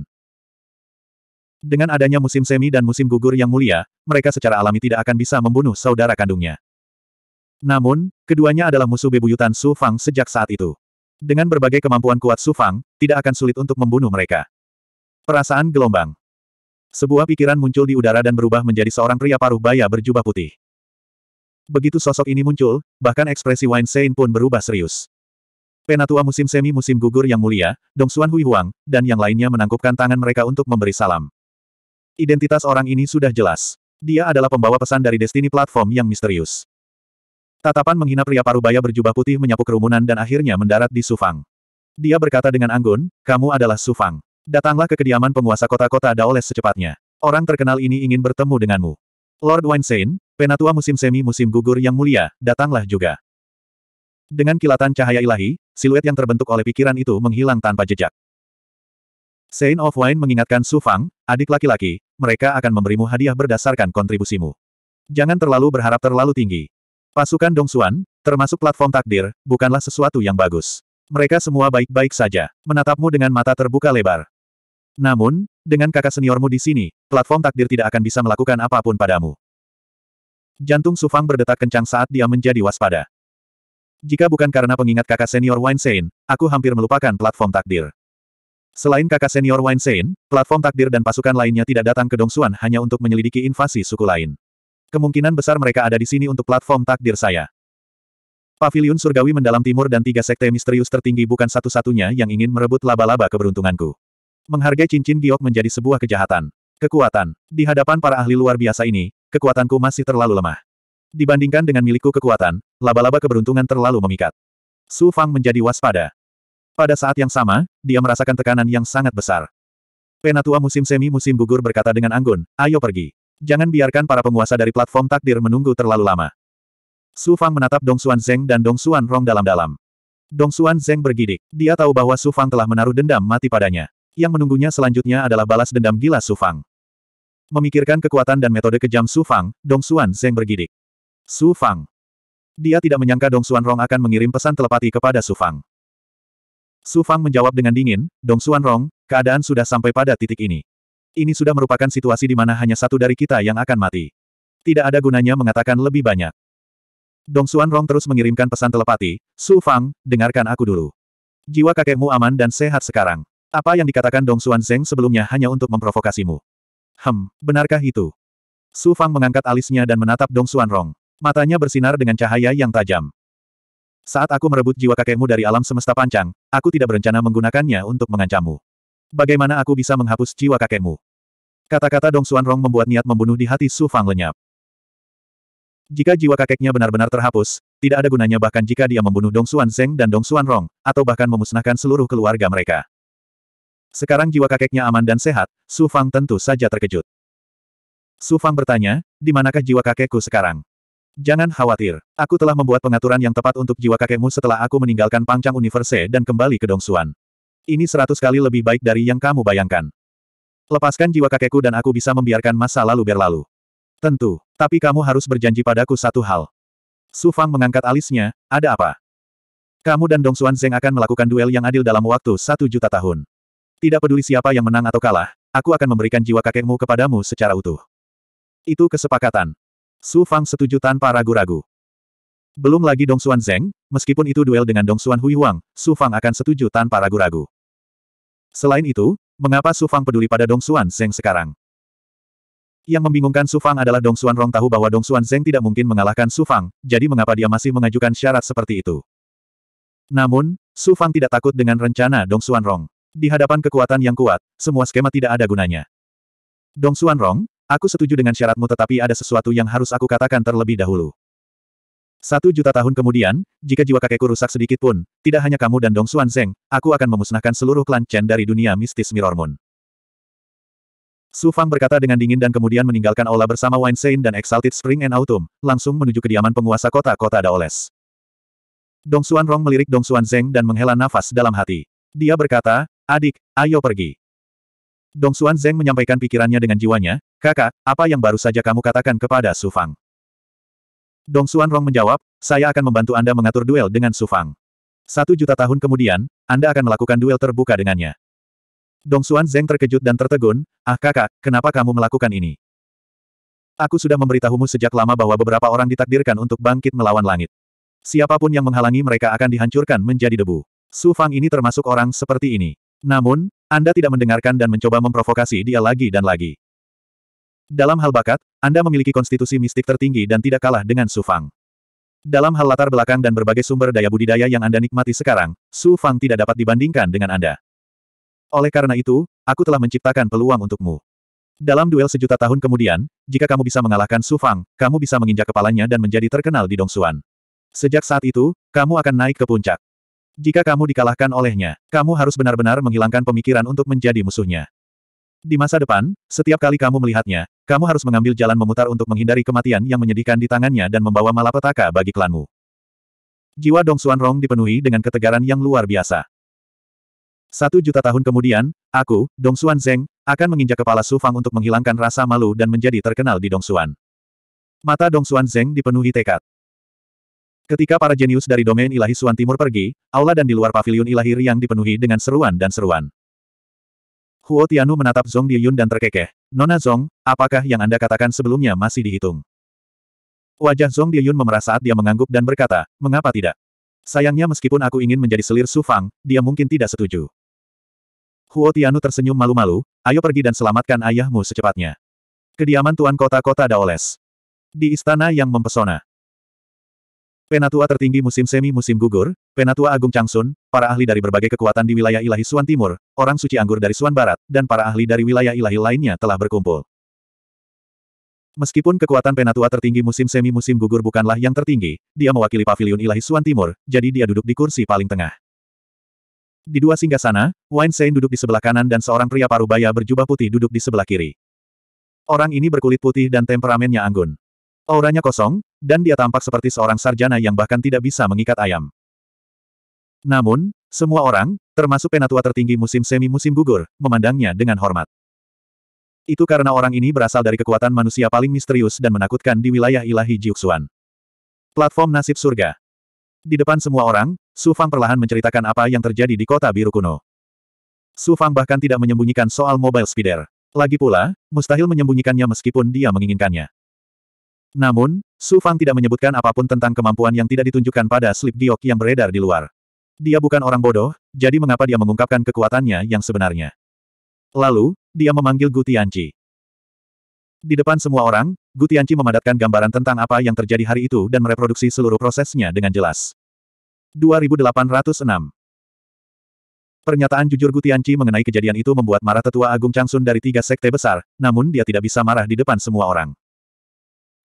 Dengan adanya musim semi dan musim gugur yang mulia, mereka secara alami tidak akan bisa membunuh saudara kandungnya. Namun, keduanya adalah musuh bebuyutan Su Fang sejak saat itu. Dengan berbagai kemampuan kuat Su Fang, tidak akan sulit untuk membunuh mereka. Perasaan gelombang. Sebuah pikiran muncul di udara dan berubah menjadi seorang pria paruh baya berjubah putih begitu sosok ini muncul, bahkan ekspresi Wine Sein pun berubah serius. Penatua musim semi musim gugur yang mulia, Dong Xuan Hui Huang, dan yang lainnya menangkupkan tangan mereka untuk memberi salam. Identitas orang ini sudah jelas. Dia adalah pembawa pesan dari Destiny Platform yang misterius. Tatapan menghina pria parubaya berjubah putih menyapu kerumunan dan akhirnya mendarat di Sufang. Dia berkata dengan anggun, kamu adalah Sufang. Datanglah ke kediaman penguasa kota-kota Daoles secepatnya. Orang terkenal ini ingin bertemu denganmu. Lord Sein." Penatua musim semi musim gugur yang mulia, datanglah juga. Dengan kilatan cahaya ilahi, siluet yang terbentuk oleh pikiran itu menghilang tanpa jejak. Saint of Wine mengingatkan Su Fang, adik laki-laki, mereka akan memberimu hadiah berdasarkan kontribusimu. Jangan terlalu berharap terlalu tinggi. Pasukan Dong Xuan, termasuk platform takdir, bukanlah sesuatu yang bagus. Mereka semua baik-baik saja, menatapmu dengan mata terbuka lebar. Namun, dengan kakak seniormu di sini, platform takdir tidak akan bisa melakukan apapun padamu. Jantung Sufang berdetak kencang saat dia menjadi waspada. Jika bukan karena pengingat kakak senior Weinstein, aku hampir melupakan platform takdir. Selain kakak senior Weinstein, platform takdir dan pasukan lainnya tidak datang ke Dong Dongsuan hanya untuk menyelidiki invasi suku lain. Kemungkinan besar mereka ada di sini untuk platform takdir saya. Paviliun Surgawi mendalam timur dan tiga sekte misterius tertinggi bukan satu-satunya yang ingin merebut laba-laba keberuntunganku. Menghargai cincin giok menjadi sebuah kejahatan. Kekuatan. Di hadapan para ahli luar biasa ini, Kekuatanku masih terlalu lemah. Dibandingkan dengan milikku kekuatan, laba-laba keberuntungan terlalu memikat. Su Fang menjadi waspada. Pada saat yang sama, dia merasakan tekanan yang sangat besar. Penatua musim semi musim gugur berkata dengan anggun, ayo pergi. Jangan biarkan para penguasa dari platform takdir menunggu terlalu lama. Su Fang menatap Dong Xuan Zeng dan Dong Xuan Rong dalam-dalam. Dong Xuan Zeng bergidik. Dia tahu bahwa Su Fang telah menaruh dendam mati padanya. Yang menunggunya selanjutnya adalah balas dendam gila Su Fang. Memikirkan kekuatan dan metode kejam Su Fang, Dong Xuan Zeng bergidik. Su Fang. Dia tidak menyangka Dong Xuan Rong akan mengirim pesan telepati kepada Su Fang. Su Fang menjawab dengan dingin, Dong Xuan Rong, keadaan sudah sampai pada titik ini. Ini sudah merupakan situasi di mana hanya satu dari kita yang akan mati. Tidak ada gunanya mengatakan lebih banyak. Dong Xuan Rong terus mengirimkan pesan telepati, Su Fang, dengarkan aku dulu. Jiwa kakekmu aman dan sehat sekarang. Apa yang dikatakan Dong Xuan Zeng sebelumnya hanya untuk memprovokasimu. Hem, benarkah itu? Su Fang mengangkat alisnya dan menatap Dong Xuan Rong. Matanya bersinar dengan cahaya yang tajam. Saat aku merebut jiwa kakekmu dari alam semesta Panjang, aku tidak berencana menggunakannya untuk mengancammu. Bagaimana aku bisa menghapus jiwa kakekmu? Kata-kata Dong Xuan Rong membuat niat membunuh di hati Su Fang lenyap. Jika jiwa kakeknya benar-benar terhapus, tidak ada gunanya bahkan jika dia membunuh Dong Xuan Zeng dan Dong Xuan Rong, atau bahkan memusnahkan seluruh keluarga mereka. Sekarang jiwa kakeknya aman dan sehat, Su Fang tentu saja terkejut. Su Fang bertanya, di manakah jiwa kakekku sekarang? Jangan khawatir, aku telah membuat pengaturan yang tepat untuk jiwa kakekmu setelah aku meninggalkan Pangcang Universe dan kembali ke Dong Dongsuan. Ini seratus kali lebih baik dari yang kamu bayangkan. Lepaskan jiwa kakekku dan aku bisa membiarkan masa lalu berlalu. Tentu, tapi kamu harus berjanji padaku satu hal. Su Fang mengangkat alisnya, ada apa? Kamu dan Dong Dongsuan Zeng akan melakukan duel yang adil dalam waktu satu juta tahun. Tidak peduli siapa yang menang atau kalah, aku akan memberikan jiwa kakekmu kepadamu secara utuh. Itu kesepakatan. Su Fang setuju tanpa ragu-ragu. Belum lagi Dong Xuan Zeng, meskipun itu duel dengan Dong Xuan Hui Huang, Su Fang akan setuju tanpa ragu-ragu. Selain itu, mengapa Su Fang peduli pada Dong Xuan Zeng sekarang? Yang membingungkan Su Fang adalah Dong Xuan Rong tahu bahwa Dong Xuan Zeng tidak mungkin mengalahkan Su Fang, jadi mengapa dia masih mengajukan syarat seperti itu? Namun, Su Fang tidak takut dengan rencana Dong Xuan Rong. Di hadapan kekuatan yang kuat, semua skema tidak ada gunanya. Dong Xuan Rong, aku setuju dengan syaratmu tetapi ada sesuatu yang harus aku katakan terlebih dahulu. Satu juta tahun kemudian, jika jiwa kakekku rusak sedikit pun, tidak hanya kamu dan Dong Xuan Zeng, aku akan memusnahkan seluruh klan Chen dari dunia mistis Mirror Moon. Su Fang berkata dengan dingin dan kemudian meninggalkan aula bersama Wine Sein dan Exalted Spring and Autumn, langsung menuju kediaman penguasa kota-kota Daoles. Dong Xuan Rong melirik Dong Xuan Zeng dan menghela nafas dalam hati. Dia berkata, Adik, ayo pergi. Dong Xuan Zeng menyampaikan pikirannya dengan jiwanya, kakak, apa yang baru saja kamu katakan kepada Su Fang? Dong Xuan Rong menjawab, saya akan membantu Anda mengatur duel dengan Su Fang. Satu juta tahun kemudian, Anda akan melakukan duel terbuka dengannya. Dong Xuan Zeng terkejut dan tertegun, ah kakak, kenapa kamu melakukan ini? Aku sudah memberitahumu sejak lama bahwa beberapa orang ditakdirkan untuk bangkit melawan langit. Siapapun yang menghalangi mereka akan dihancurkan menjadi debu. Su Fang ini termasuk orang seperti ini. Namun, Anda tidak mendengarkan dan mencoba memprovokasi dia lagi dan lagi. Dalam hal bakat, Anda memiliki konstitusi mistik tertinggi dan tidak kalah dengan Su Fang. Dalam hal latar belakang dan berbagai sumber daya budidaya yang Anda nikmati sekarang, Su Fang tidak dapat dibandingkan dengan Anda. Oleh karena itu, aku telah menciptakan peluang untukmu. Dalam duel sejuta tahun kemudian, jika kamu bisa mengalahkan Su Fang, kamu bisa menginjak kepalanya dan menjadi terkenal di Dongsuan. Sejak saat itu, kamu akan naik ke puncak. Jika kamu dikalahkan olehnya, kamu harus benar-benar menghilangkan pemikiran untuk menjadi musuhnya. Di masa depan, setiap kali kamu melihatnya, kamu harus mengambil jalan memutar untuk menghindari kematian yang menyedihkan di tangannya dan membawa malapetaka bagi klanmu. Jiwa Dong Xuan Rong dipenuhi dengan ketegaran yang luar biasa. Satu juta tahun kemudian, aku, Dong Xuan Zeng, akan menginjak kepala Su Fang untuk menghilangkan rasa malu dan menjadi terkenal di Dong Xuan. Mata Dong Xuan Zeng dipenuhi tekad. Ketika para jenius dari domain ilahi Suan Timur pergi, aula dan di luar pavilion ilahi Riang dipenuhi dengan seruan dan seruan. Huo Tianu menatap Zong Diyun dan terkekeh. Nona Zong, apakah yang Anda katakan sebelumnya masih dihitung? Wajah Zong Diyun memerah saat dia mengangguk dan berkata, mengapa tidak? Sayangnya meskipun aku ingin menjadi selir Su Fang, dia mungkin tidak setuju. Huo Tianu tersenyum malu-malu, ayo pergi dan selamatkan ayahmu secepatnya. Kediaman Tuan Kota-Kota Daoles. Di istana yang mempesona. Penatua tertinggi musim semi musim gugur, Penatua Agung Changsun, para ahli dari berbagai kekuatan di wilayah ilahi Suan Timur, orang suci anggur dari Suan Barat, dan para ahli dari wilayah ilahi lainnya telah berkumpul. Meskipun kekuatan Penatua tertinggi musim semi musim gugur bukanlah yang tertinggi, dia mewakili Pavilion ilahi Suan Timur, jadi dia duduk di kursi paling tengah. Di dua singgah sana, Wayne Sein duduk di sebelah kanan dan seorang pria parubaya berjubah putih duduk di sebelah kiri. Orang ini berkulit putih dan temperamennya anggun. Auranya kosong, dan dia tampak seperti seorang sarjana yang bahkan tidak bisa mengikat ayam. Namun, semua orang, termasuk penatua tertinggi musim semi-musim gugur, memandangnya dengan hormat. Itu karena orang ini berasal dari kekuatan manusia paling misterius dan menakutkan di wilayah ilahi Jiuxuan. Platform Nasib Surga Di depan semua orang, Su Fang perlahan menceritakan apa yang terjadi di kota biru kuno. Su Fang bahkan tidak menyembunyikan soal mobile speeder. Lagi pula, mustahil menyembunyikannya meskipun dia menginginkannya. Namun, Su Fang tidak menyebutkan apapun tentang kemampuan yang tidak ditunjukkan pada slip diok yang beredar di luar. Dia bukan orang bodoh, jadi mengapa dia mengungkapkan kekuatannya yang sebenarnya? Lalu, dia memanggil Gu Tianqi. Di depan semua orang, Gu Tianqi memadatkan gambaran tentang apa yang terjadi hari itu dan mereproduksi seluruh prosesnya dengan jelas. 2806 Pernyataan jujur Gu Tianqi mengenai kejadian itu membuat marah tetua Agung Changsun dari tiga sekte besar, namun dia tidak bisa marah di depan semua orang.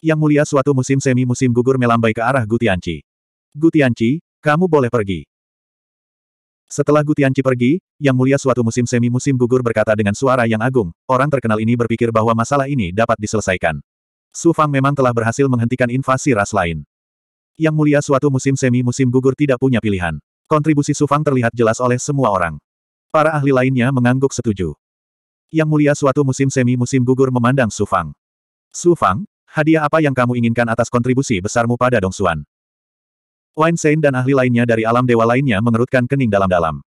Yang mulia suatu musim semi-musim gugur melambai ke arah Gutianci. Gutianci, kamu boleh pergi. Setelah Gutianci pergi, yang mulia suatu musim semi-musim gugur berkata dengan suara yang agung, orang terkenal ini berpikir bahwa masalah ini dapat diselesaikan. Su Fang memang telah berhasil menghentikan invasi ras lain. Yang mulia suatu musim semi-musim gugur tidak punya pilihan. Kontribusi Su Fang terlihat jelas oleh semua orang. Para ahli lainnya mengangguk setuju. Yang mulia suatu musim semi-musim gugur memandang Su Fang. Su Fang, Hadiah apa yang kamu inginkan atas kontribusi besarmu pada Dong Xuan? Dongsuan? Weinstein dan ahli lainnya dari alam dewa lainnya mengerutkan kening dalam-dalam.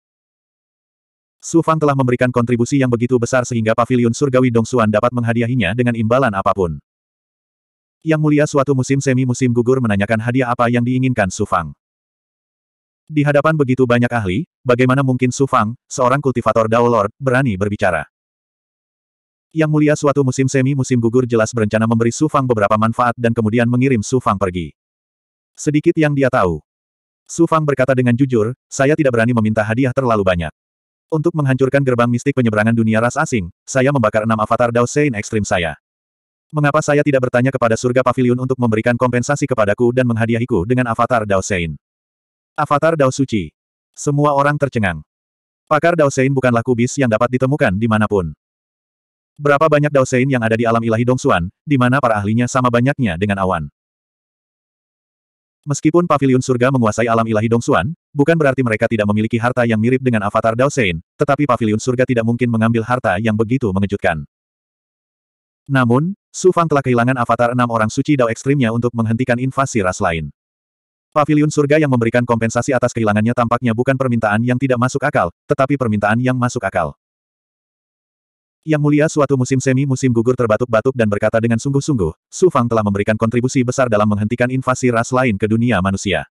Su Fang telah memberikan kontribusi yang begitu besar sehingga Paviliun surgawi Dong Xuan dapat menghadiahinya dengan imbalan apapun. Yang mulia suatu musim semi-musim gugur menanyakan hadiah apa yang diinginkan Su Fang. Di hadapan begitu banyak ahli, bagaimana mungkin Su Fang, seorang kultivator Dao Lord, berani berbicara? Yang mulia suatu musim semi musim gugur jelas berencana memberi Su Fang beberapa manfaat dan kemudian mengirim Su Fang pergi. Sedikit yang dia tahu. Su Fang berkata dengan jujur, saya tidak berani meminta hadiah terlalu banyak. Untuk menghancurkan gerbang mistik penyeberangan dunia ras asing, saya membakar enam avatar Dao Sein ekstrim saya. Mengapa saya tidak bertanya kepada surga pavilion untuk memberikan kompensasi kepadaku dan menghadiahiku dengan avatar Dao Sein? Avatar Dao Suci. Semua orang tercengang. Pakar Dao Sein bukanlah kubis yang dapat ditemukan di dimanapun. Berapa banyak Daosein yang ada di alam ilahi Dong Dongsuan, di mana para ahlinya sama banyaknya dengan awan. Meskipun pavilion surga menguasai alam ilahi Dong Dongsuan, bukan berarti mereka tidak memiliki harta yang mirip dengan avatar Daosein, tetapi pavilion surga tidak mungkin mengambil harta yang begitu mengejutkan. Namun, Su Fang telah kehilangan avatar enam orang suci Dao ekstrimnya untuk menghentikan invasi ras lain. Pavilion surga yang memberikan kompensasi atas kehilangannya tampaknya bukan permintaan yang tidak masuk akal, tetapi permintaan yang masuk akal. Yang mulia suatu musim semi musim gugur terbatuk-batuk dan berkata dengan sungguh-sungguh, Su Fang telah memberikan kontribusi besar dalam menghentikan invasi ras lain ke dunia manusia.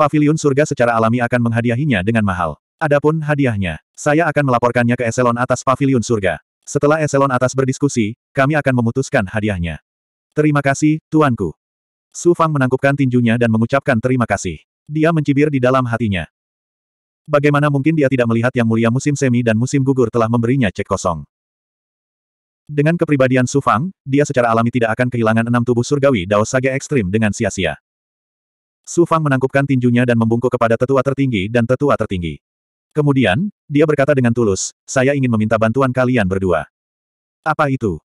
Paviliun surga secara alami akan menghadiahinya dengan mahal. Adapun hadiahnya, saya akan melaporkannya ke eselon atas paviliun surga. Setelah eselon atas berdiskusi, kami akan memutuskan hadiahnya. Terima kasih, tuanku. Su Fang menangkupkan tinjunya dan mengucapkan terima kasih. Dia mencibir di dalam hatinya. Bagaimana mungkin dia tidak melihat yang mulia musim semi dan musim gugur telah memberinya cek kosong. Dengan kepribadian Su Fang, dia secara alami tidak akan kehilangan enam tubuh surgawi Dao Sage Ekstrim dengan sia-sia. Su Fang menangkupkan tinjunya dan membungkuk kepada tetua tertinggi dan tetua tertinggi. Kemudian, dia berkata dengan tulus, saya ingin meminta bantuan kalian berdua. Apa itu?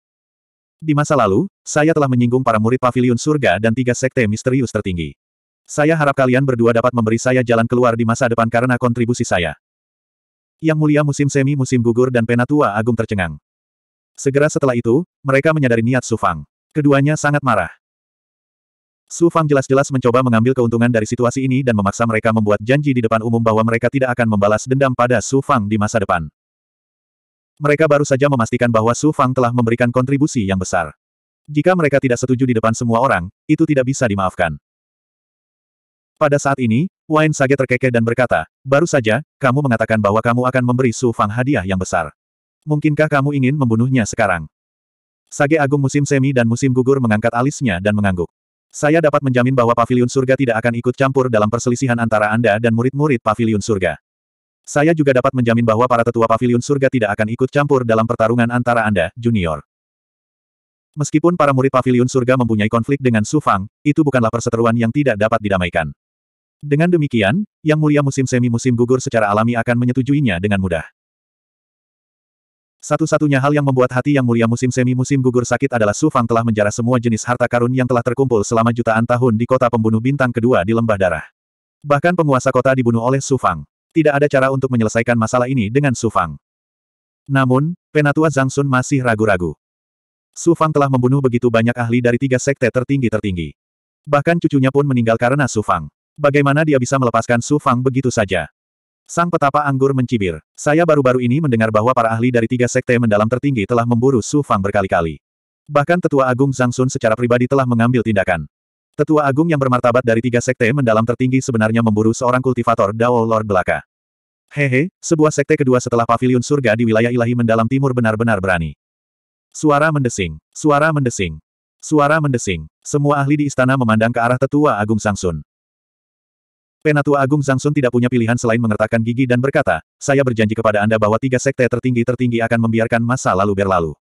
Di masa lalu, saya telah menyinggung para murid pavilion surga dan tiga sekte misterius tertinggi. Saya harap kalian berdua dapat memberi saya jalan keluar di masa depan karena kontribusi saya. Yang mulia musim semi musim gugur dan penatua agung tercengang. Segera setelah itu, mereka menyadari niat Sufang. Keduanya sangat marah. Sufang jelas-jelas mencoba mengambil keuntungan dari situasi ini dan memaksa mereka membuat janji di depan umum bahwa mereka tidak akan membalas dendam pada Sufang di masa depan. Mereka baru saja memastikan bahwa Sufang telah memberikan kontribusi yang besar. Jika mereka tidak setuju di depan semua orang, itu tidak bisa dimaafkan. Pada saat ini, Wayne Sage terkekeh dan berkata, baru saja, kamu mengatakan bahwa kamu akan memberi Su Fang hadiah yang besar. Mungkinkah kamu ingin membunuhnya sekarang? Sage Agung musim semi dan musim gugur mengangkat alisnya dan mengangguk. Saya dapat menjamin bahwa pavilion surga tidak akan ikut campur dalam perselisihan antara Anda dan murid-murid pavilion surga. Saya juga dapat menjamin bahwa para tetua pavilion surga tidak akan ikut campur dalam pertarungan antara Anda, junior. Meskipun para murid pavilion surga mempunyai konflik dengan Su Fang, itu bukanlah perseteruan yang tidak dapat didamaikan. Dengan demikian, Yang Mulia musim semi musim gugur secara alami akan menyetujuinya dengan mudah. Satu-satunya hal yang membuat hati yang mulia musim semi-musim gugur sakit adalah Su Fang telah menjarah semua jenis harta karun yang telah terkumpul selama jutaan tahun di kota pembunuh bintang kedua di Lembah Darah. Bahkan penguasa kota dibunuh oleh Su Fang. Tidak ada cara untuk menyelesaikan masalah ini dengan Su Fang. Namun, Penatua Zhang Sun masih ragu-ragu. Su Fang telah membunuh begitu banyak ahli dari tiga sekte tertinggi-tertinggi. Bahkan cucunya pun meninggal karena Su Fang. Bagaimana dia bisa melepaskan Su Fang begitu saja? Sang petapa anggur mencibir. Saya baru-baru ini mendengar bahwa para ahli dari tiga sekte mendalam tertinggi telah memburu Su Fang berkali-kali. Bahkan Tetua Agung Zhang Sun secara pribadi telah mengambil tindakan. Tetua Agung yang bermartabat dari tiga sekte mendalam tertinggi sebenarnya memburu seorang kultivator Dao Lord Belaka. Hehe, sebuah sekte kedua setelah pavilion surga di wilayah ilahi mendalam timur benar-benar berani. Suara mendesing. Suara mendesing. Suara mendesing. Semua ahli di istana memandang ke arah Tetua Agung Sang Penatua Agung Zhang tidak punya pilihan selain mengertakkan gigi dan berkata, saya berjanji kepada Anda bahwa tiga sekte tertinggi-tertinggi akan membiarkan masa lalu berlalu.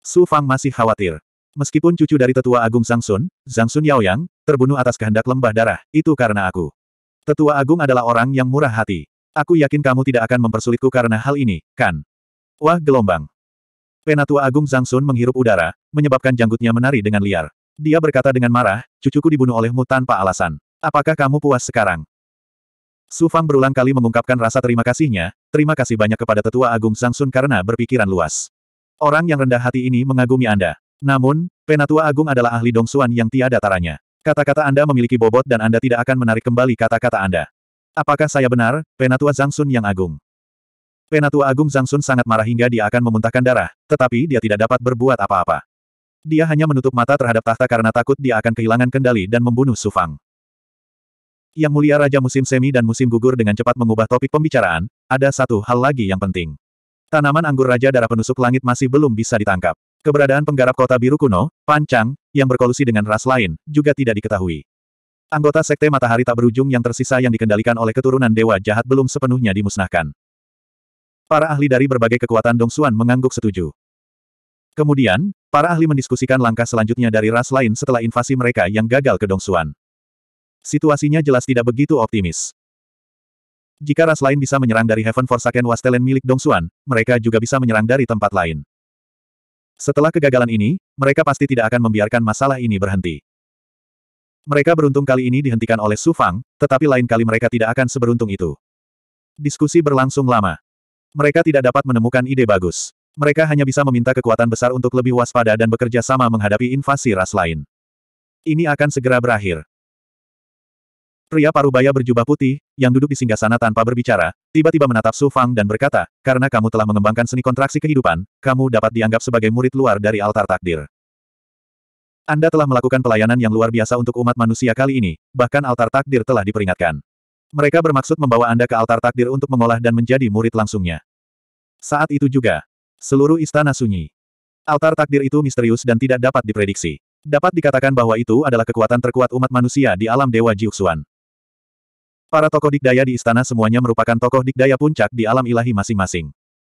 Su Fang masih khawatir. Meskipun cucu dari Tetua Agung Zhang Sun, Zhang Sun Yaoyang, terbunuh atas kehendak lembah darah, itu karena aku. Tetua Agung adalah orang yang murah hati. Aku yakin kamu tidak akan mempersulitku karena hal ini, kan? Wah gelombang. Penatua Agung Zhang menghirup udara, menyebabkan janggutnya menari dengan liar. Dia berkata dengan marah, cucuku dibunuh olehmu tanpa alasan. Apakah kamu puas sekarang? Su Fang berulang kali mengungkapkan rasa terima kasihnya, terima kasih banyak kepada Tetua Agung Sangsun karena berpikiran luas. Orang yang rendah hati ini mengagumi Anda. Namun, Penatua Agung adalah ahli Dong Suan yang tiada taranya. Kata-kata Anda memiliki bobot dan Anda tidak akan menarik kembali kata-kata Anda. Apakah saya benar, Penatua Zangsun yang agung? Penatua Agung Zangsun sangat marah hingga dia akan memuntahkan darah, tetapi dia tidak dapat berbuat apa-apa. Dia hanya menutup mata terhadap tahta karena takut dia akan kehilangan kendali dan membunuh Sufang. Yang mulia Raja musim semi dan musim gugur dengan cepat mengubah topik pembicaraan, ada satu hal lagi yang penting. Tanaman anggur Raja Darah Penusuk Langit masih belum bisa ditangkap. Keberadaan penggarap kota biru kuno, Pancang, yang berkolusi dengan ras lain, juga tidak diketahui. Anggota Sekte Matahari tak berujung yang tersisa yang dikendalikan oleh keturunan Dewa Jahat belum sepenuhnya dimusnahkan. Para ahli dari berbagai kekuatan Dong Xuan mengangguk setuju. Kemudian, para ahli mendiskusikan langkah selanjutnya dari ras lain setelah invasi mereka yang gagal ke Dong Xuan situasinya jelas tidak begitu optimis. Jika ras lain bisa menyerang dari Heaven Forsaken Wastelen milik Dong Xuan, mereka juga bisa menyerang dari tempat lain. Setelah kegagalan ini, mereka pasti tidak akan membiarkan masalah ini berhenti. Mereka beruntung kali ini dihentikan oleh Su Fang, tetapi lain kali mereka tidak akan seberuntung itu. Diskusi berlangsung lama. Mereka tidak dapat menemukan ide bagus. Mereka hanya bisa meminta kekuatan besar untuk lebih waspada dan bekerja sama menghadapi invasi ras lain. Ini akan segera berakhir. Pria parubaya berjubah putih, yang duduk di singgah sana tanpa berbicara, tiba-tiba menatap Su Fang dan berkata, karena kamu telah mengembangkan seni kontraksi kehidupan, kamu dapat dianggap sebagai murid luar dari altar takdir. Anda telah melakukan pelayanan yang luar biasa untuk umat manusia kali ini, bahkan altar takdir telah diperingatkan. Mereka bermaksud membawa Anda ke altar takdir untuk mengolah dan menjadi murid langsungnya. Saat itu juga, seluruh istana sunyi. Altar takdir itu misterius dan tidak dapat diprediksi. Dapat dikatakan bahwa itu adalah kekuatan terkuat umat manusia di alam Dewa Jiuxuan. Para tokoh dikdaya di istana semuanya merupakan tokoh dikdaya puncak di alam ilahi masing-masing.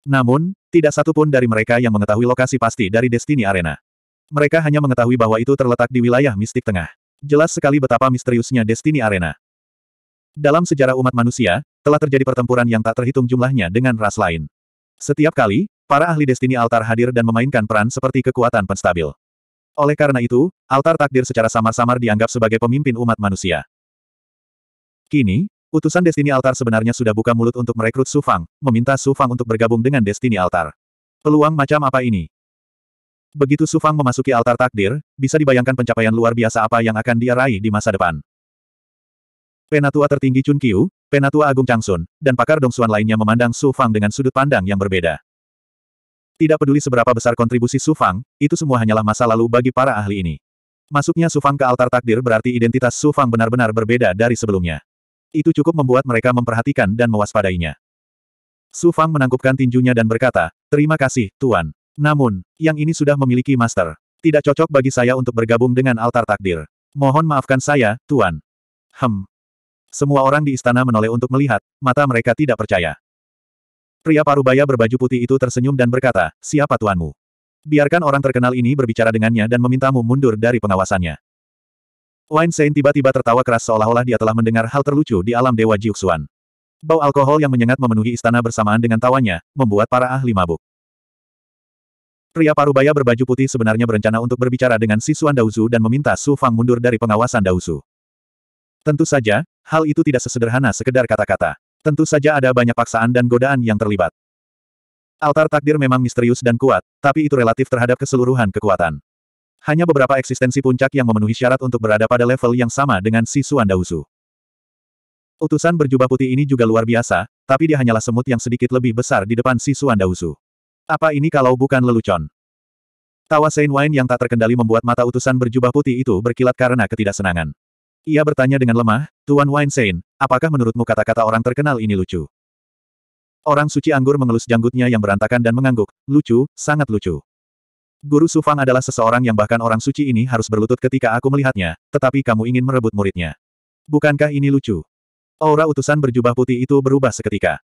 Namun, tidak satu pun dari mereka yang mengetahui lokasi pasti dari Destiny Arena. Mereka hanya mengetahui bahwa itu terletak di wilayah mistik tengah. Jelas sekali betapa misteriusnya Destiny Arena. Dalam sejarah umat manusia, telah terjadi pertempuran yang tak terhitung jumlahnya dengan ras lain. Setiap kali, para ahli Destiny Altar hadir dan memainkan peran seperti kekuatan penstabil. Oleh karena itu, altar takdir secara samar-samar dianggap sebagai pemimpin umat manusia. Kini, utusan Destiny Altar sebenarnya sudah buka mulut untuk merekrut Su Fang, meminta Su Fang untuk bergabung dengan Destiny Altar. Peluang macam apa ini? Begitu Su Fang memasuki altar takdir, bisa dibayangkan pencapaian luar biasa apa yang akan dia raih di masa depan. Penatua tertinggi Chun Qiu, Penatua Agung Changsun, dan pakar Dong Xuan lainnya memandang Su Fang dengan sudut pandang yang berbeda. Tidak peduli seberapa besar kontribusi Su Fang, itu semua hanyalah masa lalu bagi para ahli ini. Masuknya Su Fang ke altar takdir berarti identitas Su Fang benar-benar berbeda dari sebelumnya. Itu cukup membuat mereka memperhatikan dan mewaspadainya. Su Fang menangkupkan tinjunya dan berkata, Terima kasih, Tuan. Namun, yang ini sudah memiliki master. Tidak cocok bagi saya untuk bergabung dengan altar takdir. Mohon maafkan saya, Tuan. Hem. Semua orang di istana menoleh untuk melihat, mata mereka tidak percaya. Pria parubaya berbaju putih itu tersenyum dan berkata, siapa tuanmu? Biarkan orang terkenal ini berbicara dengannya dan memintamu mundur dari pengawasannya. Wine Sein tiba-tiba tertawa keras seolah-olah dia telah mendengar hal terlucu di alam Dewa Jiuxuan. Bau alkohol yang menyengat memenuhi istana bersamaan dengan tawanya, membuat para ahli mabuk. Pria Parubaya berbaju putih sebenarnya berencana untuk berbicara dengan Si Sisuan Dauzu dan meminta Su Fang mundur dari pengawasan Dauzu. Tentu saja, hal itu tidak sesederhana sekedar kata-kata. Tentu saja ada banyak paksaan dan godaan yang terlibat. Altar takdir memang misterius dan kuat, tapi itu relatif terhadap keseluruhan kekuatan. Hanya beberapa eksistensi puncak yang memenuhi syarat untuk berada pada level yang sama dengan si Suan Utusan berjubah putih ini juga luar biasa, tapi dia hanyalah semut yang sedikit lebih besar di depan si Suan Apa ini kalau bukan lelucon? Tawa Sein Wine yang tak terkendali membuat mata utusan berjubah putih itu berkilat karena ketidaksenangan. Ia bertanya dengan lemah, Tuan Wine Sein, apakah menurutmu kata-kata orang terkenal ini lucu? Orang suci anggur mengelus janggutnya yang berantakan dan mengangguk, lucu, sangat lucu. Guru Sufang adalah seseorang yang bahkan orang suci ini harus berlutut ketika aku melihatnya, tetapi kamu ingin merebut muridnya. Bukankah ini lucu? Aura utusan berjubah putih itu berubah seketika.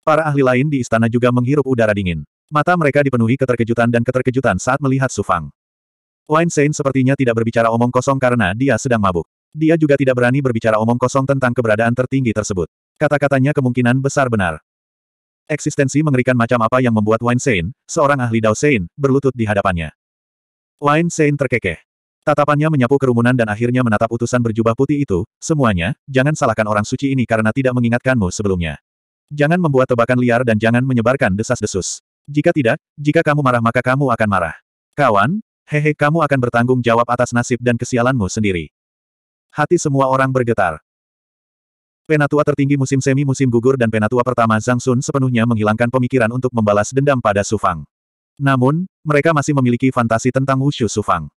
Para ahli lain di istana juga menghirup udara dingin. Mata mereka dipenuhi keterkejutan dan keterkejutan saat melihat Sufang. Wine Saint sepertinya tidak berbicara omong kosong karena dia sedang mabuk. Dia juga tidak berani berbicara omong kosong tentang keberadaan tertinggi tersebut. Kata-katanya kemungkinan besar benar. Eksistensi mengerikan macam apa yang membuat Wine Sein, seorang ahli Dao Sein, berlutut di hadapannya. Wine Sein terkekeh. Tatapannya menyapu kerumunan dan akhirnya menatap utusan berjubah putih itu, semuanya, jangan salahkan orang suci ini karena tidak mengingatkanmu sebelumnya. Jangan membuat tebakan liar dan jangan menyebarkan desas-desus. Jika tidak, jika kamu marah maka kamu akan marah. Kawan, hehe kamu akan bertanggung jawab atas nasib dan kesialanmu sendiri. Hati semua orang bergetar. Penatua tertinggi musim semi musim gugur dan penatua pertama Zhang Sun sepenuhnya menghilangkan pemikiran untuk membalas dendam pada Su Fang. Namun, mereka masih memiliki fantasi tentang Wushu Su Fang.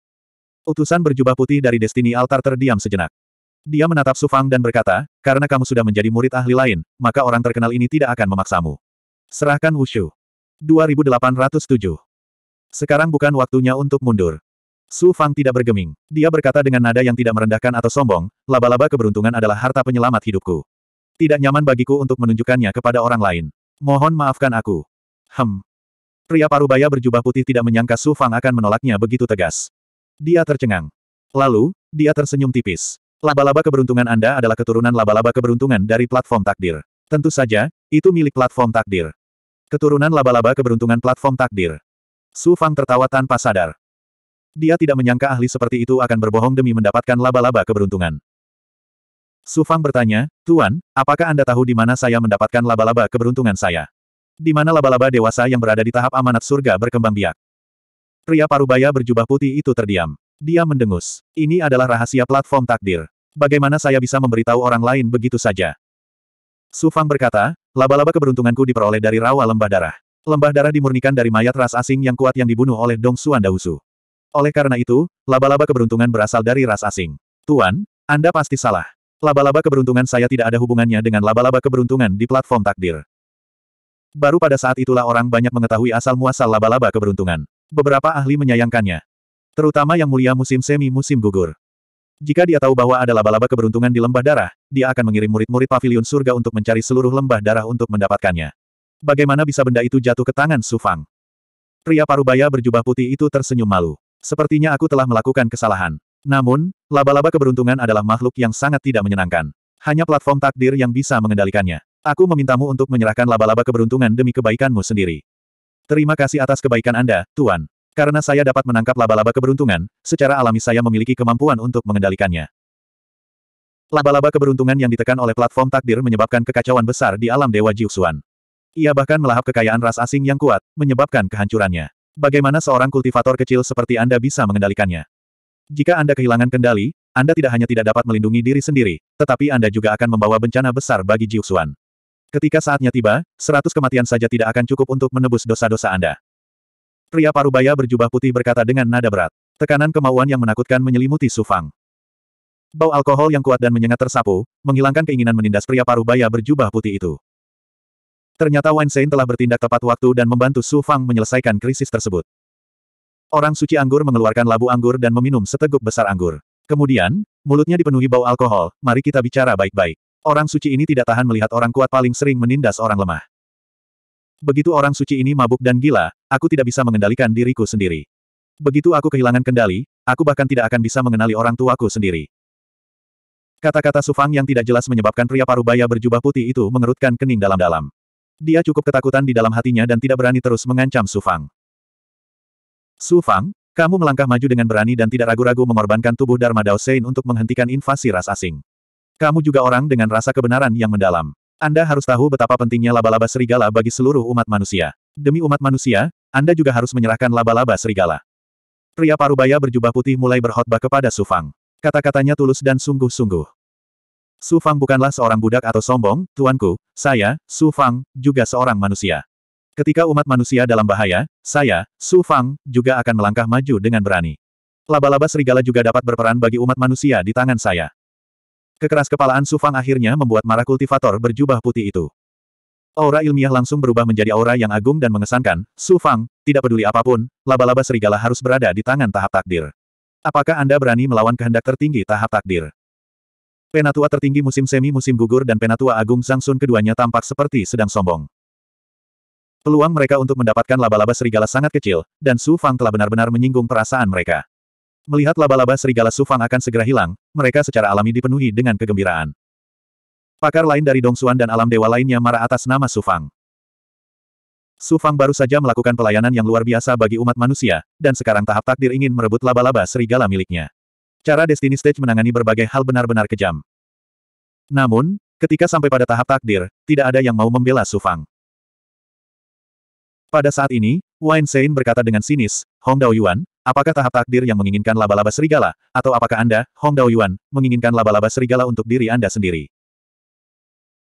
Utusan berjubah putih dari Destiny Altar terdiam sejenak. Dia menatap Su Fang dan berkata, karena kamu sudah menjadi murid ahli lain, maka orang terkenal ini tidak akan memaksamu. Serahkan Wushu. 2807. Sekarang bukan waktunya untuk mundur. Su Fang tidak bergeming. Dia berkata dengan nada yang tidak merendahkan atau sombong, laba-laba keberuntungan adalah harta penyelamat hidupku. Tidak nyaman bagiku untuk menunjukkannya kepada orang lain. Mohon maafkan aku. Hem. Pria parubaya berjubah putih tidak menyangka Su Fang akan menolaknya begitu tegas. Dia tercengang. Lalu, dia tersenyum tipis. Laba-laba keberuntungan Anda adalah keturunan laba-laba keberuntungan dari platform takdir. Tentu saja, itu milik platform takdir. Keturunan laba-laba keberuntungan platform takdir. Su Fang tertawa tanpa sadar. Dia tidak menyangka ahli seperti itu akan berbohong demi mendapatkan laba-laba keberuntungan. Su Fang bertanya, Tuan, apakah Anda tahu di mana saya mendapatkan laba-laba keberuntungan saya? Di mana laba-laba dewasa yang berada di tahap amanat surga berkembang biak? Pria parubaya berjubah putih itu terdiam. Dia mendengus. Ini adalah rahasia platform takdir. Bagaimana saya bisa memberitahu orang lain begitu saja? Su Fang berkata, laba-laba keberuntunganku diperoleh dari rawa lembah darah. Lembah darah dimurnikan dari mayat ras asing yang kuat yang dibunuh oleh Dong Suan Dausu. Oleh karena itu, laba-laba keberuntungan berasal dari ras asing. Tuan, Anda pasti salah. Laba-laba keberuntungan saya tidak ada hubungannya dengan laba-laba keberuntungan di platform takdir. Baru pada saat itulah orang banyak mengetahui asal-muasal laba-laba keberuntungan. Beberapa ahli menyayangkannya. Terutama yang mulia musim semi musim gugur. Jika dia tahu bahwa ada laba-laba keberuntungan di lembah darah, dia akan mengirim murid-murid pavilion surga untuk mencari seluruh lembah darah untuk mendapatkannya. Bagaimana bisa benda itu jatuh ke tangan Sufang? Pria parubaya berjubah putih itu tersenyum malu. Sepertinya aku telah melakukan kesalahan. Namun, laba-laba keberuntungan adalah makhluk yang sangat tidak menyenangkan. Hanya platform takdir yang bisa mengendalikannya. Aku memintamu untuk menyerahkan laba-laba keberuntungan demi kebaikanmu sendiri. Terima kasih atas kebaikan Anda, Tuan. Karena saya dapat menangkap laba-laba keberuntungan, secara alami saya memiliki kemampuan untuk mengendalikannya. Laba-laba keberuntungan yang ditekan oleh platform takdir menyebabkan kekacauan besar di alam Dewa Jiuxuan. Ia bahkan melahap kekayaan ras asing yang kuat, menyebabkan kehancurannya. Bagaimana seorang kultivator kecil seperti Anda bisa mengendalikannya? Jika Anda kehilangan kendali, Anda tidak hanya tidak dapat melindungi diri sendiri, tetapi Anda juga akan membawa bencana besar bagi Jiuxuan. Ketika saatnya tiba, seratus kematian saja tidak akan cukup untuk menebus dosa-dosa Anda. Pria parubaya berjubah putih berkata dengan nada berat. Tekanan kemauan yang menakutkan menyelimuti Sufang. Bau alkohol yang kuat dan menyengat tersapu, menghilangkan keinginan menindas pria parubaya berjubah putih itu. Ternyata Sein telah bertindak tepat waktu dan membantu Su Fang menyelesaikan krisis tersebut. Orang suci anggur mengeluarkan labu anggur dan meminum seteguk besar anggur. Kemudian, mulutnya dipenuhi bau alkohol, mari kita bicara baik-baik. Orang suci ini tidak tahan melihat orang kuat paling sering menindas orang lemah. Begitu orang suci ini mabuk dan gila, aku tidak bisa mengendalikan diriku sendiri. Begitu aku kehilangan kendali, aku bahkan tidak akan bisa mengenali orang tuaku sendiri. Kata-kata Sufang yang tidak jelas menyebabkan pria parubaya berjubah putih itu mengerutkan kening dalam-dalam. Dia cukup ketakutan di dalam hatinya dan tidak berani terus mengancam Su Fang. Su Fang, kamu melangkah maju dengan berani dan tidak ragu-ragu mengorbankan tubuh Dharma Dao Sein untuk menghentikan invasi ras asing. Kamu juga orang dengan rasa kebenaran yang mendalam. Anda harus tahu betapa pentingnya laba-laba serigala bagi seluruh umat manusia. Demi umat manusia, Anda juga harus menyerahkan laba-laba serigala. Pria parubaya berjubah putih mulai berkhotbah kepada Sufang. Kata-katanya tulus dan sungguh-sungguh. Su Fang bukanlah seorang budak atau sombong, tuanku, saya, Su Fang, juga seorang manusia. Ketika umat manusia dalam bahaya, saya, Su Fang, juga akan melangkah maju dengan berani. Laba-laba serigala juga dapat berperan bagi umat manusia di tangan saya. Kekeras kepalaan Su Fang akhirnya membuat marah kultivator berjubah putih itu. Aura ilmiah langsung berubah menjadi aura yang agung dan mengesankan, Su Fang, tidak peduli apapun, laba-laba serigala harus berada di tangan tahap takdir. Apakah Anda berani melawan kehendak tertinggi tahap takdir? Penatua tertinggi musim semi musim gugur dan Penatua Agung Zhang keduanya tampak seperti sedang sombong. Peluang mereka untuk mendapatkan laba-laba serigala sangat kecil, dan Su Fang telah benar-benar menyinggung perasaan mereka. Melihat laba-laba serigala Su Fang akan segera hilang, mereka secara alami dipenuhi dengan kegembiraan. Pakar lain dari Dong Xuan dan alam dewa lainnya marah atas nama Su Fang. Su Fang baru saja melakukan pelayanan yang luar biasa bagi umat manusia, dan sekarang tahap takdir ingin merebut laba-laba serigala miliknya. Cara Destiny Stage menangani berbagai hal benar-benar kejam. Namun, ketika sampai pada tahap takdir, tidak ada yang mau membela Su Fang. Pada saat ini, Wayne Sein berkata dengan sinis, Hong Dao Yuan, apakah tahap takdir yang menginginkan laba-laba serigala, atau apakah Anda, Hong Dao Yuan, menginginkan laba-laba serigala untuk diri Anda sendiri?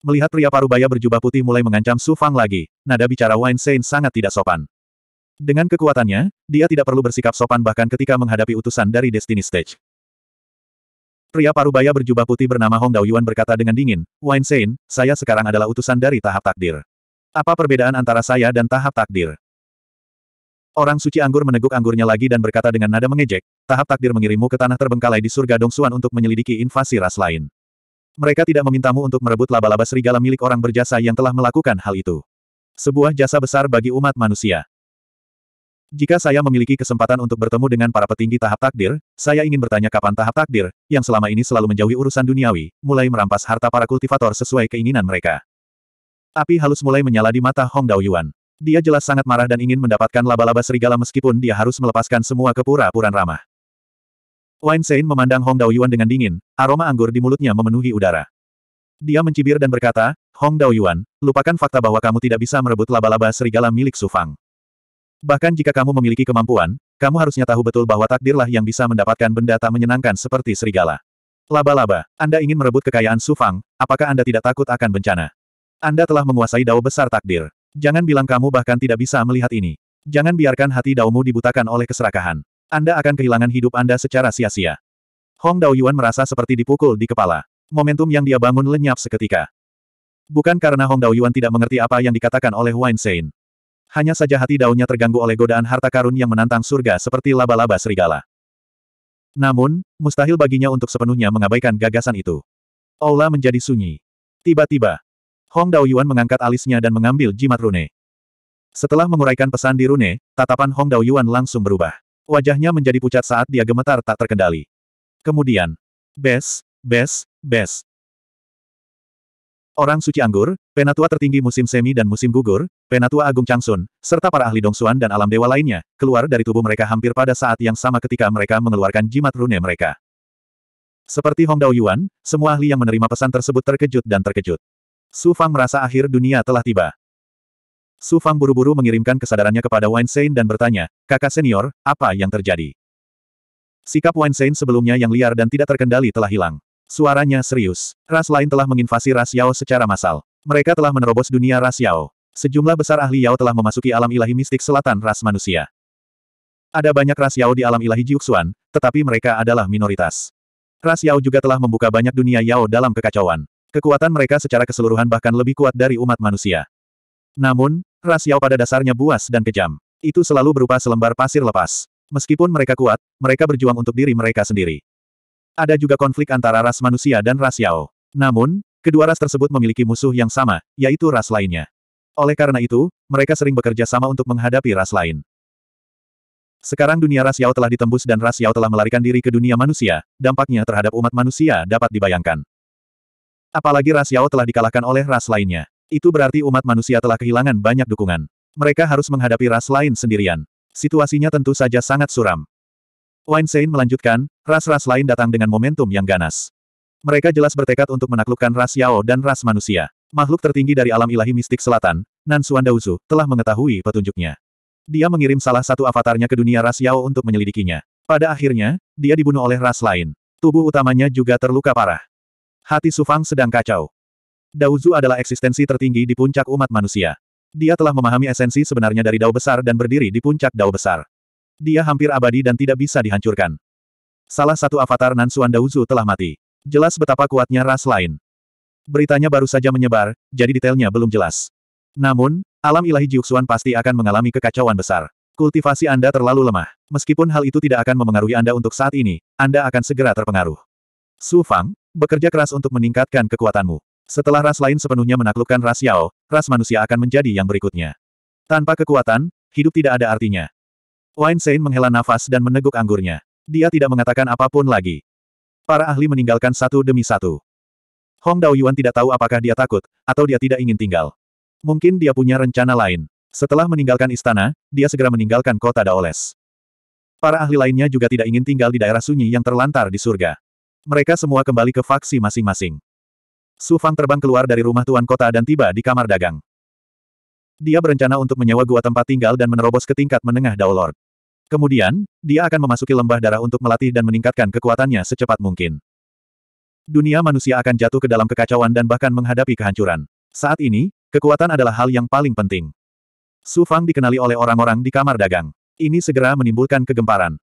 Melihat pria parubaya berjubah putih mulai mengancam Su Fang lagi, nada bicara Wayne Sein sangat tidak sopan. Dengan kekuatannya, dia tidak perlu bersikap sopan bahkan ketika menghadapi utusan dari Destiny Stage. Pria parubaya berjubah putih bernama Hong Daoyuan berkata dengan dingin, Wine Sein, saya sekarang adalah utusan dari tahap takdir. Apa perbedaan antara saya dan tahap takdir? Orang suci anggur meneguk anggurnya lagi dan berkata dengan nada mengejek, tahap takdir mengirimmu ke tanah terbengkalai di surga Dongsuan untuk menyelidiki invasi ras lain. Mereka tidak memintamu untuk merebut laba-laba serigala milik orang berjasa yang telah melakukan hal itu. Sebuah jasa besar bagi umat manusia. Jika saya memiliki kesempatan untuk bertemu dengan para petinggi tahap takdir, saya ingin bertanya kapan tahap takdir, yang selama ini selalu menjauhi urusan duniawi, mulai merampas harta para kultivator sesuai keinginan mereka. Api halus mulai menyala di mata Hong Dao Yuan. Dia jelas sangat marah dan ingin mendapatkan laba-laba serigala meskipun dia harus melepaskan semua kepura-puraan ramah. Sein memandang Hong Dao Yuan dengan dingin, aroma anggur di mulutnya memenuhi udara. Dia mencibir dan berkata, Hong Dao Yuan, lupakan fakta bahwa kamu tidak bisa merebut laba-laba serigala milik Su Fang. Bahkan jika kamu memiliki kemampuan, kamu harusnya tahu betul bahwa takdirlah yang bisa mendapatkan benda tak menyenangkan seperti serigala. Laba-laba, Anda ingin merebut kekayaan Sufang, apakah Anda tidak takut akan bencana? Anda telah menguasai dao besar takdir. Jangan bilang kamu bahkan tidak bisa melihat ini. Jangan biarkan hati daomu dibutakan oleh keserakahan. Anda akan kehilangan hidup Anda secara sia-sia. Hong Daoyuan merasa seperti dipukul di kepala. Momentum yang dia bangun lenyap seketika. Bukan karena Hong Daoyuan tidak mengerti apa yang dikatakan oleh Wine Sein. Hanya saja hati daunnya terganggu oleh godaan harta karun yang menantang surga seperti laba-laba serigala. Namun, mustahil baginya untuk sepenuhnya mengabaikan gagasan itu. Aula menjadi sunyi. Tiba-tiba, Hong Daoyuan mengangkat alisnya dan mengambil jimat rune. Setelah menguraikan pesan di rune, tatapan Hong Daoyuan langsung berubah. Wajahnya menjadi pucat saat dia gemetar tak terkendali. Kemudian, bes, bes, bes. Orang suci anggur, penatua tertinggi musim semi dan musim gugur, penatua Agung Changsun, serta para ahli Dongsuan dan alam dewa lainnya, keluar dari tubuh mereka hampir pada saat yang sama ketika mereka mengeluarkan jimat rune mereka. Seperti Hong Dao Yuan, semua ahli yang menerima pesan tersebut terkejut dan terkejut. Su Fang merasa akhir dunia telah tiba. Su Fang buru-buru mengirimkan kesadarannya kepada Sein dan bertanya, kakak senior, apa yang terjadi? Sikap Sein sebelumnya yang liar dan tidak terkendali telah hilang. Suaranya serius. Ras lain telah menginvasi ras Yao secara massal. Mereka telah menerobos dunia ras Yao. Sejumlah besar ahli Yao telah memasuki alam ilahi mistik selatan ras manusia. Ada banyak ras Yao di alam ilahi Jiuxuan, tetapi mereka adalah minoritas. Ras Yao juga telah membuka banyak dunia Yao dalam kekacauan. Kekuatan mereka secara keseluruhan bahkan lebih kuat dari umat manusia. Namun, ras Yao pada dasarnya buas dan kejam. Itu selalu berupa selembar pasir lepas. Meskipun mereka kuat, mereka berjuang untuk diri mereka sendiri. Ada juga konflik antara ras manusia dan ras Yao. Namun, Kedua ras tersebut memiliki musuh yang sama, yaitu ras lainnya. Oleh karena itu, mereka sering bekerja sama untuk menghadapi ras lain. Sekarang dunia ras Yao telah ditembus dan ras Yao telah melarikan diri ke dunia manusia, dampaknya terhadap umat manusia dapat dibayangkan. Apalagi ras Yao telah dikalahkan oleh ras lainnya. Itu berarti umat manusia telah kehilangan banyak dukungan. Mereka harus menghadapi ras lain sendirian. Situasinya tentu saja sangat suram. Weinstein melanjutkan, ras-ras lain datang dengan momentum yang ganas. Mereka jelas bertekad untuk menaklukkan ras Yao dan ras manusia. Makhluk tertinggi dari alam ilahi mistik selatan, Nansuan Daozu, telah mengetahui petunjuknya. Dia mengirim salah satu avatarnya ke dunia ras Yao untuk menyelidikinya. Pada akhirnya, dia dibunuh oleh ras lain. Tubuh utamanya juga terluka parah. Hati Sufang sedang kacau. Daozu adalah eksistensi tertinggi di puncak umat manusia. Dia telah memahami esensi sebenarnya dari Dao Besar dan berdiri di puncak Dao Besar. Dia hampir abadi dan tidak bisa dihancurkan. Salah satu avatar Nansuan Daozu telah mati. Jelas betapa kuatnya ras lain. Beritanya baru saja menyebar, jadi detailnya belum jelas. Namun, alam ilahi Jiuxuan pasti akan mengalami kekacauan besar. Kultivasi Anda terlalu lemah. Meskipun hal itu tidak akan memengaruhi Anda untuk saat ini, Anda akan segera terpengaruh. Su Fang, bekerja keras untuk meningkatkan kekuatanmu. Setelah ras lain sepenuhnya menaklukkan ras Yao, ras manusia akan menjadi yang berikutnya. Tanpa kekuatan, hidup tidak ada artinya. Wine Weinstein menghela nafas dan meneguk anggurnya. Dia tidak mengatakan apapun lagi. Para ahli meninggalkan satu demi satu. Hong Daoyuan tidak tahu apakah dia takut, atau dia tidak ingin tinggal. Mungkin dia punya rencana lain. Setelah meninggalkan istana, dia segera meninggalkan kota Daoles. Para ahli lainnya juga tidak ingin tinggal di daerah sunyi yang terlantar di surga. Mereka semua kembali ke faksi masing-masing. Su Fang terbang keluar dari rumah tuan kota dan tiba di kamar dagang. Dia berencana untuk menyewa gua tempat tinggal dan menerobos ke tingkat menengah Daolord. Kemudian, dia akan memasuki lembah darah untuk melatih dan meningkatkan kekuatannya secepat mungkin. Dunia manusia akan jatuh ke dalam kekacauan dan bahkan menghadapi kehancuran. Saat ini, kekuatan adalah hal yang paling penting. Su Fang dikenali oleh orang-orang di kamar dagang. Ini segera menimbulkan kegemparan.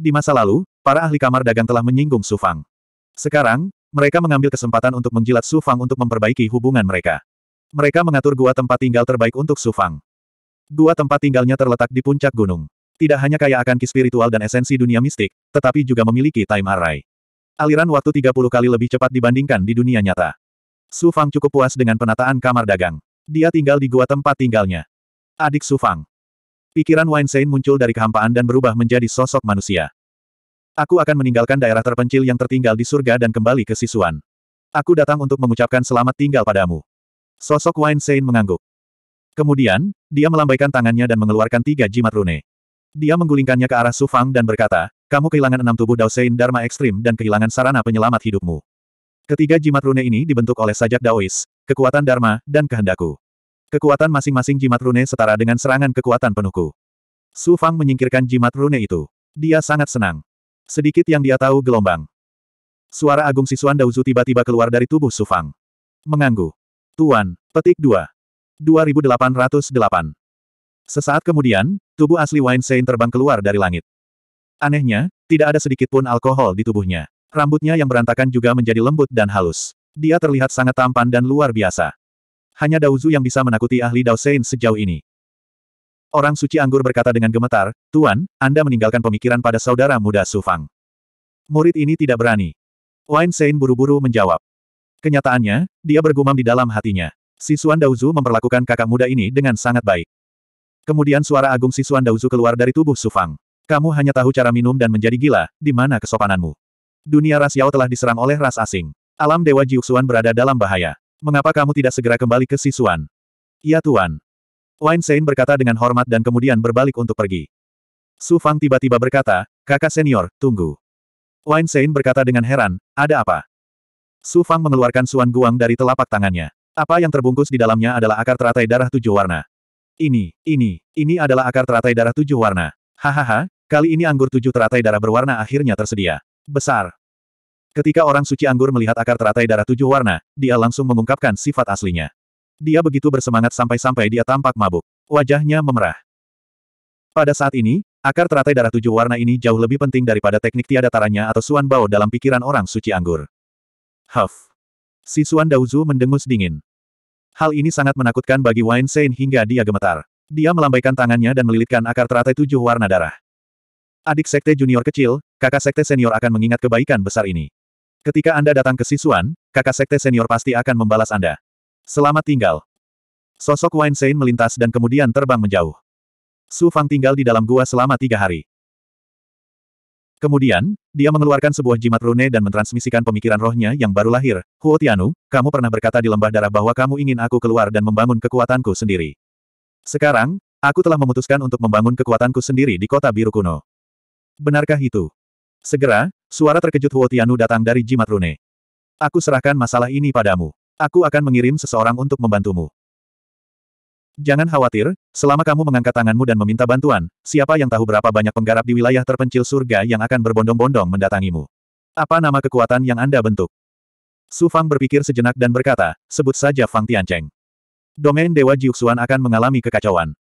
Di masa lalu, para ahli kamar dagang telah menyinggung Su Fang. Sekarang, mereka mengambil kesempatan untuk menjilat Su Fang untuk memperbaiki hubungan mereka. Mereka mengatur gua tempat tinggal terbaik untuk Su Fang. Gua tempat tinggalnya terletak di puncak gunung. Tidak hanya kaya akan ki spiritual dan esensi dunia mistik, tetapi juga memiliki time array. Aliran waktu 30 kali lebih cepat dibandingkan di dunia nyata. Su Fang cukup puas dengan penataan kamar dagang. Dia tinggal di gua tempat tinggalnya. Adik Su Fang. Pikiran Weinstein muncul dari kehampaan dan berubah menjadi sosok manusia. Aku akan meninggalkan daerah terpencil yang tertinggal di surga dan kembali ke Sisuan. Aku datang untuk mengucapkan selamat tinggal padamu. Sosok Weinstein mengangguk. Kemudian, dia melambaikan tangannya dan mengeluarkan tiga jimat rune. Dia menggulingkannya ke arah Sufang dan berkata, kamu kehilangan enam tubuh Daosein Dharma Ekstrim dan kehilangan sarana penyelamat hidupmu. Ketiga jimat rune ini dibentuk oleh sajak Daois, kekuatan Dharma, dan kehendakku. Kekuatan masing-masing jimat rune setara dengan serangan kekuatan penuhku. Su Fang menyingkirkan jimat rune itu. Dia sangat senang. Sedikit yang dia tahu gelombang. Suara Agung Sisuan Dauzu tiba-tiba keluar dari tubuh Sufang. Menganggu. Tuan, petik 2. 2808. Sesaat kemudian, tubuh asli Wine Sein terbang keluar dari langit. Anehnya, tidak ada sedikit pun alkohol di tubuhnya. Rambutnya yang berantakan juga menjadi lembut dan halus. Dia terlihat sangat tampan dan luar biasa. Hanya Dauzu yang bisa menakuti ahli Dao Sein sejauh ini. Orang suci anggur berkata dengan gemetar, Tuan, Anda meninggalkan pemikiran pada saudara muda Sufang. Murid ini tidak berani. Wine Sein buru-buru menjawab. Kenyataannya, dia bergumam di dalam hatinya. Si Suan memperlakukan kakak muda ini dengan sangat baik. Kemudian suara agung Sisuan Dauzu keluar dari tubuh Sufang. Kamu hanya tahu cara minum dan menjadi gila, di mana kesopananmu. Dunia ras Yao telah diserang oleh ras asing. Alam Dewa Jiuxuan berada dalam bahaya. Mengapa kamu tidak segera kembali ke Sisuan? Ya Tuan. Wine Sein berkata dengan hormat dan kemudian berbalik untuk pergi. Su Fang tiba-tiba berkata, kakak senior, tunggu. Wine Sein berkata dengan heran, ada apa? Su Fang mengeluarkan suan guang dari telapak tangannya. Apa yang terbungkus di dalamnya adalah akar teratai darah tujuh warna. Ini, ini, ini adalah akar teratai darah tujuh warna. Hahaha, kali ini anggur tujuh teratai darah berwarna akhirnya tersedia. Besar. Ketika orang suci anggur melihat akar teratai darah tujuh warna, dia langsung mengungkapkan sifat aslinya. Dia begitu bersemangat sampai-sampai dia tampak mabuk. Wajahnya memerah. Pada saat ini, akar teratai darah tujuh warna ini jauh lebih penting daripada teknik tiada taranya atau Suan Bao dalam pikiran orang suci anggur. Huff. Si Suan Daozu mendengus dingin. Hal ini sangat menakutkan bagi Wine Sein hingga dia gemetar. Dia melambaikan tangannya dan melilitkan akar teratai tujuh warna darah. Adik sekte junior kecil, kakak sekte senior akan mengingat kebaikan besar ini. Ketika Anda datang ke Sisuan, kakak sekte senior pasti akan membalas Anda. Selamat tinggal. Sosok Wine Sein melintas dan kemudian terbang menjauh. Su Fang tinggal di dalam gua selama tiga hari. Kemudian, dia mengeluarkan sebuah jimat rune dan mentransmisikan pemikiran rohnya yang baru lahir. Huo Tianu, kamu pernah berkata di lembah darah bahwa kamu ingin aku keluar dan membangun kekuatanku sendiri. Sekarang, aku telah memutuskan untuk membangun kekuatanku sendiri di kota biru kuno. Benarkah itu? Segera, suara terkejut Huo Tianu datang dari jimat rune. Aku serahkan masalah ini padamu. Aku akan mengirim seseorang untuk membantumu. Jangan khawatir, selama kamu mengangkat tanganmu dan meminta bantuan, siapa yang tahu berapa banyak penggarap di wilayah terpencil surga yang akan berbondong-bondong mendatangimu. Apa nama kekuatan yang Anda bentuk? Su Fang berpikir sejenak dan berkata, sebut saja Fang Tiancheng. Domain Dewa Jiuxuan akan mengalami kekacauan.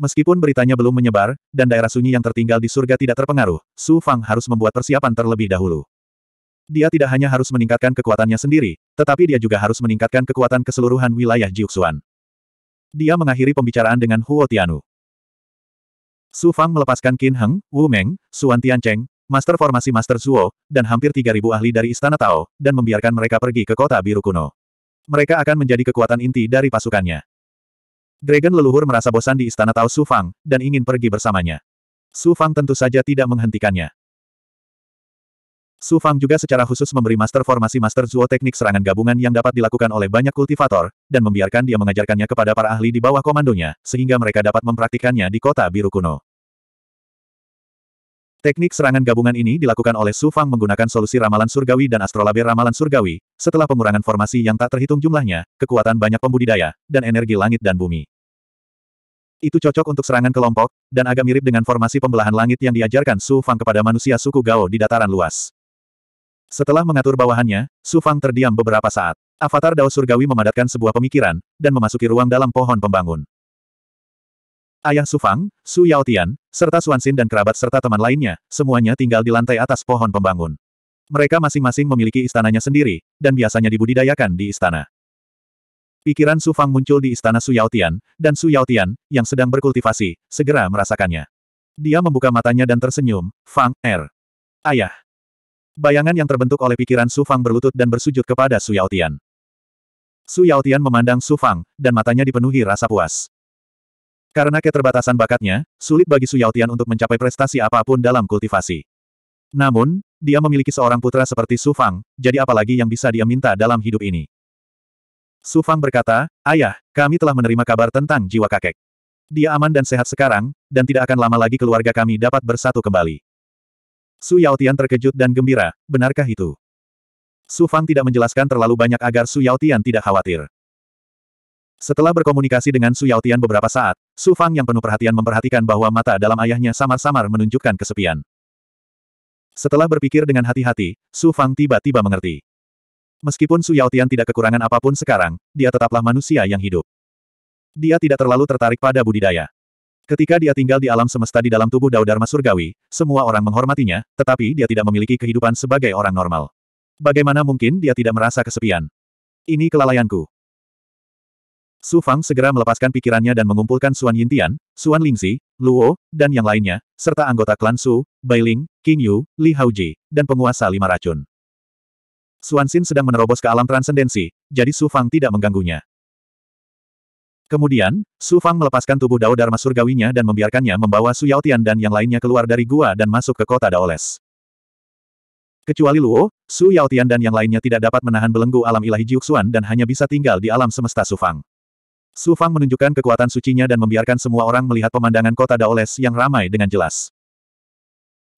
Meskipun beritanya belum menyebar, dan daerah sunyi yang tertinggal di surga tidak terpengaruh, Su Fang harus membuat persiapan terlebih dahulu. Dia tidak hanya harus meningkatkan kekuatannya sendiri, tetapi dia juga harus meningkatkan kekuatan keseluruhan wilayah Jiuxuan. Dia mengakhiri pembicaraan dengan Huo Tianu. Su Fang melepaskan Qin Heng, Wu Meng, Suan Tiancheng, Master Formasi Master Zuo, dan hampir 3.000 ahli dari Istana Tao, dan membiarkan mereka pergi ke kota biru kuno. Mereka akan menjadi kekuatan inti dari pasukannya. Dragon leluhur merasa bosan di Istana Tao Su Fang, dan ingin pergi bersamanya. Su Fang tentu saja tidak menghentikannya. Su Fang juga secara khusus memberi master formasi master Zuo teknik serangan gabungan yang dapat dilakukan oleh banyak kultivator, dan membiarkan dia mengajarkannya kepada para ahli di bawah komandonya, sehingga mereka dapat mempraktikkannya di kota biru kuno. Teknik serangan gabungan ini dilakukan oleh Su Fang menggunakan solusi ramalan surgawi dan astrolabe ramalan surgawi, setelah pengurangan formasi yang tak terhitung jumlahnya, kekuatan banyak pembudidaya, dan energi langit dan bumi. Itu cocok untuk serangan kelompok, dan agak mirip dengan formasi pembelahan langit yang diajarkan Su Fang kepada manusia suku Gao di dataran luas. Setelah mengatur bawahannya, Su Fang terdiam beberapa saat. Avatar Dao Surgawi memadatkan sebuah pemikiran, dan memasuki ruang dalam pohon pembangun. Ayah Su Fang, Su Yao Tian, serta Xin dan kerabat serta teman lainnya, semuanya tinggal di lantai atas pohon pembangun. Mereka masing-masing memiliki istananya sendiri, dan biasanya dibudidayakan di istana. Pikiran Su Fang muncul di istana Su Yao Tian dan Su Yao Tian, yang sedang berkultivasi, segera merasakannya. Dia membuka matanya dan tersenyum, Fang, Er, Ayah, Bayangan yang terbentuk oleh pikiran Su Fang berlutut dan bersujud kepada Su Yaotian. Su Yaotian memandang Su Fang, dan matanya dipenuhi rasa puas. Karena keterbatasan bakatnya, sulit bagi Su Yaotian untuk mencapai prestasi apapun dalam kultivasi. Namun, dia memiliki seorang putra seperti Su Fang, jadi apalagi yang bisa dia minta dalam hidup ini. Su Fang berkata, Ayah, kami telah menerima kabar tentang jiwa kakek. Dia aman dan sehat sekarang, dan tidak akan lama lagi keluarga kami dapat bersatu kembali. Su Yaotian terkejut dan gembira, benarkah itu? Su Fang tidak menjelaskan terlalu banyak agar Su Yaotian tidak khawatir. Setelah berkomunikasi dengan Su Yaotian beberapa saat, Su Fang yang penuh perhatian memperhatikan bahwa mata dalam ayahnya samar-samar menunjukkan kesepian. Setelah berpikir dengan hati-hati, Su Fang tiba-tiba mengerti. Meskipun Su Yaotian tidak kekurangan apapun sekarang, dia tetaplah manusia yang hidup. Dia tidak terlalu tertarik pada budidaya. Ketika dia tinggal di alam semesta di dalam tubuh Daudharma Surgawi, semua orang menghormatinya, tetapi dia tidak memiliki kehidupan sebagai orang normal. Bagaimana mungkin dia tidak merasa kesepian? Ini kelalaianku. Su Fang segera melepaskan pikirannya dan mengumpulkan Suan Yintian, Suan Lingzi, Luo, dan yang lainnya, serta anggota klan Su, Bailing, King Yu, Li Haoji, dan penguasa lima racun. Suan Xin sedang menerobos ke alam transendensi, jadi Su Fang tidak mengganggunya. Kemudian, Su Fang melepaskan tubuh Dao Dharma Surgawinya dan membiarkannya membawa Su Yaotian dan yang lainnya keluar dari gua dan masuk ke kota Daoles. Kecuali Luo, Su Yaotian dan yang lainnya tidak dapat menahan belenggu alam ilahi Jiuxuan dan hanya bisa tinggal di alam semesta Su Fang. Su Fang menunjukkan kekuatan sucinya dan membiarkan semua orang melihat pemandangan kota Daoles yang ramai dengan jelas.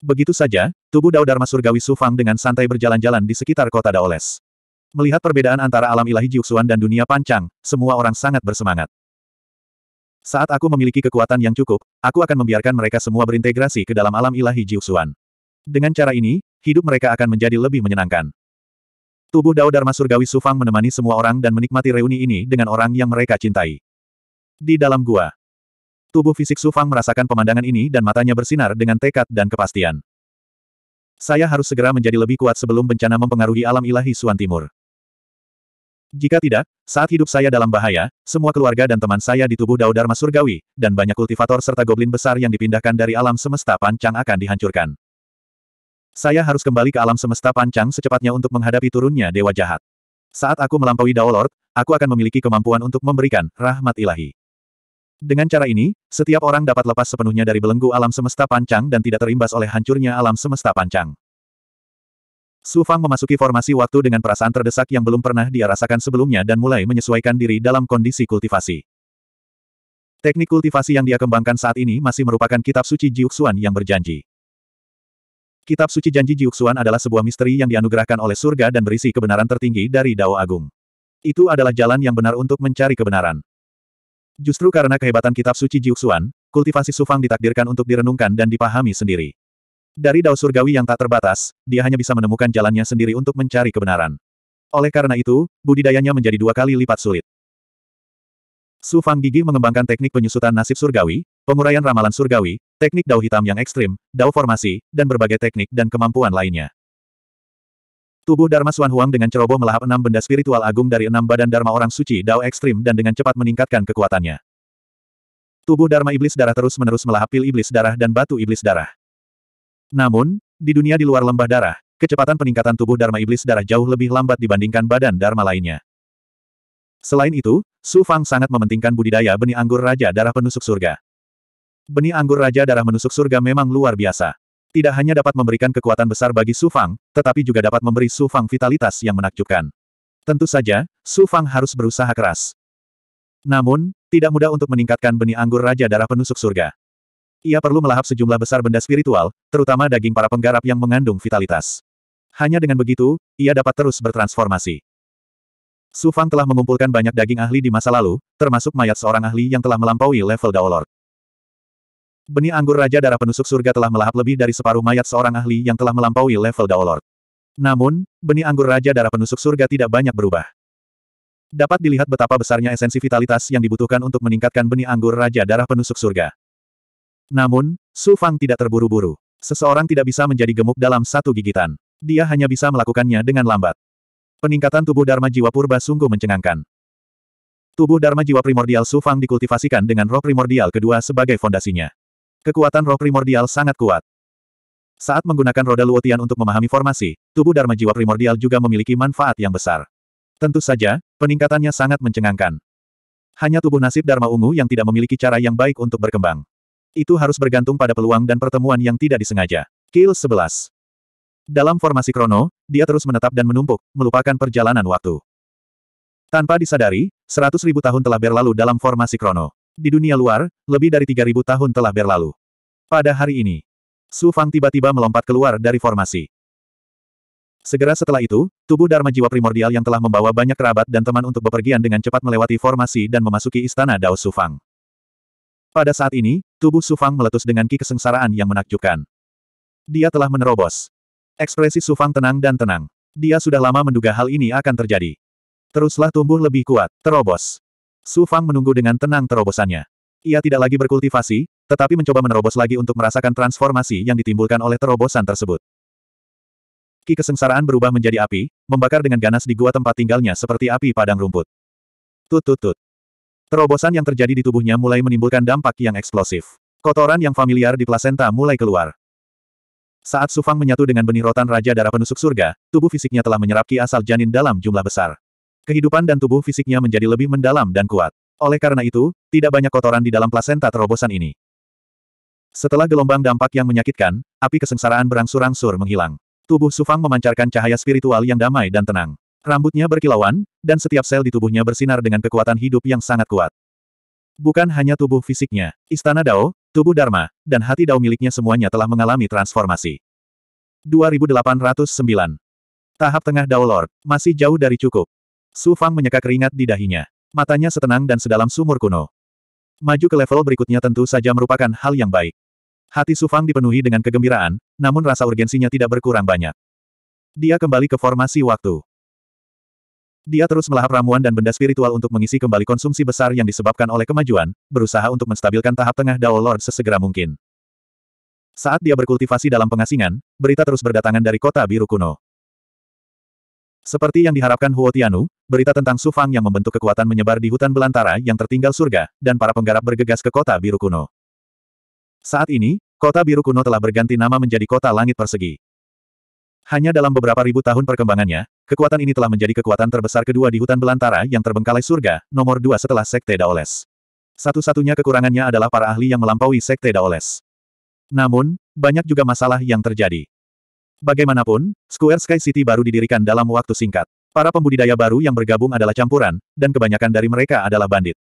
Begitu saja, tubuh Dao Dharma Surgawi Su Fang dengan santai berjalan-jalan di sekitar kota Daoles. Melihat perbedaan antara alam ilahi Jiuxuan dan dunia pancang, semua orang sangat bersemangat. Saat aku memiliki kekuatan yang cukup, aku akan membiarkan mereka semua berintegrasi ke dalam alam ilahi Jiusuan. Dengan cara ini, hidup mereka akan menjadi lebih menyenangkan. Tubuh Dao Dharma Surgawi Sufang menemani semua orang dan menikmati reuni ini dengan orang yang mereka cintai. Di dalam gua, tubuh fisik Sufang merasakan pemandangan ini dan matanya bersinar dengan tekad dan kepastian. Saya harus segera menjadi lebih kuat sebelum bencana mempengaruhi alam ilahi Suan Timur. Jika tidak, saat hidup saya dalam bahaya, semua keluarga dan teman saya di tubuh Daudarma Surgawi, dan banyak kultivator serta goblin besar yang dipindahkan dari alam semesta pancang akan dihancurkan. Saya harus kembali ke alam semesta pancang secepatnya untuk menghadapi turunnya dewa jahat. Saat aku melampaui Dao Lord, aku akan memiliki kemampuan untuk memberikan rahmat ilahi. Dengan cara ini, setiap orang dapat lepas sepenuhnya dari belenggu alam semesta pancang dan tidak terimbas oleh hancurnya alam semesta pancang. Su Fang memasuki formasi waktu dengan perasaan terdesak yang belum pernah dia rasakan sebelumnya dan mulai menyesuaikan diri dalam kondisi kultivasi. Teknik kultivasi yang dia kembangkan saat ini masih merupakan kitab suci Jiuxuan yang berjanji. Kitab suci janji Jiuxuan adalah sebuah misteri yang dianugerahkan oleh surga dan berisi kebenaran tertinggi dari Dao Agung. Itu adalah jalan yang benar untuk mencari kebenaran. Justru karena kehebatan kitab suci Jiuxuan, kultivasi Sufang ditakdirkan untuk direnungkan dan dipahami sendiri. Dari dao surgawi yang tak terbatas, dia hanya bisa menemukan jalannya sendiri untuk mencari kebenaran. Oleh karena itu, budidayanya menjadi dua kali lipat sulit. Su Fang Gigi mengembangkan teknik penyusutan nasib surgawi, penguraian ramalan surgawi, teknik dao hitam yang ekstrim, dao formasi, dan berbagai teknik dan kemampuan lainnya. Tubuh Dharma Suan Huang dengan ceroboh melahap enam benda spiritual agung dari enam badan Dharma orang suci Dao ekstrim dan dengan cepat meningkatkan kekuatannya. Tubuh Dharma Iblis Darah terus-menerus melahap pil Iblis Darah dan Batu Iblis Darah. Namun, di dunia di luar lembah darah, kecepatan peningkatan tubuh Dharma Iblis darah jauh lebih lambat dibandingkan badan Dharma lainnya. Selain itu, Su Fang sangat mementingkan budidaya benih anggur Raja Darah Penusuk Surga. Benih anggur Raja Darah Menusuk Surga memang luar biasa. Tidak hanya dapat memberikan kekuatan besar bagi Su Fang, tetapi juga dapat memberi Su Fang vitalitas yang menakjubkan. Tentu saja, Su Fang harus berusaha keras. Namun, tidak mudah untuk meningkatkan benih anggur Raja Darah Penusuk Surga. Ia perlu melahap sejumlah besar benda spiritual, terutama daging para penggarap yang mengandung vitalitas. Hanya dengan begitu, ia dapat terus bertransformasi. Su Fang telah mengumpulkan banyak daging ahli di masa lalu, termasuk mayat seorang ahli yang telah melampaui level Daolord. Benih anggur Raja Darah Penusuk Surga telah melahap lebih dari separuh mayat seorang ahli yang telah melampaui level Daolord. Namun, benih anggur Raja Darah Penusuk Surga tidak banyak berubah. Dapat dilihat betapa besarnya esensi vitalitas yang dibutuhkan untuk meningkatkan benih anggur Raja Darah Penusuk Surga. Namun, Su Fang tidak terburu-buru. Seseorang tidak bisa menjadi gemuk dalam satu gigitan. Dia hanya bisa melakukannya dengan lambat. Peningkatan tubuh Dharma Jiwa Purba sungguh mencengangkan. Tubuh Dharma Jiwa Primordial Su Fang dikultivasikan dengan roh primordial kedua sebagai fondasinya. Kekuatan roh primordial sangat kuat. Saat menggunakan roda Luotian untuk memahami formasi, tubuh Dharma Jiwa Primordial juga memiliki manfaat yang besar. Tentu saja, peningkatannya sangat mencengangkan. Hanya tubuh nasib Dharma Ungu yang tidak memiliki cara yang baik untuk berkembang. Itu harus bergantung pada peluang dan pertemuan yang tidak disengaja. Kill 11. Dalam formasi krono, dia terus menetap dan menumpuk, melupakan perjalanan waktu. Tanpa disadari, seratus ribu tahun telah berlalu dalam formasi krono. Di dunia luar, lebih dari 3.000 tahun telah berlalu. Pada hari ini, Su Fang tiba-tiba melompat keluar dari formasi. Segera setelah itu, tubuh Dharma Jiwa Primordial yang telah membawa banyak kerabat dan teman untuk bepergian dengan cepat melewati formasi dan memasuki istana Dao Su Fang. Pada saat ini, Tubuh Sufang meletus dengan ki kesengsaraan yang menakjubkan. Dia telah menerobos. Ekspresi Sufang tenang dan tenang. Dia sudah lama menduga hal ini akan terjadi. Teruslah tumbuh lebih kuat, terobos. Sufang menunggu dengan tenang terobosannya. Ia tidak lagi berkultivasi, tetapi mencoba menerobos lagi untuk merasakan transformasi yang ditimbulkan oleh terobosan tersebut. Ki kesengsaraan berubah menjadi api, membakar dengan ganas di gua tempat tinggalnya seperti api padang rumput. Tut tut tut. Terobosan yang terjadi di tubuhnya mulai menimbulkan dampak yang eksplosif. Kotoran yang familiar di plasenta mulai keluar. Saat Sufang menyatu dengan benih rotan Raja Darah Penusuk Surga, tubuh fisiknya telah menyerap ki asal janin dalam jumlah besar. Kehidupan dan tubuh fisiknya menjadi lebih mendalam dan kuat. Oleh karena itu, tidak banyak kotoran di dalam plasenta terobosan ini. Setelah gelombang dampak yang menyakitkan, api kesengsaraan berangsur-angsur menghilang. Tubuh Sufang memancarkan cahaya spiritual yang damai dan tenang. Rambutnya berkilauan, dan setiap sel di tubuhnya bersinar dengan kekuatan hidup yang sangat kuat. Bukan hanya tubuh fisiknya, istana Dao, tubuh Dharma, dan hati Dao miliknya semuanya telah mengalami transformasi. 2809. Tahap tengah Dao Lord, masih jauh dari cukup. Su Fang menyeka keringat di dahinya. Matanya setenang dan sedalam sumur kuno. Maju ke level berikutnya tentu saja merupakan hal yang baik. Hati Su Fang dipenuhi dengan kegembiraan, namun rasa urgensinya tidak berkurang banyak. Dia kembali ke formasi waktu. Dia terus melahap ramuan dan benda spiritual untuk mengisi kembali konsumsi besar yang disebabkan oleh kemajuan, berusaha untuk menstabilkan tahap tengah Dao Lord sesegera mungkin. Saat dia berkultivasi dalam pengasingan, berita terus berdatangan dari kota biru kuno. Seperti yang diharapkan Huo Tianu, berita tentang Su Fang yang membentuk kekuatan menyebar di hutan belantara yang tertinggal surga, dan para penggarap bergegas ke kota biru kuno. Saat ini, kota biru kuno telah berganti nama menjadi kota langit persegi. Hanya dalam beberapa ribu tahun perkembangannya, Kekuatan ini telah menjadi kekuatan terbesar kedua di hutan belantara yang terbengkalai surga, nomor dua setelah Sekte Daoles. Satu-satunya kekurangannya adalah para ahli yang melampaui Sekte Daoles. Namun, banyak juga masalah yang terjadi. Bagaimanapun, Square Sky City baru didirikan dalam waktu singkat. Para pembudidaya baru yang bergabung adalah campuran, dan kebanyakan dari mereka adalah bandit.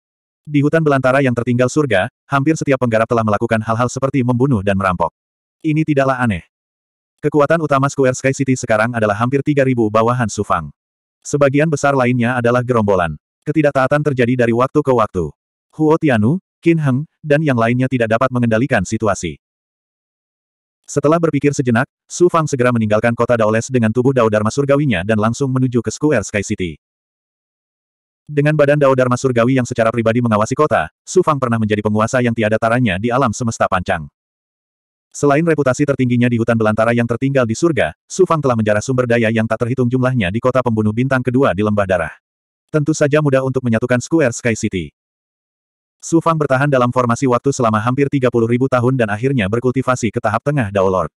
Di hutan belantara yang tertinggal surga, hampir setiap penggarap telah melakukan hal-hal seperti membunuh dan merampok. Ini tidaklah aneh. Kekuatan utama Square Sky City sekarang adalah hampir 3.000 bawahan Sufang. Sebagian besar lainnya adalah gerombolan. Ketidaktaatan terjadi dari waktu ke waktu. Huo Tianu, Qin Heng, dan yang lainnya tidak dapat mengendalikan situasi. Setelah berpikir sejenak, Su Fang segera meninggalkan kota Daoles dengan tubuh Dao Dharma Surgawinya dan langsung menuju ke Square Sky City. Dengan badan Dao Dharma Surgawi yang secara pribadi mengawasi kota, Su Fang pernah menjadi penguasa yang tiada taranya di alam semesta pancang. Selain reputasi tertingginya di hutan belantara yang tertinggal di surga, Su Fang telah menjarah sumber daya yang tak terhitung jumlahnya di kota pembunuh bintang kedua di Lembah Darah. Tentu saja mudah untuk menyatukan Square Sky City. Su Fang bertahan dalam formasi waktu selama hampir 30 ribu tahun dan akhirnya berkultivasi ke tahap tengah Dao Lord.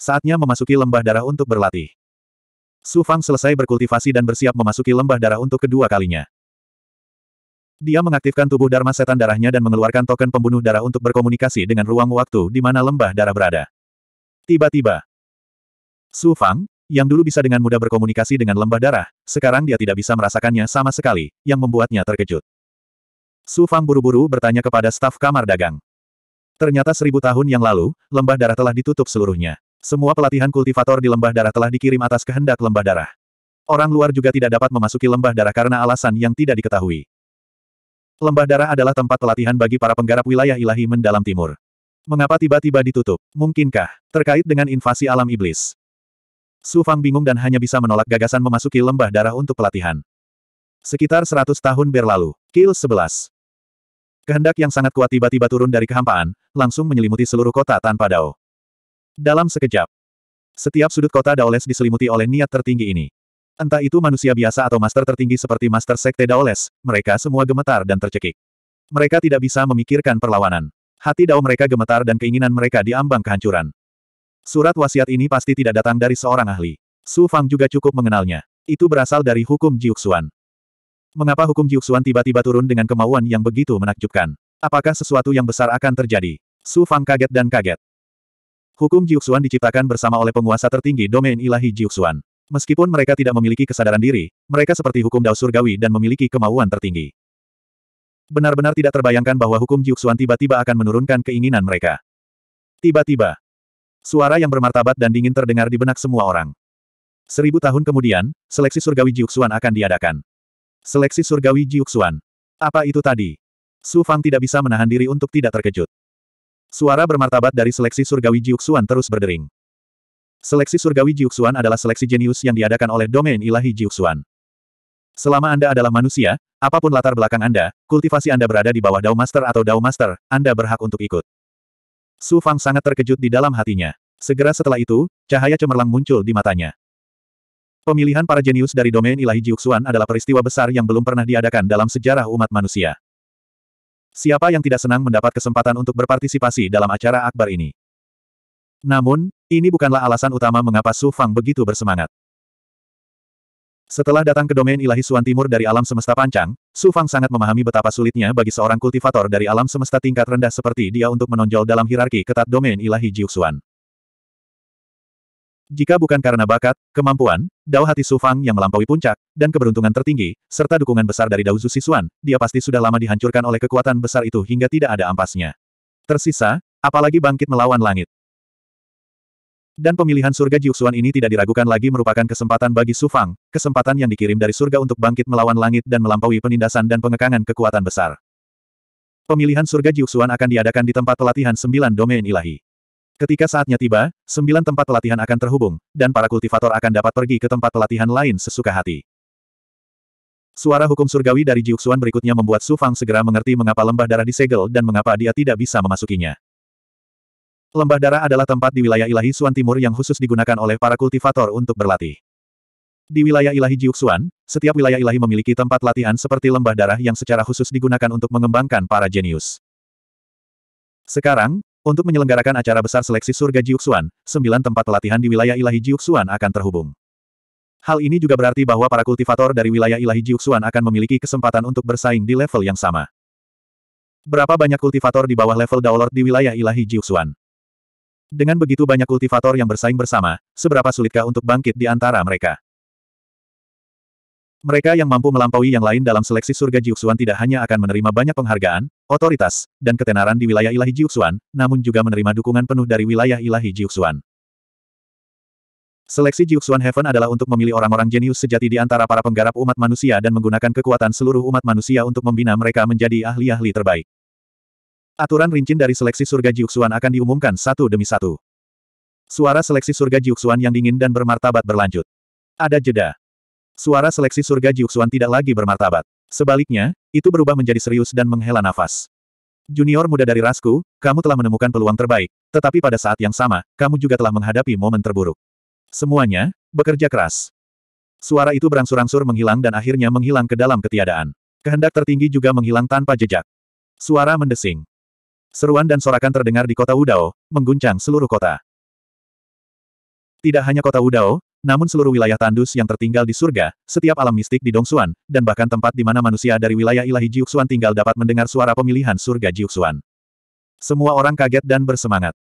Saatnya memasuki Lembah Darah untuk berlatih. Su Fang selesai berkultivasi dan bersiap memasuki Lembah Darah untuk kedua kalinya. Dia mengaktifkan tubuh Dharma setan darahnya dan mengeluarkan token pembunuh darah untuk berkomunikasi dengan ruang waktu di mana lembah darah berada. Tiba-tiba, Su Fang, yang dulu bisa dengan mudah berkomunikasi dengan lembah darah, sekarang dia tidak bisa merasakannya sama sekali, yang membuatnya terkejut. Su Fang buru-buru bertanya kepada staf kamar dagang. Ternyata seribu tahun yang lalu, lembah darah telah ditutup seluruhnya. Semua pelatihan kultivator di lembah darah telah dikirim atas kehendak lembah darah. Orang luar juga tidak dapat memasuki lembah darah karena alasan yang tidak diketahui. Lembah darah adalah tempat pelatihan bagi para penggarap wilayah ilahi mendalam timur. Mengapa tiba-tiba ditutup? Mungkinkah terkait dengan invasi alam iblis? Su Fang bingung dan hanya bisa menolak gagasan memasuki lembah darah untuk pelatihan. Sekitar 100 tahun berlalu, Kill 11. Kehendak yang sangat kuat tiba-tiba turun dari kehampaan, langsung menyelimuti seluruh kota tanpa dao. Dalam sekejap, setiap sudut kota Daoles diselimuti oleh niat tertinggi ini. Entah itu manusia biasa atau master tertinggi seperti Master Sekte Daoles, mereka semua gemetar dan tercekik. Mereka tidak bisa memikirkan perlawanan. Hati dao mereka gemetar dan keinginan mereka diambang kehancuran. Surat wasiat ini pasti tidak datang dari seorang ahli. Su Fang juga cukup mengenalnya. Itu berasal dari hukum Jiuxuan. Mengapa hukum Jiuxuan tiba-tiba turun dengan kemauan yang begitu menakjubkan? Apakah sesuatu yang besar akan terjadi? Su Fang kaget dan kaget. Hukum Jiuxuan diciptakan bersama oleh penguasa tertinggi domain ilahi Jiuxuan. Meskipun mereka tidak memiliki kesadaran diri, mereka seperti hukum Dao Surgawi dan memiliki kemauan tertinggi. Benar-benar tidak terbayangkan bahwa hukum Jiuxuan tiba-tiba akan menurunkan keinginan mereka. Tiba-tiba, suara yang bermartabat dan dingin terdengar di benak semua orang. Seribu tahun kemudian, seleksi surgawi Jiuxuan akan diadakan. Seleksi surgawi Jiuxuan. Apa itu tadi? Su Fang tidak bisa menahan diri untuk tidak terkejut. Suara bermartabat dari seleksi surgawi Jiuxuan terus berdering. Seleksi surgawi Jiuxuan adalah seleksi jenius yang diadakan oleh domain ilahi Jiuxuan. Selama Anda adalah manusia, apapun latar belakang Anda, kultivasi Anda berada di bawah Dao Master atau Dao Master, Anda berhak untuk ikut. Su Fang sangat terkejut di dalam hatinya. Segera setelah itu, cahaya cemerlang muncul di matanya. Pemilihan para jenius dari domain ilahi Jiuxuan adalah peristiwa besar yang belum pernah diadakan dalam sejarah umat manusia. Siapa yang tidak senang mendapat kesempatan untuk berpartisipasi dalam acara akbar ini? Namun, ini bukanlah alasan utama mengapa Su Fang begitu bersemangat. Setelah datang ke domain ilahi Suan Timur dari alam semesta pancang, Su Fang sangat memahami betapa sulitnya bagi seorang kultivator dari alam semesta tingkat rendah seperti dia untuk menonjol dalam hierarki ketat domain ilahi Jiuxuan. Jika bukan karena bakat, kemampuan, dao hati Su Fang yang melampaui puncak, dan keberuntungan tertinggi, serta dukungan besar dari Dao Zusi Suan, dia pasti sudah lama dihancurkan oleh kekuatan besar itu hingga tidak ada ampasnya. Tersisa, apalagi bangkit melawan langit. Dan pemilihan surga Jiuxuan ini tidak diragukan lagi merupakan kesempatan bagi Su Fang, kesempatan yang dikirim dari surga untuk bangkit melawan langit dan melampaui penindasan dan pengekangan kekuatan besar. Pemilihan surga Jiuxuan akan diadakan di tempat pelatihan sembilan domain ilahi. Ketika saatnya tiba, sembilan tempat pelatihan akan terhubung, dan para kultivator akan dapat pergi ke tempat pelatihan lain sesuka hati. Suara hukum surgawi dari Jiuxuan berikutnya membuat Su Fang segera mengerti mengapa lembah darah disegel dan mengapa dia tidak bisa memasukinya. Lembah Darah adalah tempat di wilayah ilahi Suan Timur yang khusus digunakan oleh para kultivator untuk berlatih. Di wilayah ilahi Jiuxuan, setiap wilayah ilahi memiliki tempat latihan seperti lembah darah yang secara khusus digunakan untuk mengembangkan para jenius. Sekarang, untuk menyelenggarakan acara besar seleksi surga Jiuxuan, sembilan tempat pelatihan di wilayah ilahi Jiuxuan akan terhubung. Hal ini juga berarti bahwa para kultivator dari wilayah ilahi Jiuxuan akan memiliki kesempatan untuk bersaing di level yang sama. Berapa banyak kultivator di bawah level Daolord di wilayah ilahi Jiuxuan? Dengan begitu banyak kultivator yang bersaing bersama, seberapa sulitkah untuk bangkit di antara mereka? Mereka yang mampu melampaui yang lain dalam seleksi surga Jiuxuan tidak hanya akan menerima banyak penghargaan, otoritas, dan ketenaran di wilayah ilahi Jiuxuan, namun juga menerima dukungan penuh dari wilayah ilahi Jiuxuan. Seleksi Jiuxuan Heaven adalah untuk memilih orang-orang jenius sejati di antara para penggarap umat manusia dan menggunakan kekuatan seluruh umat manusia untuk membina mereka menjadi ahli-ahli terbaik. Aturan rincin dari seleksi surga Jiuxuan akan diumumkan satu demi satu. Suara seleksi surga Jiuxuan yang dingin dan bermartabat berlanjut. Ada jeda. Suara seleksi surga Jiuxuan tidak lagi bermartabat. Sebaliknya, itu berubah menjadi serius dan menghela nafas. Junior muda dari rasku, kamu telah menemukan peluang terbaik, tetapi pada saat yang sama, kamu juga telah menghadapi momen terburuk. Semuanya, bekerja keras. Suara itu berangsur-angsur menghilang dan akhirnya menghilang ke dalam ketiadaan. Kehendak tertinggi juga menghilang tanpa jejak. Suara mendesing. Seruan dan sorakan terdengar di kota Wudao, mengguncang seluruh kota. Tidak hanya kota Wudao, namun seluruh wilayah tandus yang tertinggal di surga, setiap alam mistik di Dongsuan, dan bahkan tempat di mana manusia dari wilayah ilahi Jiuxuan tinggal dapat mendengar suara pemilihan surga Jiuxuan. Semua orang kaget dan bersemangat.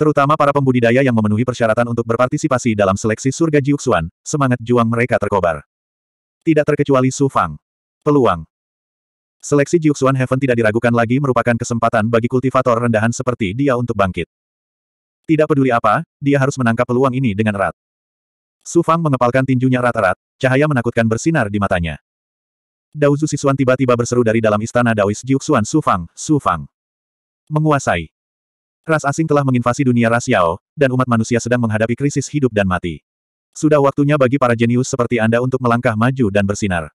Terutama para pembudidaya yang memenuhi persyaratan untuk berpartisipasi dalam seleksi surga Jiuxuan, semangat juang mereka terkobar. Tidak terkecuali Su Fang. Peluang. Seleksi Jiuxuan Heaven tidak diragukan lagi merupakan kesempatan bagi kultivator rendahan seperti dia untuk bangkit. Tidak peduli apa, dia harus menangkap peluang ini dengan erat. Su Fang mengepalkan tinjunya rata rat cahaya menakutkan bersinar di matanya. Daozu Sisuan tiba-tiba berseru dari dalam istana Daois Jiuxuan Su Fang, Su Fang. Menguasai. Ras asing telah menginvasi dunia ras Yao, dan umat manusia sedang menghadapi krisis hidup dan mati. Sudah waktunya bagi para jenius seperti Anda untuk melangkah maju dan bersinar.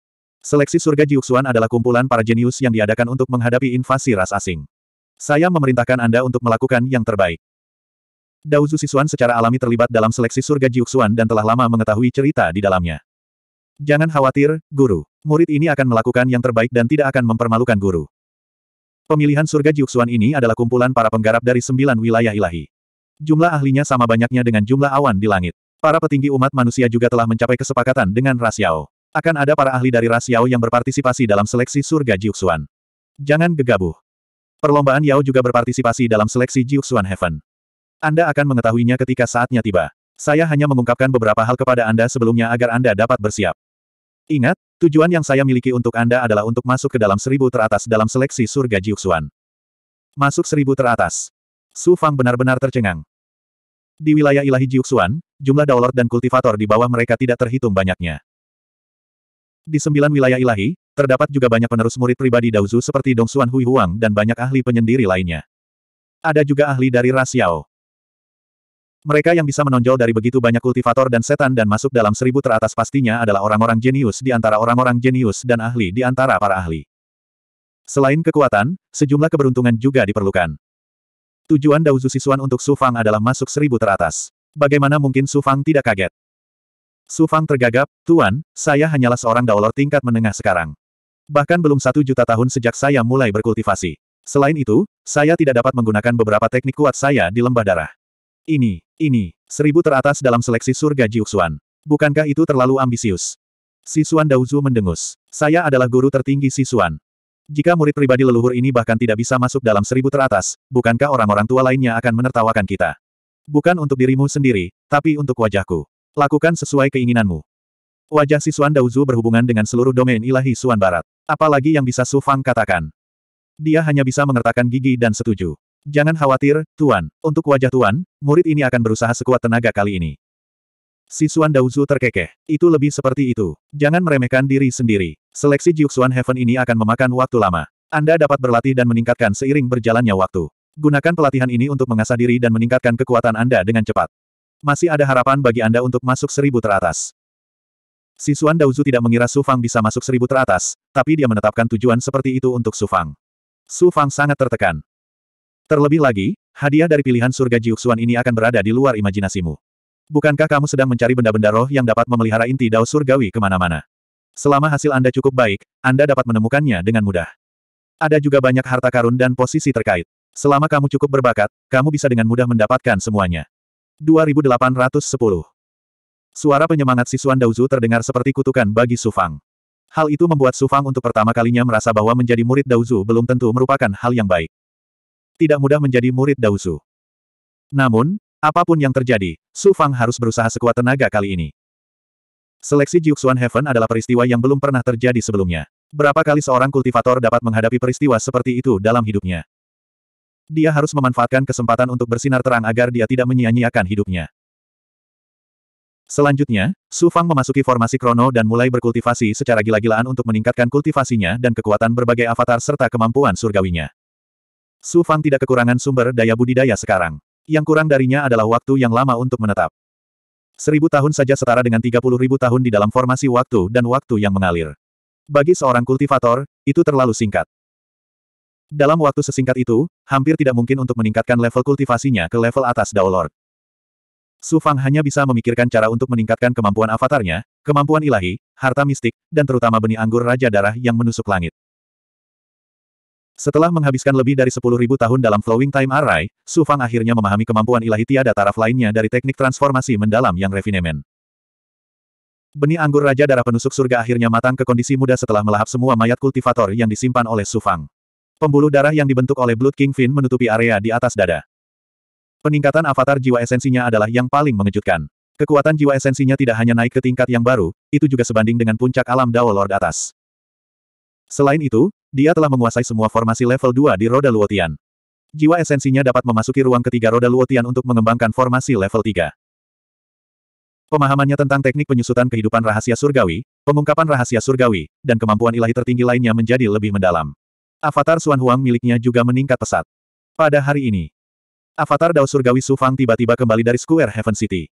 Seleksi surga Jiuxuan adalah kumpulan para jenius yang diadakan untuk menghadapi invasi ras asing. Saya memerintahkan Anda untuk melakukan yang terbaik. Daozu Sisuan secara alami terlibat dalam seleksi surga Jiuxuan dan telah lama mengetahui cerita di dalamnya. Jangan khawatir, guru. Murid ini akan melakukan yang terbaik dan tidak akan mempermalukan guru. Pemilihan surga Jiuxuan ini adalah kumpulan para penggarap dari sembilan wilayah ilahi. Jumlah ahlinya sama banyaknya dengan jumlah awan di langit. Para petinggi umat manusia juga telah mencapai kesepakatan dengan Ras Yao akan ada para ahli dari ras Yao yang berpartisipasi dalam seleksi surga Jiuxuan. Jangan gegabah. Perlombaan Yao juga berpartisipasi dalam seleksi Jiuxuan Heaven. Anda akan mengetahuinya ketika saatnya tiba. Saya hanya mengungkapkan beberapa hal kepada Anda sebelumnya agar Anda dapat bersiap. Ingat, tujuan yang saya miliki untuk Anda adalah untuk masuk ke dalam seribu teratas dalam seleksi surga Jiuxuan. Masuk seribu teratas. Su Fang benar-benar tercengang. Di wilayah ilahi Jiuxuan, jumlah daulat dan kultivator di bawah mereka tidak terhitung banyaknya. Di sembilan wilayah ilahi, terdapat juga banyak penerus murid pribadi Daozu seperti Dong Xuan Hui Huang dan banyak ahli penyendiri lainnya. Ada juga ahli dari ras Yao. Mereka yang bisa menonjol dari begitu banyak kultivator dan setan dan masuk dalam seribu teratas pastinya adalah orang-orang jenius di antara orang-orang jenius dan ahli di antara para ahli. Selain kekuatan, sejumlah keberuntungan juga diperlukan. Tujuan Daozu Sisuan untuk Su Fang adalah masuk seribu teratas. Bagaimana mungkin Su Fang tidak kaget? Su Fang tergagap, Tuan, saya hanyalah seorang daolor tingkat menengah sekarang. Bahkan belum satu juta tahun sejak saya mulai berkultivasi. Selain itu, saya tidak dapat menggunakan beberapa teknik kuat saya di lembah darah. Ini, ini, seribu teratas dalam seleksi surga Jiuxuan. Bukankah itu terlalu ambisius? Sisuan Daozu mendengus. Saya adalah guru tertinggi Sisuan. Jika murid pribadi leluhur ini bahkan tidak bisa masuk dalam seribu teratas, bukankah orang-orang tua lainnya akan menertawakan kita? Bukan untuk dirimu sendiri, tapi untuk wajahku. Lakukan sesuai keinginanmu. Wajah Sisuan Dauzu berhubungan dengan seluruh domain ilahi Suan Barat. Apalagi yang bisa Su Fang katakan. Dia hanya bisa mengertakkan gigi dan setuju. Jangan khawatir, Tuan. Untuk wajah Tuan, murid ini akan berusaha sekuat tenaga kali ini. Sisuan Dauzu terkekeh. Itu lebih seperti itu. Jangan meremehkan diri sendiri. Seleksi Jiuxuan Heaven ini akan memakan waktu lama. Anda dapat berlatih dan meningkatkan seiring berjalannya waktu. Gunakan pelatihan ini untuk mengasah diri dan meningkatkan kekuatan Anda dengan cepat. Masih ada harapan bagi Anda untuk masuk seribu teratas. Sisuan Daozu tidak mengira Su Fang bisa masuk seribu teratas, tapi dia menetapkan tujuan seperti itu untuk Su Fang. Su Fang sangat tertekan. Terlebih lagi, hadiah dari pilihan surga Jiuxuan ini akan berada di luar imajinasimu. Bukankah kamu sedang mencari benda-benda roh yang dapat memelihara inti Dao Surgawi kemana-mana? Selama hasil Anda cukup baik, Anda dapat menemukannya dengan mudah. Ada juga banyak harta karun dan posisi terkait. Selama kamu cukup berbakat, kamu bisa dengan mudah mendapatkan semuanya. 2810. Suara penyemangat Sisuan Dauzu terdengar seperti kutukan bagi Sufang. Hal itu membuat Sufang untuk pertama kalinya merasa bahwa menjadi murid Dauzu belum tentu merupakan hal yang baik. Tidak mudah menjadi murid Dauzu. Namun, apapun yang terjadi, Sufang harus berusaha sekuat tenaga kali ini. Seleksi Jiuxuan Heaven adalah peristiwa yang belum pernah terjadi sebelumnya. Berapa kali seorang kultivator dapat menghadapi peristiwa seperti itu dalam hidupnya? Dia harus memanfaatkan kesempatan untuk bersinar terang agar dia tidak menyia-nyiakan hidupnya. Selanjutnya, Su Fang memasuki formasi krono dan mulai berkultivasi secara gila-gilaan untuk meningkatkan kultivasinya dan kekuatan berbagai avatar serta kemampuan surgawinya. Su Fang tidak kekurangan sumber daya budidaya sekarang. Yang kurang darinya adalah waktu yang lama untuk menetap. Seribu tahun saja setara dengan tiga puluh ribu tahun di dalam formasi waktu dan waktu yang mengalir. Bagi seorang kultivator, itu terlalu singkat. Dalam waktu sesingkat itu, hampir tidak mungkin untuk meningkatkan level kultivasinya ke level atas Dao Lord. Su Fang hanya bisa memikirkan cara untuk meningkatkan kemampuan avatarnya, kemampuan ilahi, harta mistik, dan terutama benih anggur Raja Darah yang menusuk langit. Setelah menghabiskan lebih dari 10.000 tahun dalam Flowing Time Array, Su Fang akhirnya memahami kemampuan ilahi tiada taraf lainnya dari teknik transformasi mendalam yang refinement. Benih anggur Raja Darah Penusuk Surga akhirnya matang ke kondisi muda setelah melahap semua mayat kultivator yang disimpan oleh Su Fang. Pembuluh darah yang dibentuk oleh Blood King Finn menutupi area di atas dada. Peningkatan avatar jiwa esensinya adalah yang paling mengejutkan. Kekuatan jiwa esensinya tidak hanya naik ke tingkat yang baru, itu juga sebanding dengan puncak alam Dao Lord atas. Selain itu, dia telah menguasai semua formasi level 2 di roda Luotian. Jiwa esensinya dapat memasuki ruang ketiga roda Luotian untuk mengembangkan formasi level 3. Pemahamannya tentang teknik penyusutan kehidupan rahasia surgawi, pengungkapan rahasia surgawi, dan kemampuan ilahi tertinggi lainnya menjadi lebih mendalam. Avatar Suan Huang miliknya juga meningkat pesat. Pada hari ini, Avatar Dao Surgawi Su Fang tiba-tiba kembali dari Square Heaven City.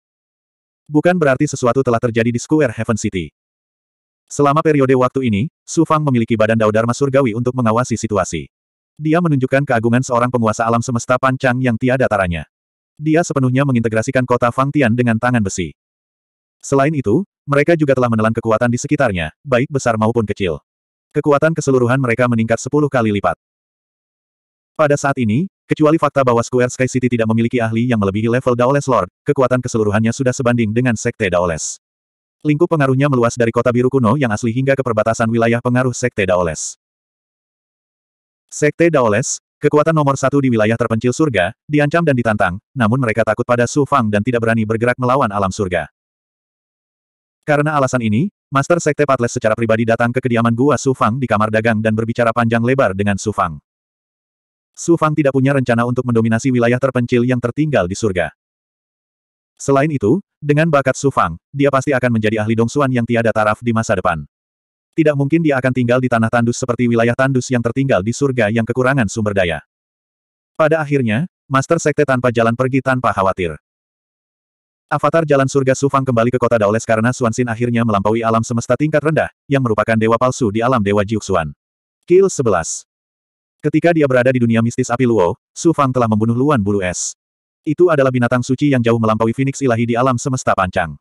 Bukan berarti sesuatu telah terjadi di Square Heaven City. Selama periode waktu ini, Su Fang memiliki badan Dao Dharma Surgawi untuk mengawasi situasi. Dia menunjukkan keagungan seorang penguasa alam semesta pancang yang tiada taranya. Dia sepenuhnya mengintegrasikan kota Fang Tian dengan tangan besi. Selain itu, mereka juga telah menelan kekuatan di sekitarnya, baik besar maupun kecil. Kekuatan keseluruhan mereka meningkat 10 kali lipat. Pada saat ini, kecuali fakta bahwa Square Sky City tidak memiliki ahli yang melebihi level Daoles Lord, kekuatan keseluruhannya sudah sebanding dengan Sekte Daoles. Lingkup pengaruhnya meluas dari kota biru kuno yang asli hingga ke perbatasan wilayah pengaruh Sekte Daoles. Sekte Daoles, kekuatan nomor satu di wilayah terpencil surga, diancam dan ditantang, namun mereka takut pada Su Fang dan tidak berani bergerak melawan alam surga. Karena alasan ini, Master Sekte Patles secara pribadi datang ke kediaman Gua Sufang di kamar dagang dan berbicara panjang lebar dengan Sufang. Sufang tidak punya rencana untuk mendominasi wilayah terpencil yang tertinggal di surga. Selain itu, dengan bakat Sufang, dia pasti akan menjadi ahli Dong dongsuan yang tiada taraf di masa depan. Tidak mungkin dia akan tinggal di tanah tandus seperti wilayah tandus yang tertinggal di surga yang kekurangan sumber daya. Pada akhirnya, Master Sekte tanpa jalan pergi tanpa khawatir. Avatar Jalan Surga Sufang kembali ke kota Daoles karena Xuanxin akhirnya melampaui alam semesta tingkat rendah, yang merupakan dewa palsu di alam Dewa Jiuxuan. Kill 11 Ketika dia berada di dunia mistis api Luo, Sufang telah membunuh Luan Bulu Es. Itu adalah binatang suci yang jauh melampaui Phoenix ilahi di alam semesta pancang.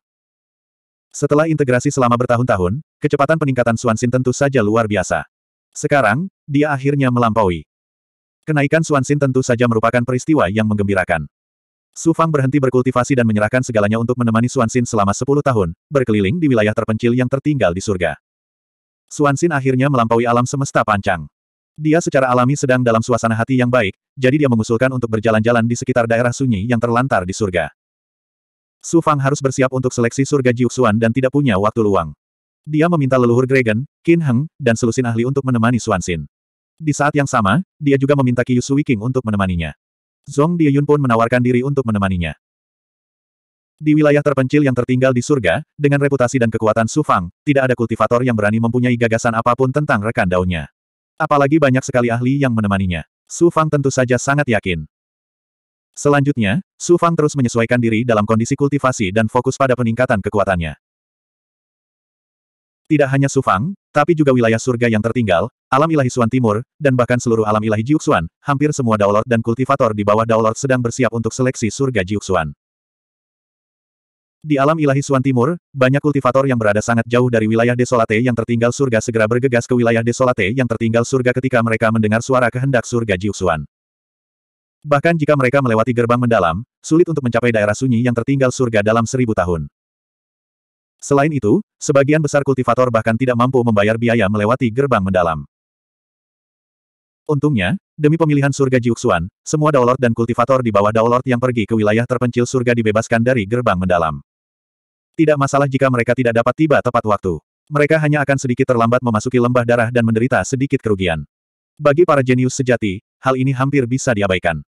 Setelah integrasi selama bertahun-tahun, kecepatan peningkatan Xuanxin tentu saja luar biasa. Sekarang, dia akhirnya melampaui. Kenaikan Xuanxin tentu saja merupakan peristiwa yang menggembirakan. Su Fang berhenti berkultivasi dan menyerahkan segalanya untuk menemani Xin selama 10 tahun, berkeliling di wilayah terpencil yang tertinggal di surga. Xin akhirnya melampaui alam semesta Panjang. Dia secara alami sedang dalam suasana hati yang baik, jadi dia mengusulkan untuk berjalan-jalan di sekitar daerah sunyi yang terlantar di surga. Su Fang harus bersiap untuk seleksi surga Jiuxuan dan tidak punya waktu luang. Dia meminta leluhur Gregen, Qin Heng, dan selusin ahli untuk menemani Xin. Di saat yang sama, dia juga meminta Sui King untuk menemaninya. Zong Diyun pun menawarkan diri untuk menemaninya. Di wilayah terpencil yang tertinggal di surga, dengan reputasi dan kekuatan Sufang, tidak ada kultivator yang berani mempunyai gagasan apapun tentang rekan daunnya. Apalagi banyak sekali ahli yang menemaninya. Sufang tentu saja sangat yakin. Selanjutnya, Su Fang terus menyesuaikan diri dalam kondisi kultivasi dan fokus pada peningkatan kekuatannya. Tidak hanya Su Fang, tapi juga wilayah surga yang tertinggal, alam ilahi Suan Timur, dan bahkan seluruh alam ilahi Jiuxuan, hampir semua Daolord dan kultivator di bawah Daolord sedang bersiap untuk seleksi surga Jiuxuan. Di alam ilahi Suan Timur, banyak kultivator yang berada sangat jauh dari wilayah desolate yang tertinggal surga segera bergegas ke wilayah desolate yang tertinggal surga ketika mereka mendengar suara kehendak surga Jiuxuan. Bahkan jika mereka melewati gerbang mendalam, sulit untuk mencapai daerah sunyi yang tertinggal surga dalam seribu tahun. Selain itu, sebagian besar kultivator bahkan tidak mampu membayar biaya melewati gerbang mendalam. Untungnya, demi pemilihan surga Jiuxuan, semua daolord dan kultivator di bawah daolord yang pergi ke wilayah terpencil surga dibebaskan dari gerbang mendalam. Tidak masalah jika mereka tidak dapat tiba tepat waktu. Mereka hanya akan sedikit terlambat memasuki lembah darah dan menderita sedikit kerugian. Bagi para jenius sejati, hal ini hampir bisa diabaikan.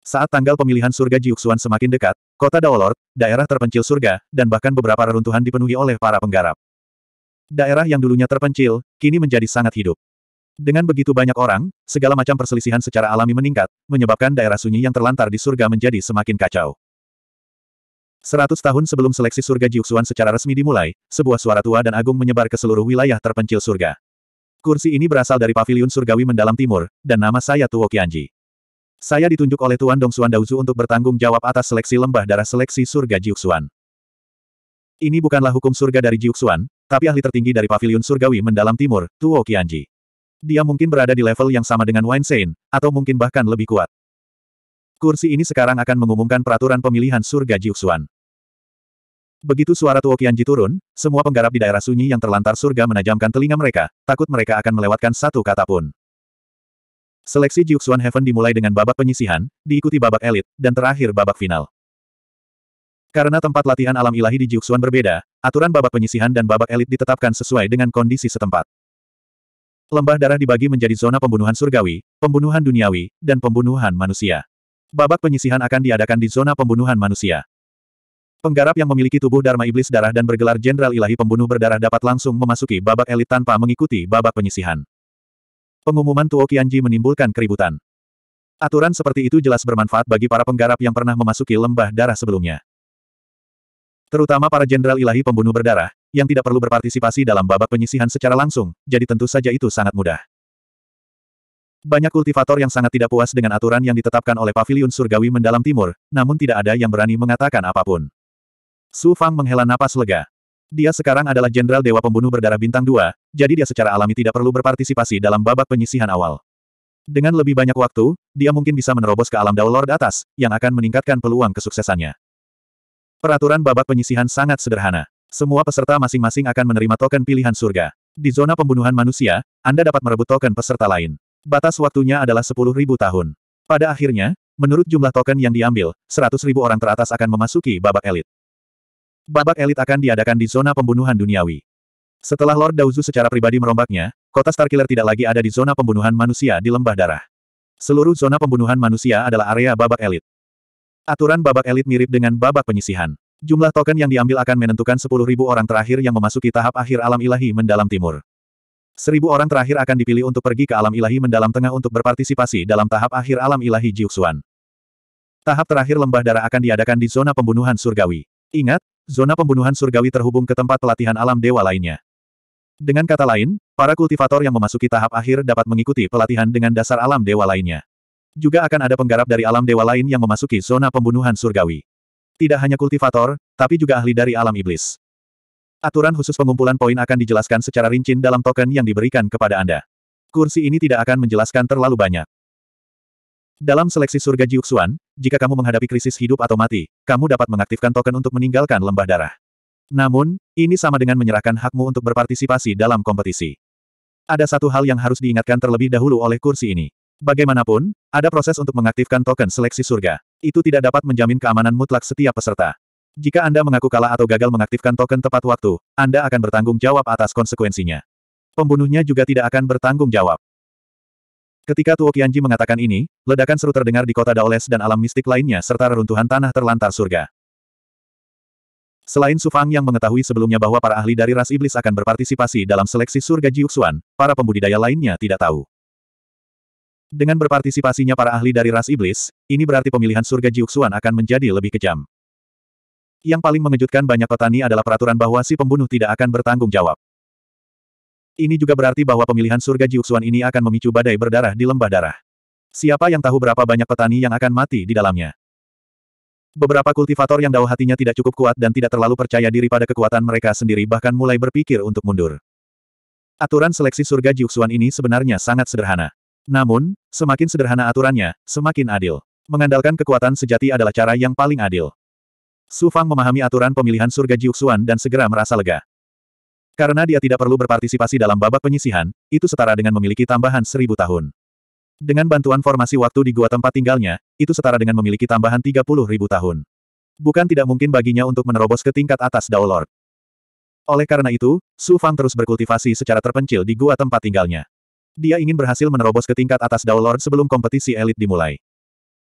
Saat tanggal pemilihan surga Jiuxuan semakin dekat, kota Daolord, daerah terpencil surga, dan bahkan beberapa reruntuhan dipenuhi oleh para penggarap. Daerah yang dulunya terpencil, kini menjadi sangat hidup. Dengan begitu banyak orang, segala macam perselisihan secara alami meningkat, menyebabkan daerah sunyi yang terlantar di surga menjadi semakin kacau. Seratus tahun sebelum seleksi surga Jiuxuan secara resmi dimulai, sebuah suara tua dan agung menyebar ke seluruh wilayah terpencil surga. Kursi ini berasal dari paviliun surgawi mendalam timur, dan nama saya Tuo Qianji. Saya ditunjuk oleh Tuan Dong Xuan Daozu untuk bertanggung jawab atas seleksi lembah darah seleksi surga Jiuxuan. Ini bukanlah hukum surga dari Jiuxuan, tapi ahli tertinggi dari Paviliun surgawi mendalam timur, Tuo Qianji. Dia mungkin berada di level yang sama dengan Wine Sein, atau mungkin bahkan lebih kuat. Kursi ini sekarang akan mengumumkan peraturan pemilihan surga Jiuxuan. Begitu suara Tuo Qianji turun, semua penggarap di daerah sunyi yang terlantar surga menajamkan telinga mereka, takut mereka akan melewatkan satu kata pun. Seleksi Jiuxuan Heaven dimulai dengan babak penyisihan, diikuti babak elit, dan terakhir babak final. Karena tempat latihan alam ilahi di Jiuxuan berbeda, aturan babak penyisihan dan babak elit ditetapkan sesuai dengan kondisi setempat. Lembah darah dibagi menjadi zona pembunuhan surgawi, pembunuhan duniawi, dan pembunuhan manusia. Babak penyisihan akan diadakan di zona pembunuhan manusia. Penggarap yang memiliki tubuh Dharma Iblis Darah dan bergelar Jenderal Ilahi Pembunuh Berdarah dapat langsung memasuki babak elit tanpa mengikuti babak penyisihan. Pengumuman Tuo Qianji menimbulkan keributan. Aturan seperti itu jelas bermanfaat bagi para penggarap yang pernah memasuki lembah darah sebelumnya. Terutama para jenderal ilahi pembunuh berdarah, yang tidak perlu berpartisipasi dalam babak penyisihan secara langsung, jadi tentu saja itu sangat mudah. Banyak kultivator yang sangat tidak puas dengan aturan yang ditetapkan oleh Paviliun Surgawi Mendalam Timur, namun tidak ada yang berani mengatakan apapun. Su Fang menghela napas lega. Dia sekarang adalah jenderal dewa pembunuh berdarah bintang 2, jadi dia secara alami tidak perlu berpartisipasi dalam babak penyisihan awal. Dengan lebih banyak waktu, dia mungkin bisa menerobos ke alam Dao Lord atas, yang akan meningkatkan peluang kesuksesannya. Peraturan babak penyisihan sangat sederhana. Semua peserta masing-masing akan menerima token pilihan surga. Di zona pembunuhan manusia, Anda dapat merebut token peserta lain. Batas waktunya adalah 10.000 tahun. Pada akhirnya, menurut jumlah token yang diambil, 100.000 orang teratas akan memasuki babak elit babak elit akan diadakan di zona pembunuhan duniawi. Setelah Lord Dauzu secara pribadi merombaknya, kota Starkiller tidak lagi ada di zona pembunuhan manusia di lembah darah. Seluruh zona pembunuhan manusia adalah area babak elit. Aturan babak elit mirip dengan babak penyisihan. Jumlah token yang diambil akan menentukan 10.000 orang terakhir yang memasuki tahap akhir alam ilahi mendalam timur. 1.000 orang terakhir akan dipilih untuk pergi ke alam ilahi mendalam tengah untuk berpartisipasi dalam tahap akhir alam ilahi Jiuxuan. Tahap terakhir lembah darah akan diadakan di zona pembunuhan surgawi. Ingat, zona pembunuhan surgawi terhubung ke tempat pelatihan alam dewa lainnya. Dengan kata lain, para kultivator yang memasuki tahap akhir dapat mengikuti pelatihan dengan dasar alam dewa lainnya. Juga akan ada penggarap dari alam dewa lain yang memasuki zona pembunuhan surgawi. Tidak hanya kultivator, tapi juga ahli dari alam iblis. Aturan khusus pengumpulan poin akan dijelaskan secara rinci dalam token yang diberikan kepada Anda. Kursi ini tidak akan menjelaskan terlalu banyak. Dalam seleksi surga Jiuxuan, jika kamu menghadapi krisis hidup atau mati, kamu dapat mengaktifkan token untuk meninggalkan lembah darah. Namun, ini sama dengan menyerahkan hakmu untuk berpartisipasi dalam kompetisi. Ada satu hal yang harus diingatkan terlebih dahulu oleh kursi ini. Bagaimanapun, ada proses untuk mengaktifkan token seleksi surga. Itu tidak dapat menjamin keamanan mutlak setiap peserta. Jika Anda mengaku kalah atau gagal mengaktifkan token tepat waktu, Anda akan bertanggung jawab atas konsekuensinya. Pembunuhnya juga tidak akan bertanggung jawab. Ketika Tuo Qianji mengatakan ini, ledakan seru terdengar di kota Daoles dan alam mistik lainnya serta reruntuhan tanah terlantar surga. Selain Sufang yang mengetahui sebelumnya bahwa para ahli dari ras iblis akan berpartisipasi dalam seleksi surga Jiuxuan, para pembudidaya lainnya tidak tahu. Dengan berpartisipasinya para ahli dari ras iblis, ini berarti pemilihan surga Jiuxuan akan menjadi lebih kejam. Yang paling mengejutkan banyak petani adalah peraturan bahwa si pembunuh tidak akan bertanggung jawab. Ini juga berarti bahwa pemilihan surga Jiuxuan ini akan memicu badai berdarah di lembah darah. Siapa yang tahu berapa banyak petani yang akan mati di dalamnya? Beberapa kultivator yang dao hatinya tidak cukup kuat dan tidak terlalu percaya diri pada kekuatan mereka sendiri bahkan mulai berpikir untuk mundur. Aturan seleksi surga Jiuxuan ini sebenarnya sangat sederhana. Namun, semakin sederhana aturannya, semakin adil. Mengandalkan kekuatan sejati adalah cara yang paling adil. Su Fang memahami aturan pemilihan surga Jiuxuan dan segera merasa lega. Karena dia tidak perlu berpartisipasi dalam babak penyisihan, itu setara dengan memiliki tambahan seribu tahun. Dengan bantuan formasi waktu di gua tempat tinggalnya, itu setara dengan memiliki tambahan puluh ribu tahun. Bukan tidak mungkin baginya untuk menerobos ke tingkat atas Dao Lord. Oleh karena itu, Su Fang terus berkultivasi secara terpencil di gua tempat tinggalnya. Dia ingin berhasil menerobos ke tingkat atas Dao Lord sebelum kompetisi elit dimulai.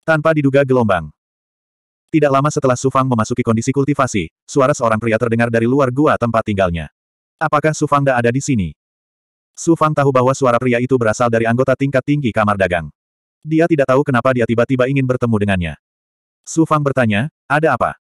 Tanpa diduga gelombang. Tidak lama setelah Su Fang memasuki kondisi kultivasi, suara seorang pria terdengar dari luar gua tempat tinggalnya. Apakah Su Fangda ada di sini? Su Fang tahu bahwa suara pria itu berasal dari anggota tingkat tinggi kamar dagang. Dia tidak tahu kenapa dia tiba-tiba ingin bertemu dengannya. Su Fang bertanya, ada apa?